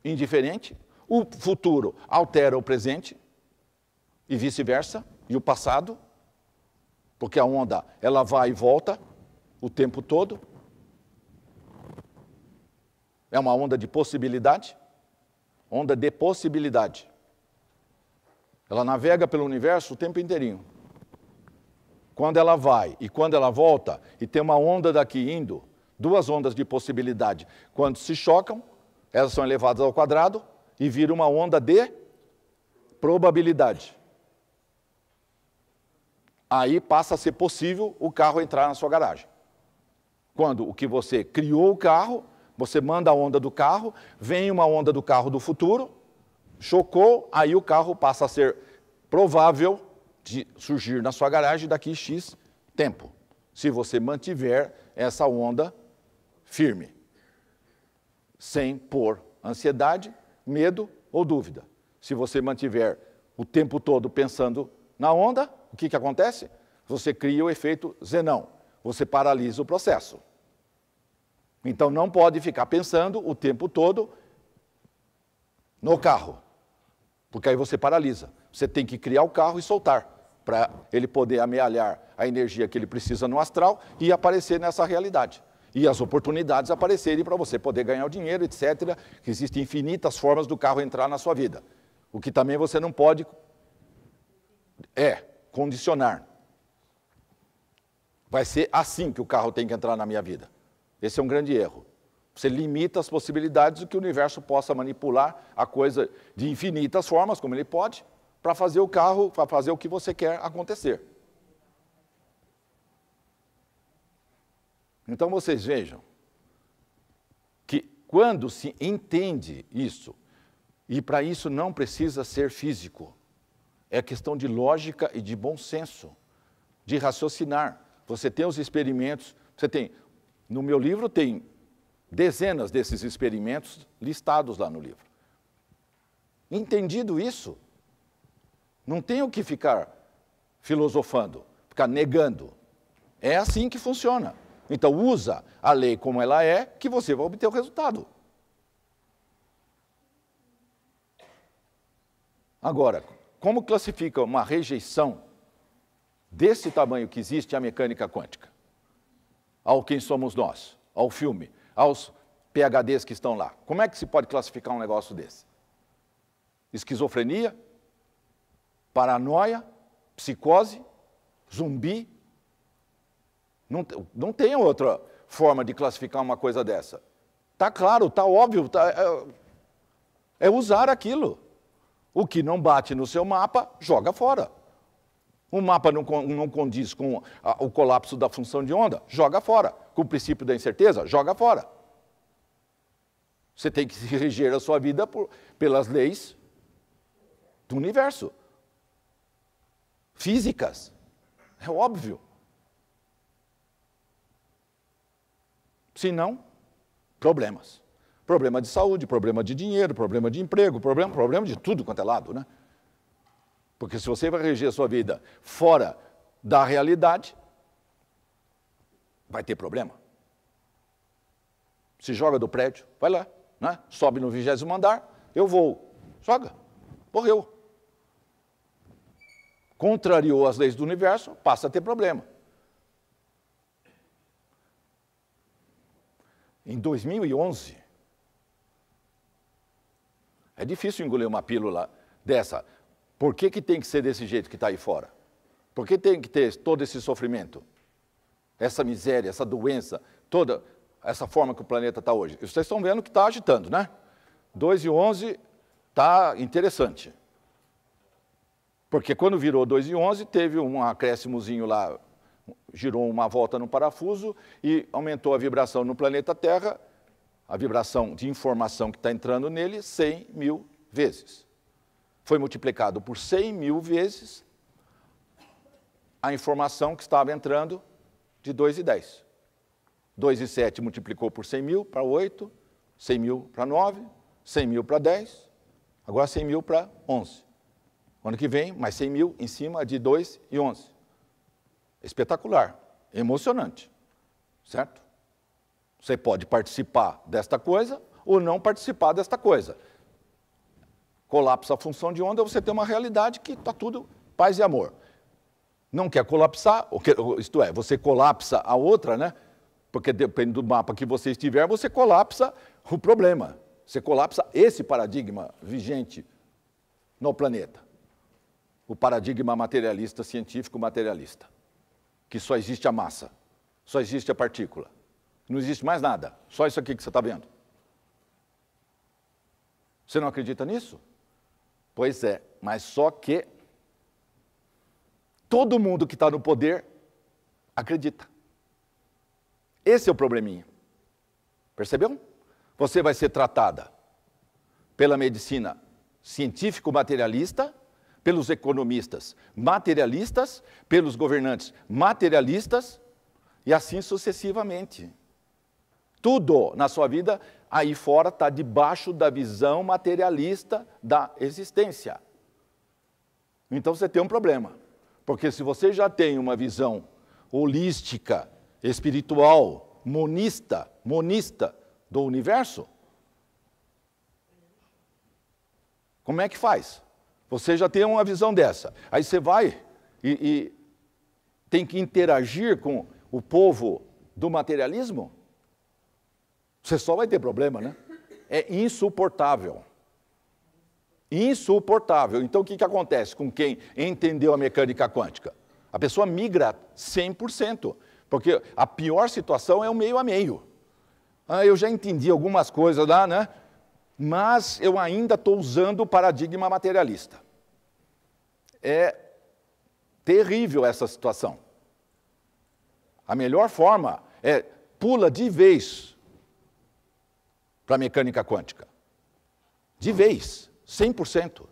indiferente. O futuro altera o presente e vice-versa, e o passado, porque a onda ela vai e volta o tempo todo. É uma onda de possibilidade, onda de possibilidade. Ela navega pelo universo o tempo inteirinho. Quando ela vai e quando ela volta, e tem uma onda daqui indo, duas ondas de possibilidade. Quando se chocam, elas são elevadas ao quadrado e vira uma onda de probabilidade. Aí passa a ser possível o carro entrar na sua garagem. Quando o que você criou o carro, você manda a onda do carro, vem uma onda do carro do futuro, chocou, aí o carro passa a ser provável de surgir na sua garagem daqui X tempo, se você mantiver essa onda firme, sem pôr ansiedade, medo ou dúvida. Se você mantiver o tempo todo pensando na onda, o que, que acontece? Você cria o efeito zenão, você paralisa o processo. Então não pode ficar pensando o tempo todo no carro. Porque aí você paralisa. Você tem que criar o carro e soltar para ele poder amealhar a energia que ele precisa no astral e aparecer nessa realidade. E as oportunidades aparecerem para você poder ganhar o dinheiro, etc. existem infinitas formas do carro entrar na sua vida. O que também você não pode é condicionar. Vai ser assim que o carro tem que entrar na minha vida. Esse é um grande erro. Você limita as possibilidades do que o universo possa manipular a coisa de infinitas formas, como ele pode, para fazer o carro, para fazer o que você quer acontecer. Então vocês vejam que quando se entende isso, e para isso não precisa ser físico, é questão de lógica e de bom senso, de raciocinar. Você tem os experimentos, você tem. No meu livro tem dezenas desses experimentos listados lá no livro. Entendido isso, não tenho que ficar filosofando, ficar negando. É assim que funciona. Então usa a lei como ela é, que você vai obter o resultado. Agora, como classifica uma rejeição desse tamanho que existe à mecânica quântica? Ao quem somos nós, ao filme, aos PHDs que estão lá. Como é que se pode classificar um negócio desse? Esquizofrenia, paranoia, psicose, zumbi. Não, não tem outra forma de classificar uma coisa dessa. Tá claro, tá óbvio, tá, é, é usar aquilo. O que não bate no seu mapa, joga fora. O mapa não, não condiz com a, o colapso da função de onda? Joga fora. Com o princípio da incerteza? Joga fora. Você tem que reger a sua vida por, pelas leis do universo físicas. É óbvio. Se não, problemas. Problema de saúde, problema de dinheiro, problema de emprego, problema, problema de tudo quanto é lado, né? Porque se você vai reger a sua vida fora da realidade, vai ter problema. Se joga do prédio, vai lá, né? sobe no vigésimo andar, eu vou. Joga, morreu. Contrariou as leis do universo, passa a ter problema. Em 2011, é difícil engolir uma pílula dessa, por que, que tem que ser desse jeito que está aí fora? Por que tem que ter todo esse sofrimento? Essa miséria, essa doença, toda essa forma que o planeta está hoje. Vocês estão vendo que está agitando, né? 2 e 11 está interessante. Porque quando virou 2 e 11, teve um acréscimozinho lá, girou uma volta no parafuso e aumentou a vibração no planeta Terra, a vibração de informação que está entrando nele, 100 mil vezes foi multiplicado por 100 mil vezes a informação que estava entrando de 2 e 10. 2 e 7 multiplicou por 100 mil para 8, 100 mil para 9, 100 mil para 10, agora 100 mil para 11. Ano que vem, mais 100 mil em cima de 2 e 11. Espetacular, emocionante, certo? Você pode participar desta coisa ou não participar desta coisa colapsa a função de onda, você tem uma realidade que está tudo paz e amor. Não quer colapsar, isto é, você colapsa a outra, né? Porque depende do mapa que você estiver, você colapsa o problema. Você colapsa esse paradigma vigente no planeta. O paradigma materialista, científico materialista. Que só existe a massa, só existe a partícula. Não existe mais nada, só isso aqui que você está vendo. Você não acredita nisso? Pois é, mas só que todo mundo que está no poder acredita. Esse é o probleminha. Percebeu? Você vai ser tratada pela medicina científico-materialista, pelos economistas materialistas, pelos governantes materialistas e assim sucessivamente. Tudo na sua vida aí fora está debaixo da visão materialista da existência. Então você tem um problema, porque se você já tem uma visão holística, espiritual, monista, monista do universo, como é que faz? Você já tem uma visão dessa. Aí você vai e, e tem que interagir com o povo do materialismo? Você só vai ter problema, né? É insuportável. Insuportável. Então, o que, que acontece com quem entendeu a mecânica quântica? A pessoa migra 100%, porque a pior situação é o meio a meio. Ah, eu já entendi algumas coisas lá, né? Mas eu ainda estou usando o paradigma materialista. É terrível essa situação. A melhor forma é pula de vez para a mecânica quântica. De vez, 100%.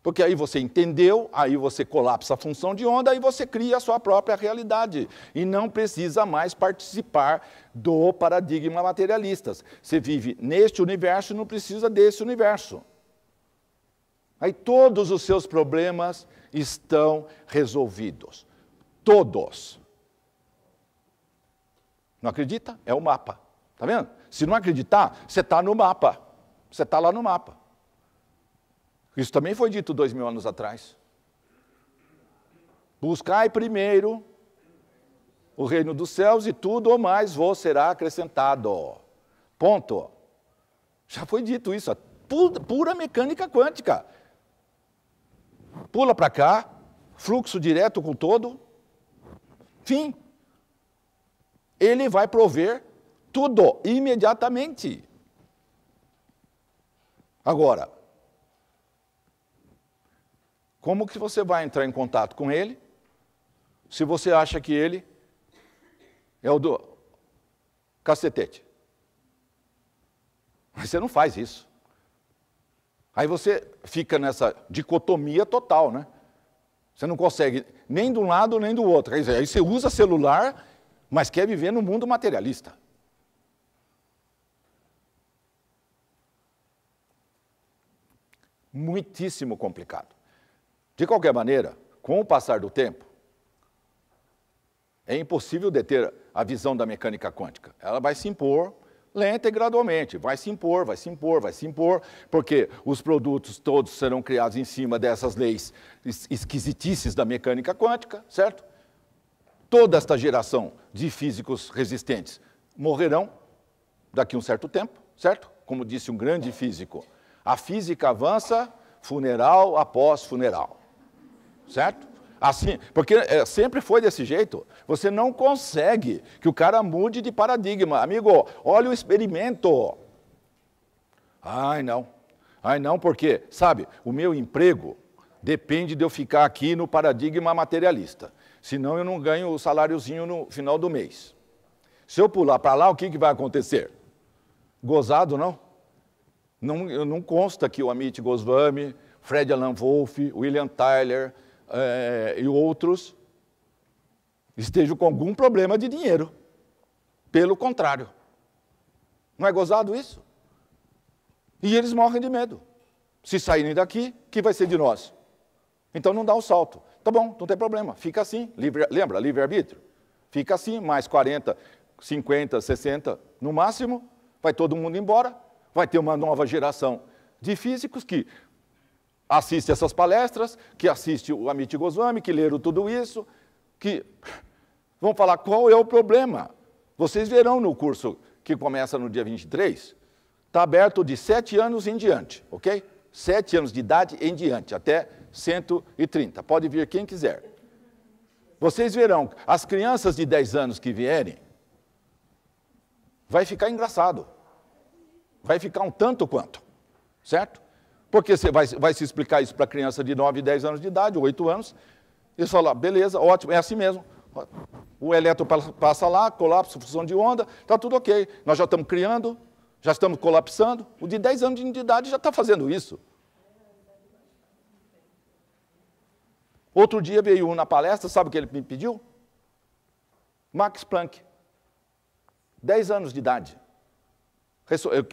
Porque aí você entendeu, aí você colapsa a função de onda, aí você cria a sua própria realidade. E não precisa mais participar do paradigma materialista. Você vive neste universo e não precisa desse universo. Aí todos os seus problemas estão resolvidos. Todos. Não acredita? É o mapa. Está vendo? Se não acreditar, você está no mapa. Você está lá no mapa. Isso também foi dito dois mil anos atrás. Buscai primeiro o reino dos céus e tudo ou mais vos será acrescentado. Ponto. Já foi dito isso. Pura mecânica quântica. Pula para cá, fluxo direto com todo. Fim. Ele vai prover tudo imediatamente. Agora, como que você vai entrar em contato com ele se você acha que ele é o do cacetete? Mas você não faz isso. Aí você fica nessa dicotomia total, né? Você não consegue nem de um lado nem do outro. Aí você usa celular, mas quer viver no mundo materialista. muitíssimo complicado. De qualquer maneira, com o passar do tempo, é impossível deter a visão da mecânica quântica. Ela vai se impor lenta e gradualmente, vai se impor, vai se impor, vai se impor, porque os produtos todos serão criados em cima dessas leis esquisitices da mecânica quântica, certo? Toda esta geração de físicos resistentes morrerão daqui a um certo tempo, certo? Como disse um grande físico, a física avança funeral após funeral. Certo? Assim, porque é, sempre foi desse jeito. Você não consegue que o cara mude de paradigma. Amigo, olha o experimento. Ai, não. Ai, não, porque, sabe, o meu emprego depende de eu ficar aqui no paradigma materialista. Senão eu não ganho o saláriozinho no final do mês. Se eu pular para lá, o que, que vai acontecer? Gozado, não? Não, não consta que o Amit Goswami, Fred Alan Wolff, William Tyler é, e outros estejam com algum problema de dinheiro. Pelo contrário. Não é gozado isso? E eles morrem de medo. Se saírem daqui, o que vai ser de nós? Então não dá o um salto. Tá bom, não tem problema, fica assim. Livre, lembra, livre-arbítrio. Fica assim, mais 40, 50, 60 no máximo, vai todo mundo embora, vai ter uma nova geração de físicos que assiste essas palestras, que assiste o Amit Goswami, que leram tudo isso, que vão falar qual é o problema. Vocês verão no curso que começa no dia 23, está aberto de 7 anos em diante, ok? 7 anos de idade em diante, até 130. Pode vir quem quiser. Vocês verão, as crianças de 10 anos que vierem, vai ficar engraçado vai ficar um tanto quanto, certo? Porque você vai, vai se explicar isso para criança de 9, 10 anos de idade, 8 anos, eles fala, beleza, ótimo, é assim mesmo. O elétron passa lá, colapso, fusão de onda, está tudo ok. Nós já estamos criando, já estamos colapsando. O de 10 anos de idade já está fazendo isso. Outro dia veio um na palestra, sabe o que ele me pediu? Max Planck. 10 anos de idade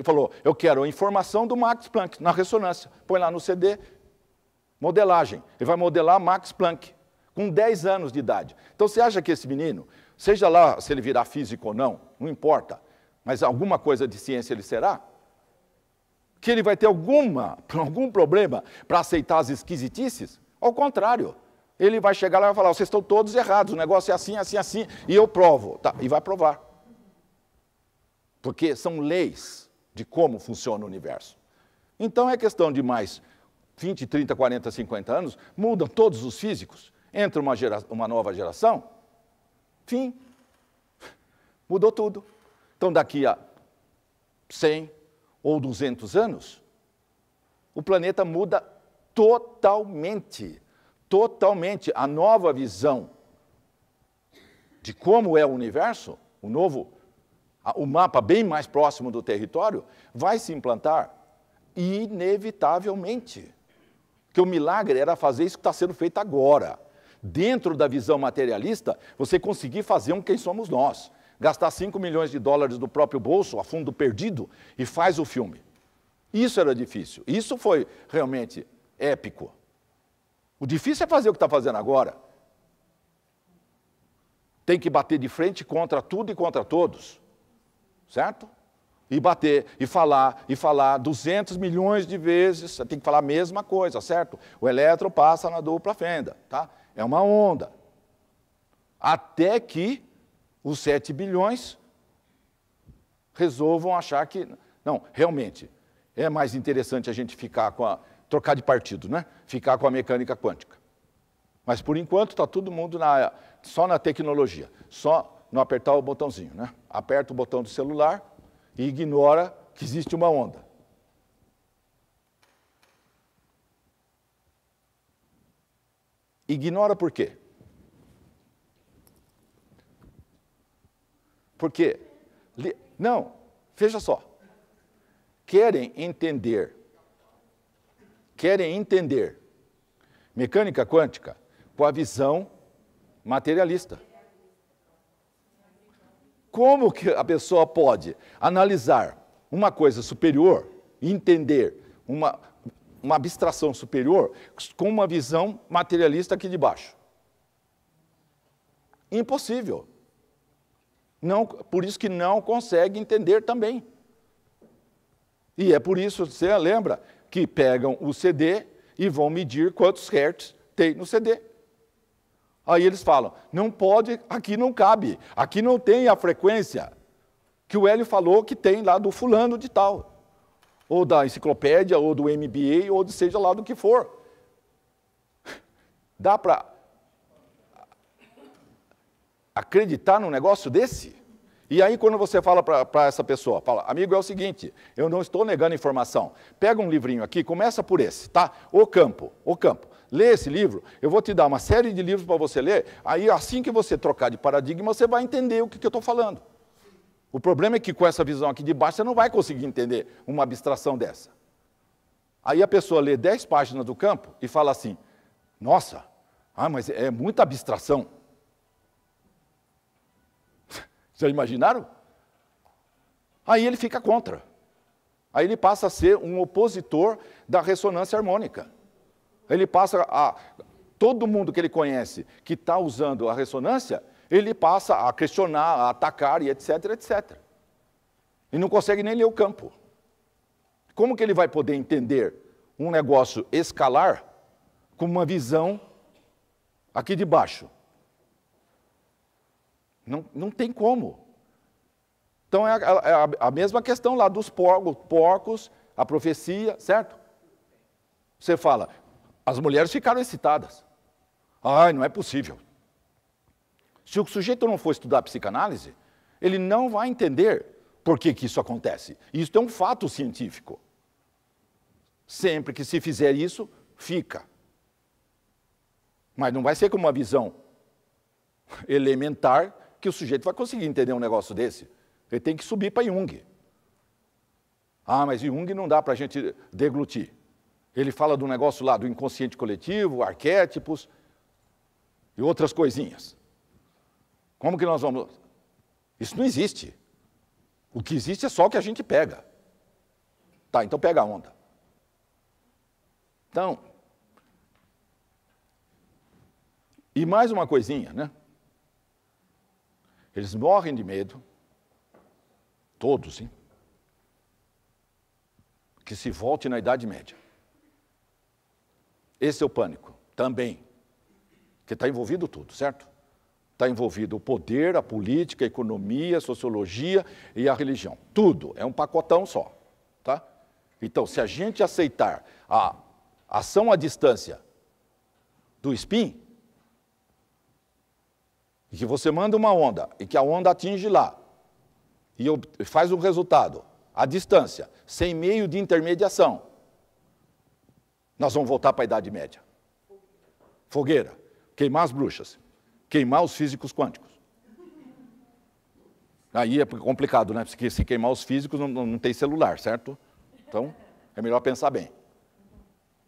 falou, eu quero a informação do Max Planck na ressonância. Põe lá no CD, modelagem. Ele vai modelar Max Planck com 10 anos de idade. Então você acha que esse menino, seja lá se ele virar físico ou não, não importa, mas alguma coisa de ciência ele será? Que ele vai ter alguma, algum problema para aceitar as esquisitices? Ao contrário, ele vai chegar lá e vai falar: vocês estão todos errados, o negócio é assim, assim, assim, e eu provo. Tá, e vai provar porque são leis de como funciona o universo. Então é questão de mais 20, 30, 40, 50 anos, mudam todos os físicos, entra uma, gera, uma nova geração, fim, mudou tudo. Então daqui a 100 ou 200 anos, o planeta muda totalmente, totalmente. A nova visão de como é o universo, o novo o mapa bem mais próximo do território, vai se implantar inevitavelmente. Que o milagre era fazer isso que está sendo feito agora. Dentro da visão materialista, você conseguir fazer um quem somos nós. Gastar 5 milhões de dólares do próprio bolso, a fundo perdido, e faz o filme. Isso era difícil. Isso foi realmente épico. O difícil é fazer o que está fazendo agora. Tem que bater de frente contra tudo e contra todos certo? E bater, e falar, e falar 200 milhões de vezes, tem que falar a mesma coisa, certo? O elétron passa na dupla fenda, tá? É uma onda. Até que os 7 bilhões resolvam achar que. Não, realmente, é mais interessante a gente ficar com a. trocar de partido, né? Ficar com a mecânica quântica. Mas por enquanto está todo mundo na, só na tecnologia, só não apertar o botãozinho, né? Aperta o botão do celular e ignora que existe uma onda. Ignora por quê? Porque, não, veja só. Querem entender, querem entender mecânica quântica com a visão materialista. Como que a pessoa pode analisar uma coisa superior, entender uma, uma abstração superior com uma visão materialista aqui de baixo? Impossível. Não, por isso que não consegue entender também. E é por isso, você lembra, que pegam o CD e vão medir quantos hertz tem no CD. Aí eles falam: não pode, aqui não cabe, aqui não tem a frequência que o Hélio falou que tem lá do fulano de tal, ou da enciclopédia, ou do MBA, ou de seja lá do que for. Dá para acreditar num negócio desse? E aí, quando você fala para essa pessoa, fala, amigo, é o seguinte, eu não estou negando informação. Pega um livrinho aqui, começa por esse, tá? O campo, o campo. Lê esse livro, eu vou te dar uma série de livros para você ler, aí assim que você trocar de paradigma, você vai entender o que, que eu estou falando. O problema é que com essa visão aqui de baixo, você não vai conseguir entender uma abstração dessa. Aí a pessoa lê 10 páginas do campo e fala assim: nossa, ah, mas é muita abstração. Já imaginaram? Aí ele fica contra. Aí ele passa a ser um opositor da ressonância harmônica. Ele passa a. Todo mundo que ele conhece que está usando a ressonância, ele passa a questionar, a atacar e etc, etc. E não consegue nem ler o campo. Como que ele vai poder entender um negócio escalar com uma visão aqui de baixo? Não, não tem como. Então é a, é é a mesma questão lá dos porcos, porcos, a profecia, certo? Você fala, as mulheres ficaram excitadas. Ai, não é possível. Se o sujeito não for estudar psicanálise, ele não vai entender por que, que isso acontece. Isso é um fato científico. Sempre que se fizer isso, fica. Mas não vai ser com uma visão elementar que o sujeito vai conseguir entender um negócio desse. Ele tem que subir para Jung. Ah, mas Jung não dá para a gente deglutir. Ele fala do negócio lá do inconsciente coletivo, arquétipos e outras coisinhas. Como que nós vamos? Isso não existe. O que existe é só o que a gente pega. Tá, então pega a onda. Então, e mais uma coisinha, né? Eles morrem de medo, todos, hein? Que se volte na Idade Média. Esse é o pânico também, que está envolvido tudo, certo? Está envolvido o poder, a política, a economia, a sociologia e a religião. Tudo, é um pacotão só, tá? Então, se a gente aceitar a ação à distância do spin, e que você manda uma onda e que a onda atinge lá e faz um resultado à distância, sem meio de intermediação, nós vamos voltar para a Idade Média. Fogueira, queimar as bruxas, queimar os físicos quânticos. Aí é complicado, né? Porque se queimar os físicos não, não tem celular, certo? Então é melhor pensar bem.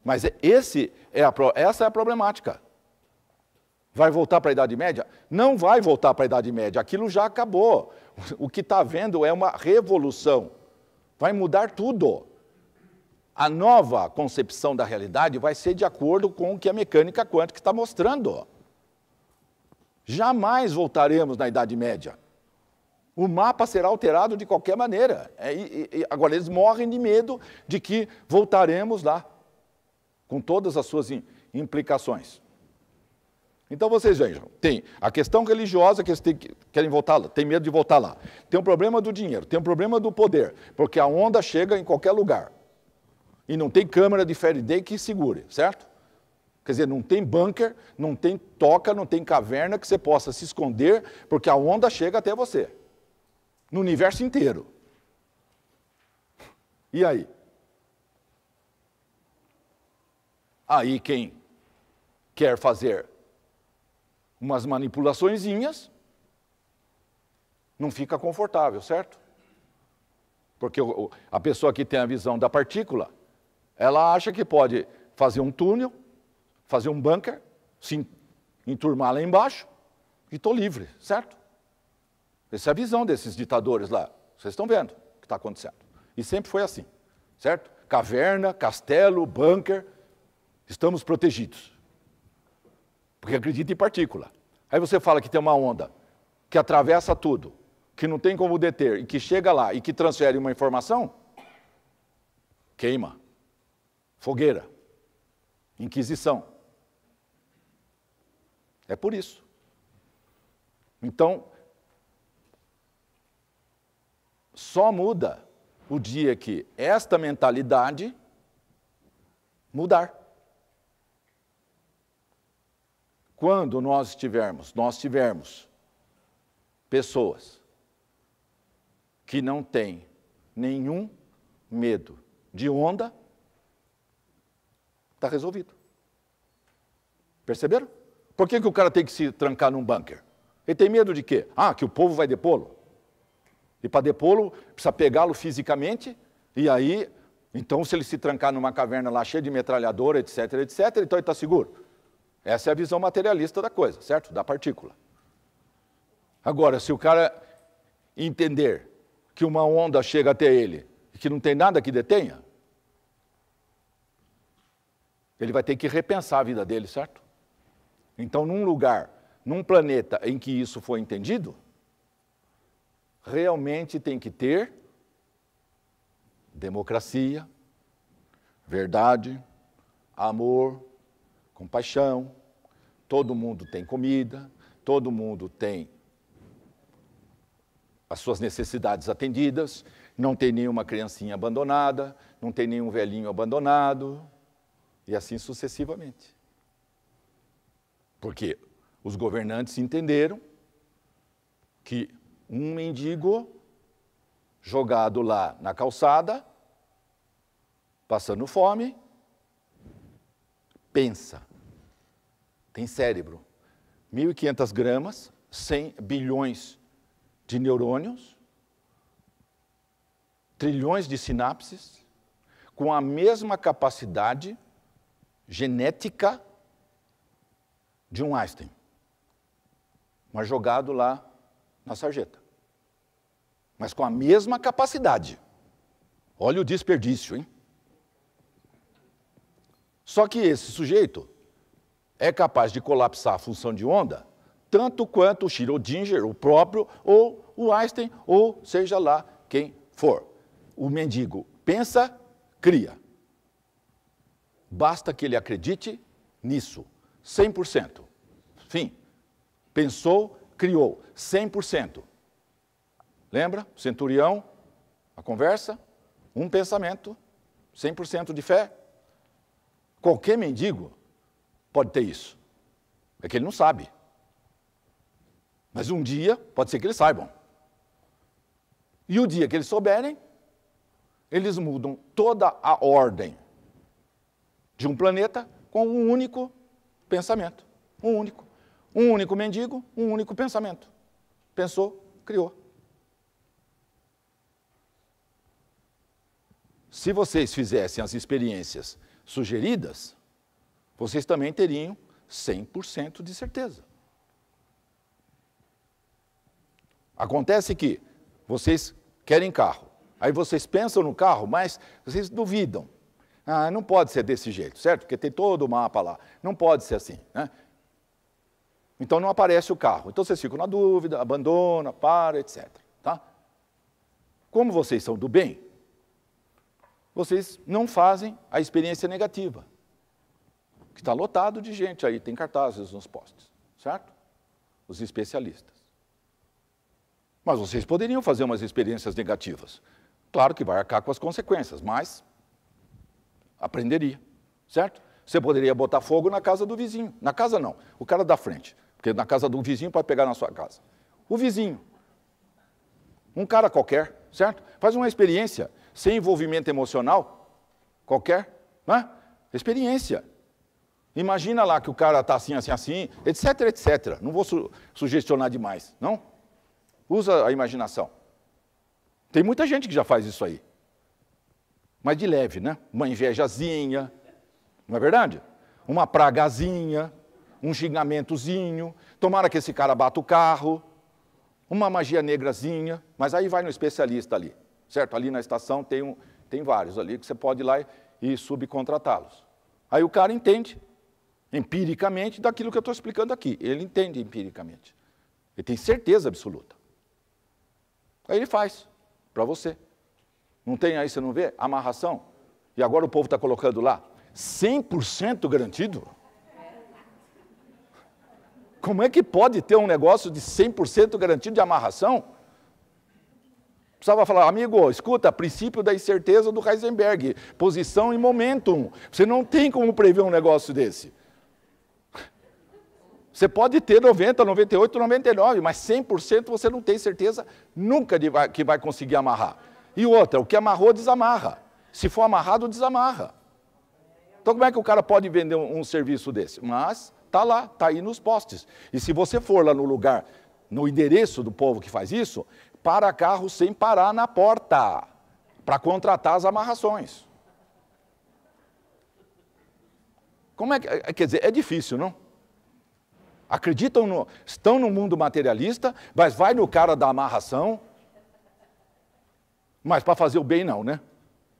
Mas é, esse é a, essa é a problemática. Vai voltar para a Idade Média? Não vai voltar para a Idade Média. Aquilo já acabou. O que está vendo é uma revolução. Vai mudar tudo a nova concepção da realidade vai ser de acordo com o que a mecânica quântica está mostrando. Jamais voltaremos na Idade Média. O mapa será alterado de qualquer maneira. É, e, e, agora, eles morrem de medo de que voltaremos lá, com todas as suas implicações. Então vocês vejam, tem a questão religiosa que eles têm, querem voltar lá, tem medo de voltar lá. Tem o um problema do dinheiro, tem o um problema do poder, porque a onda chega em qualquer lugar. E não tem câmera de Faraday day que segure, certo? Quer dizer, não tem bunker, não tem toca, não tem caverna que você possa se esconder, porque a onda chega até você. No universo inteiro. E aí? Aí quem quer fazer umas manipulaçõezinhas não fica confortável, certo? Porque a pessoa que tem a visão da partícula ela acha que pode fazer um túnel, fazer um bunker, se enturmar lá embaixo e estou livre, certo? Essa é a visão desses ditadores lá. Vocês estão vendo o que está acontecendo. E sempre foi assim, certo? Caverna, castelo, bunker, estamos protegidos. Porque acredita em partícula. Aí você fala que tem uma onda que atravessa tudo, que não tem como deter e que chega lá e que transfere uma informação, queima fogueira, inquisição. É por isso. Então, só muda o dia que esta mentalidade mudar. Quando nós tivermos, nós tivermos pessoas que não têm nenhum medo de onda, Está resolvido. Perceberam? Por que, que o cara tem que se trancar num bunker? Ele tem medo de quê? Ah, que o povo vai depô-lo. E para depô-lo, precisa pegá-lo fisicamente, e aí, então, se ele se trancar numa caverna lá cheia de metralhadora, etc., etc., então ele está seguro. Essa é a visão materialista da coisa, certo? Da partícula. Agora, se o cara entender que uma onda chega até ele e que não tem nada que detenha, ele vai ter que repensar a vida dele, certo? Então, num lugar, num planeta em que isso foi entendido, realmente tem que ter democracia, verdade, amor, compaixão. Todo mundo tem comida, todo mundo tem as suas necessidades atendidas, não tem nenhuma criancinha abandonada, não tem nenhum velhinho abandonado, e assim sucessivamente. Porque os governantes entenderam que um mendigo jogado lá na calçada, passando fome, pensa, tem cérebro. 1.500 gramas, 100 bilhões de neurônios, trilhões de sinapses, com a mesma capacidade genética de um Einstein, mas jogado lá na sarjeta. Mas com a mesma capacidade. Olha o desperdício, hein? Só que esse sujeito é capaz de colapsar a função de onda tanto quanto o Schrödinger, o próprio, ou o Einstein, ou seja lá quem for. O mendigo pensa, cria. Basta que ele acredite nisso, 100%. Fim. Pensou, criou, 100%. Lembra? Centurião, a conversa, um pensamento, 100% de fé. Qualquer mendigo pode ter isso. É que ele não sabe. Mas um dia pode ser que eles saibam. E o dia que eles souberem, eles mudam toda a ordem de um planeta com um único pensamento. Um único. Um único mendigo, um único pensamento. Pensou, criou. Se vocês fizessem as experiências sugeridas, vocês também teriam 100% de certeza. Acontece que vocês querem carro, aí vocês pensam no carro, mas vocês duvidam. Ah, não pode ser desse jeito, certo? Porque tem todo o mapa lá. Não pode ser assim, né? Então não aparece o carro. Então vocês ficam na dúvida, abandona, para, etc. Tá? Como vocês são do bem, vocês não fazem a experiência negativa. Que está lotado de gente aí, tem cartazes nos postes, certo? Os especialistas. Mas vocês poderiam fazer umas experiências negativas. Claro que vai arcar com as consequências, mas Aprenderia, certo? Você poderia botar fogo na casa do vizinho. Na casa não, o cara da frente. Porque na casa do vizinho pode pegar na sua casa. O vizinho. Um cara qualquer, certo? Faz uma experiência sem envolvimento emocional qualquer, né? Experiência. Imagina lá que o cara está assim, assim, assim, etc, etc. Não vou su sugestionar demais, não? Usa a imaginação. Tem muita gente que já faz isso aí. Mas de leve, né? Uma invejazinha, não é verdade? Uma pragazinha, um xingamentozinho, tomara que esse cara bata o carro, uma magia negrazinha, mas aí vai no especialista ali, certo? Ali na estação tem, um, tem vários ali que você pode ir lá e, e subcontratá-los. Aí o cara entende, empiricamente, daquilo que eu estou explicando aqui. Ele entende empiricamente. Ele tem certeza absoluta. Aí ele faz, para você. Não tem aí, você não vê? Amarração. E agora o povo está colocando lá. 100% garantido? Como é que pode ter um negócio de 100% garantido de amarração? Precisava falar, amigo, escuta, princípio da incerteza do Heisenberg, posição e momentum. Você não tem como prever um negócio desse. Você pode ter 90, 98, 99, mas 100% você não tem certeza nunca de, que vai conseguir amarrar. E outra, é o que amarrou, desamarra. Se for amarrado, desamarra. Então, como é que o cara pode vender um, um serviço desse? Mas está lá, está aí nos postes. E se você for lá no lugar, no endereço do povo que faz isso, para carro sem parar na porta, para contratar as amarrações. Como é que, é, quer dizer, é difícil, não? Acreditam no, estão no mundo materialista, mas vai no cara da amarração, mas para fazer o bem, não, né?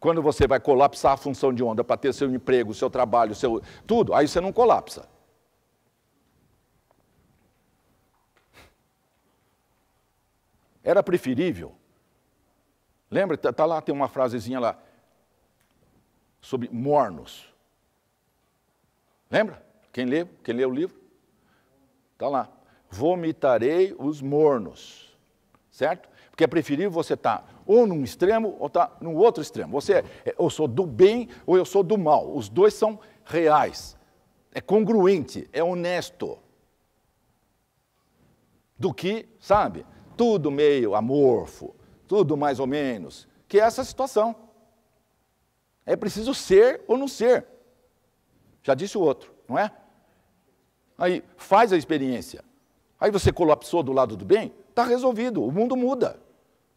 Quando você vai colapsar a função de onda para ter seu emprego, seu trabalho, seu tudo, aí você não colapsa. Era preferível. Lembra, tá, tá lá tem uma frasezinha lá sobre mornos. Lembra? Quem lê, quem lê o livro? Tá lá. Vomitarei os mornos. Certo? Porque é preferível você estar tá ou num extremo ou está no outro extremo. Você é, é, eu sou do bem ou eu sou do mal. Os dois são reais. É congruente, é honesto. Do que, sabe, tudo meio amorfo, tudo mais ou menos, que é essa situação. É preciso ser ou não ser. Já disse o outro, não é? Aí faz a experiência. Aí você colapsou do lado do bem, está resolvido, o mundo muda.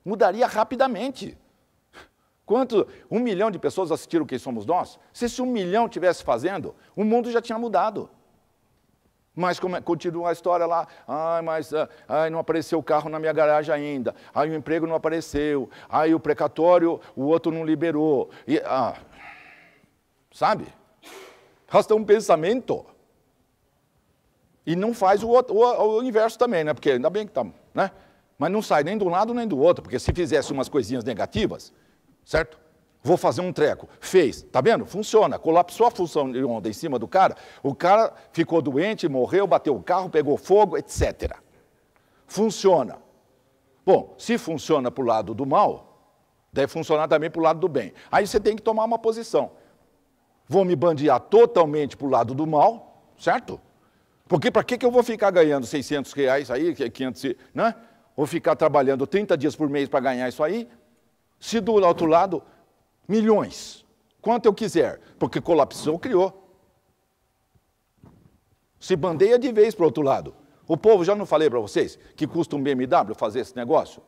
Mudaria rapidamente. Quanto um milhão de pessoas assistiram Quem Somos Nós? Se esse um milhão tivesse fazendo, o mundo já tinha mudado. Mas como é, continua a história lá, ai, mas ah, ai, não apareceu o carro na minha garagem ainda, aí o emprego não apareceu, aí o precatório o outro não liberou. E, ah, sabe? Rasta um pensamento. E não faz o, outro, o, o também, né? Porque ainda bem que está. Né? Mas não sai nem de um lado nem do outro, porque se fizesse umas coisinhas negativas, certo? Vou fazer um treco. Fez, tá vendo? Funciona. Colapsou a função de onda em cima do cara, o cara ficou doente, morreu, bateu o carro, pegou fogo, etc. Funciona. Bom, se funciona para o lado do mal, deve funcionar também para o lado do bem. Aí você tem que tomar uma posição. Vou me bandear totalmente para o lado do mal, certo? Porque para que, que eu vou ficar ganhando 600 reais aí, 500, é né? Vou ficar trabalhando 30 dias por mês para ganhar isso aí, se do outro lado, milhões, quanto eu quiser, porque colapsou, criou. Se bandeia de vez para o outro lado. O povo, já não falei para vocês, que custa um BMW fazer esse negócio?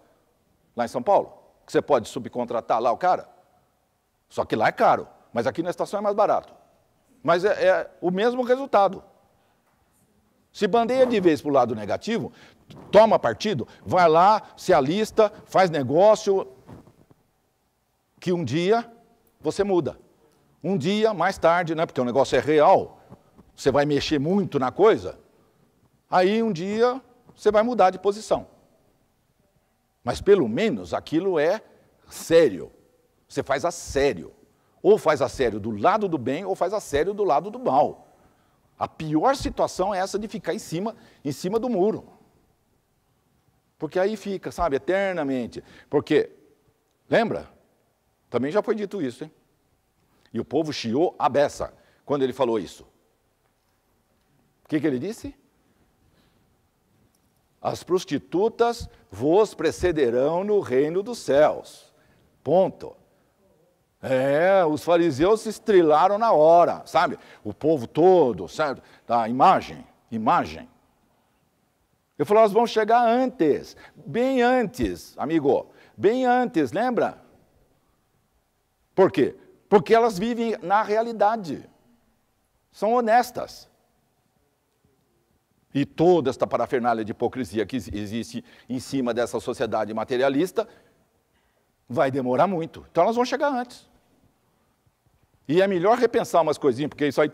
Lá em São Paulo? Que você pode subcontratar lá o cara? Só que lá é caro, mas aqui na estação é mais barato. Mas é, é o mesmo resultado. Se bandeia de vez para o lado negativo, toma partido, vai lá, se alista, faz negócio, que um dia você muda. Um dia, mais tarde, né, porque o negócio é real, você vai mexer muito na coisa, aí um dia você vai mudar de posição. Mas pelo menos aquilo é sério. Você faz a sério. Ou faz a sério do lado do bem, ou faz a sério do lado do mal. A pior situação é essa de ficar em cima, em cima do muro. Porque aí fica, sabe, eternamente. Porque, lembra? Também já foi dito isso, hein? E o povo chiou a beça quando ele falou isso. O que, que ele disse? As prostitutas vos precederão no reino dos céus. Ponto. É, os fariseus se estrilaram na hora, sabe? O povo todo, certo? A imagem, imagem. Eu falou: nós vamos chegar antes, bem antes, amigo, bem antes, lembra? Por quê? Porque elas vivem na realidade, são honestas. E toda esta parafernália de hipocrisia que existe em cima dessa sociedade materialista vai demorar muito. Então elas vão chegar antes. E é melhor repensar umas coisinhas, porque isso aí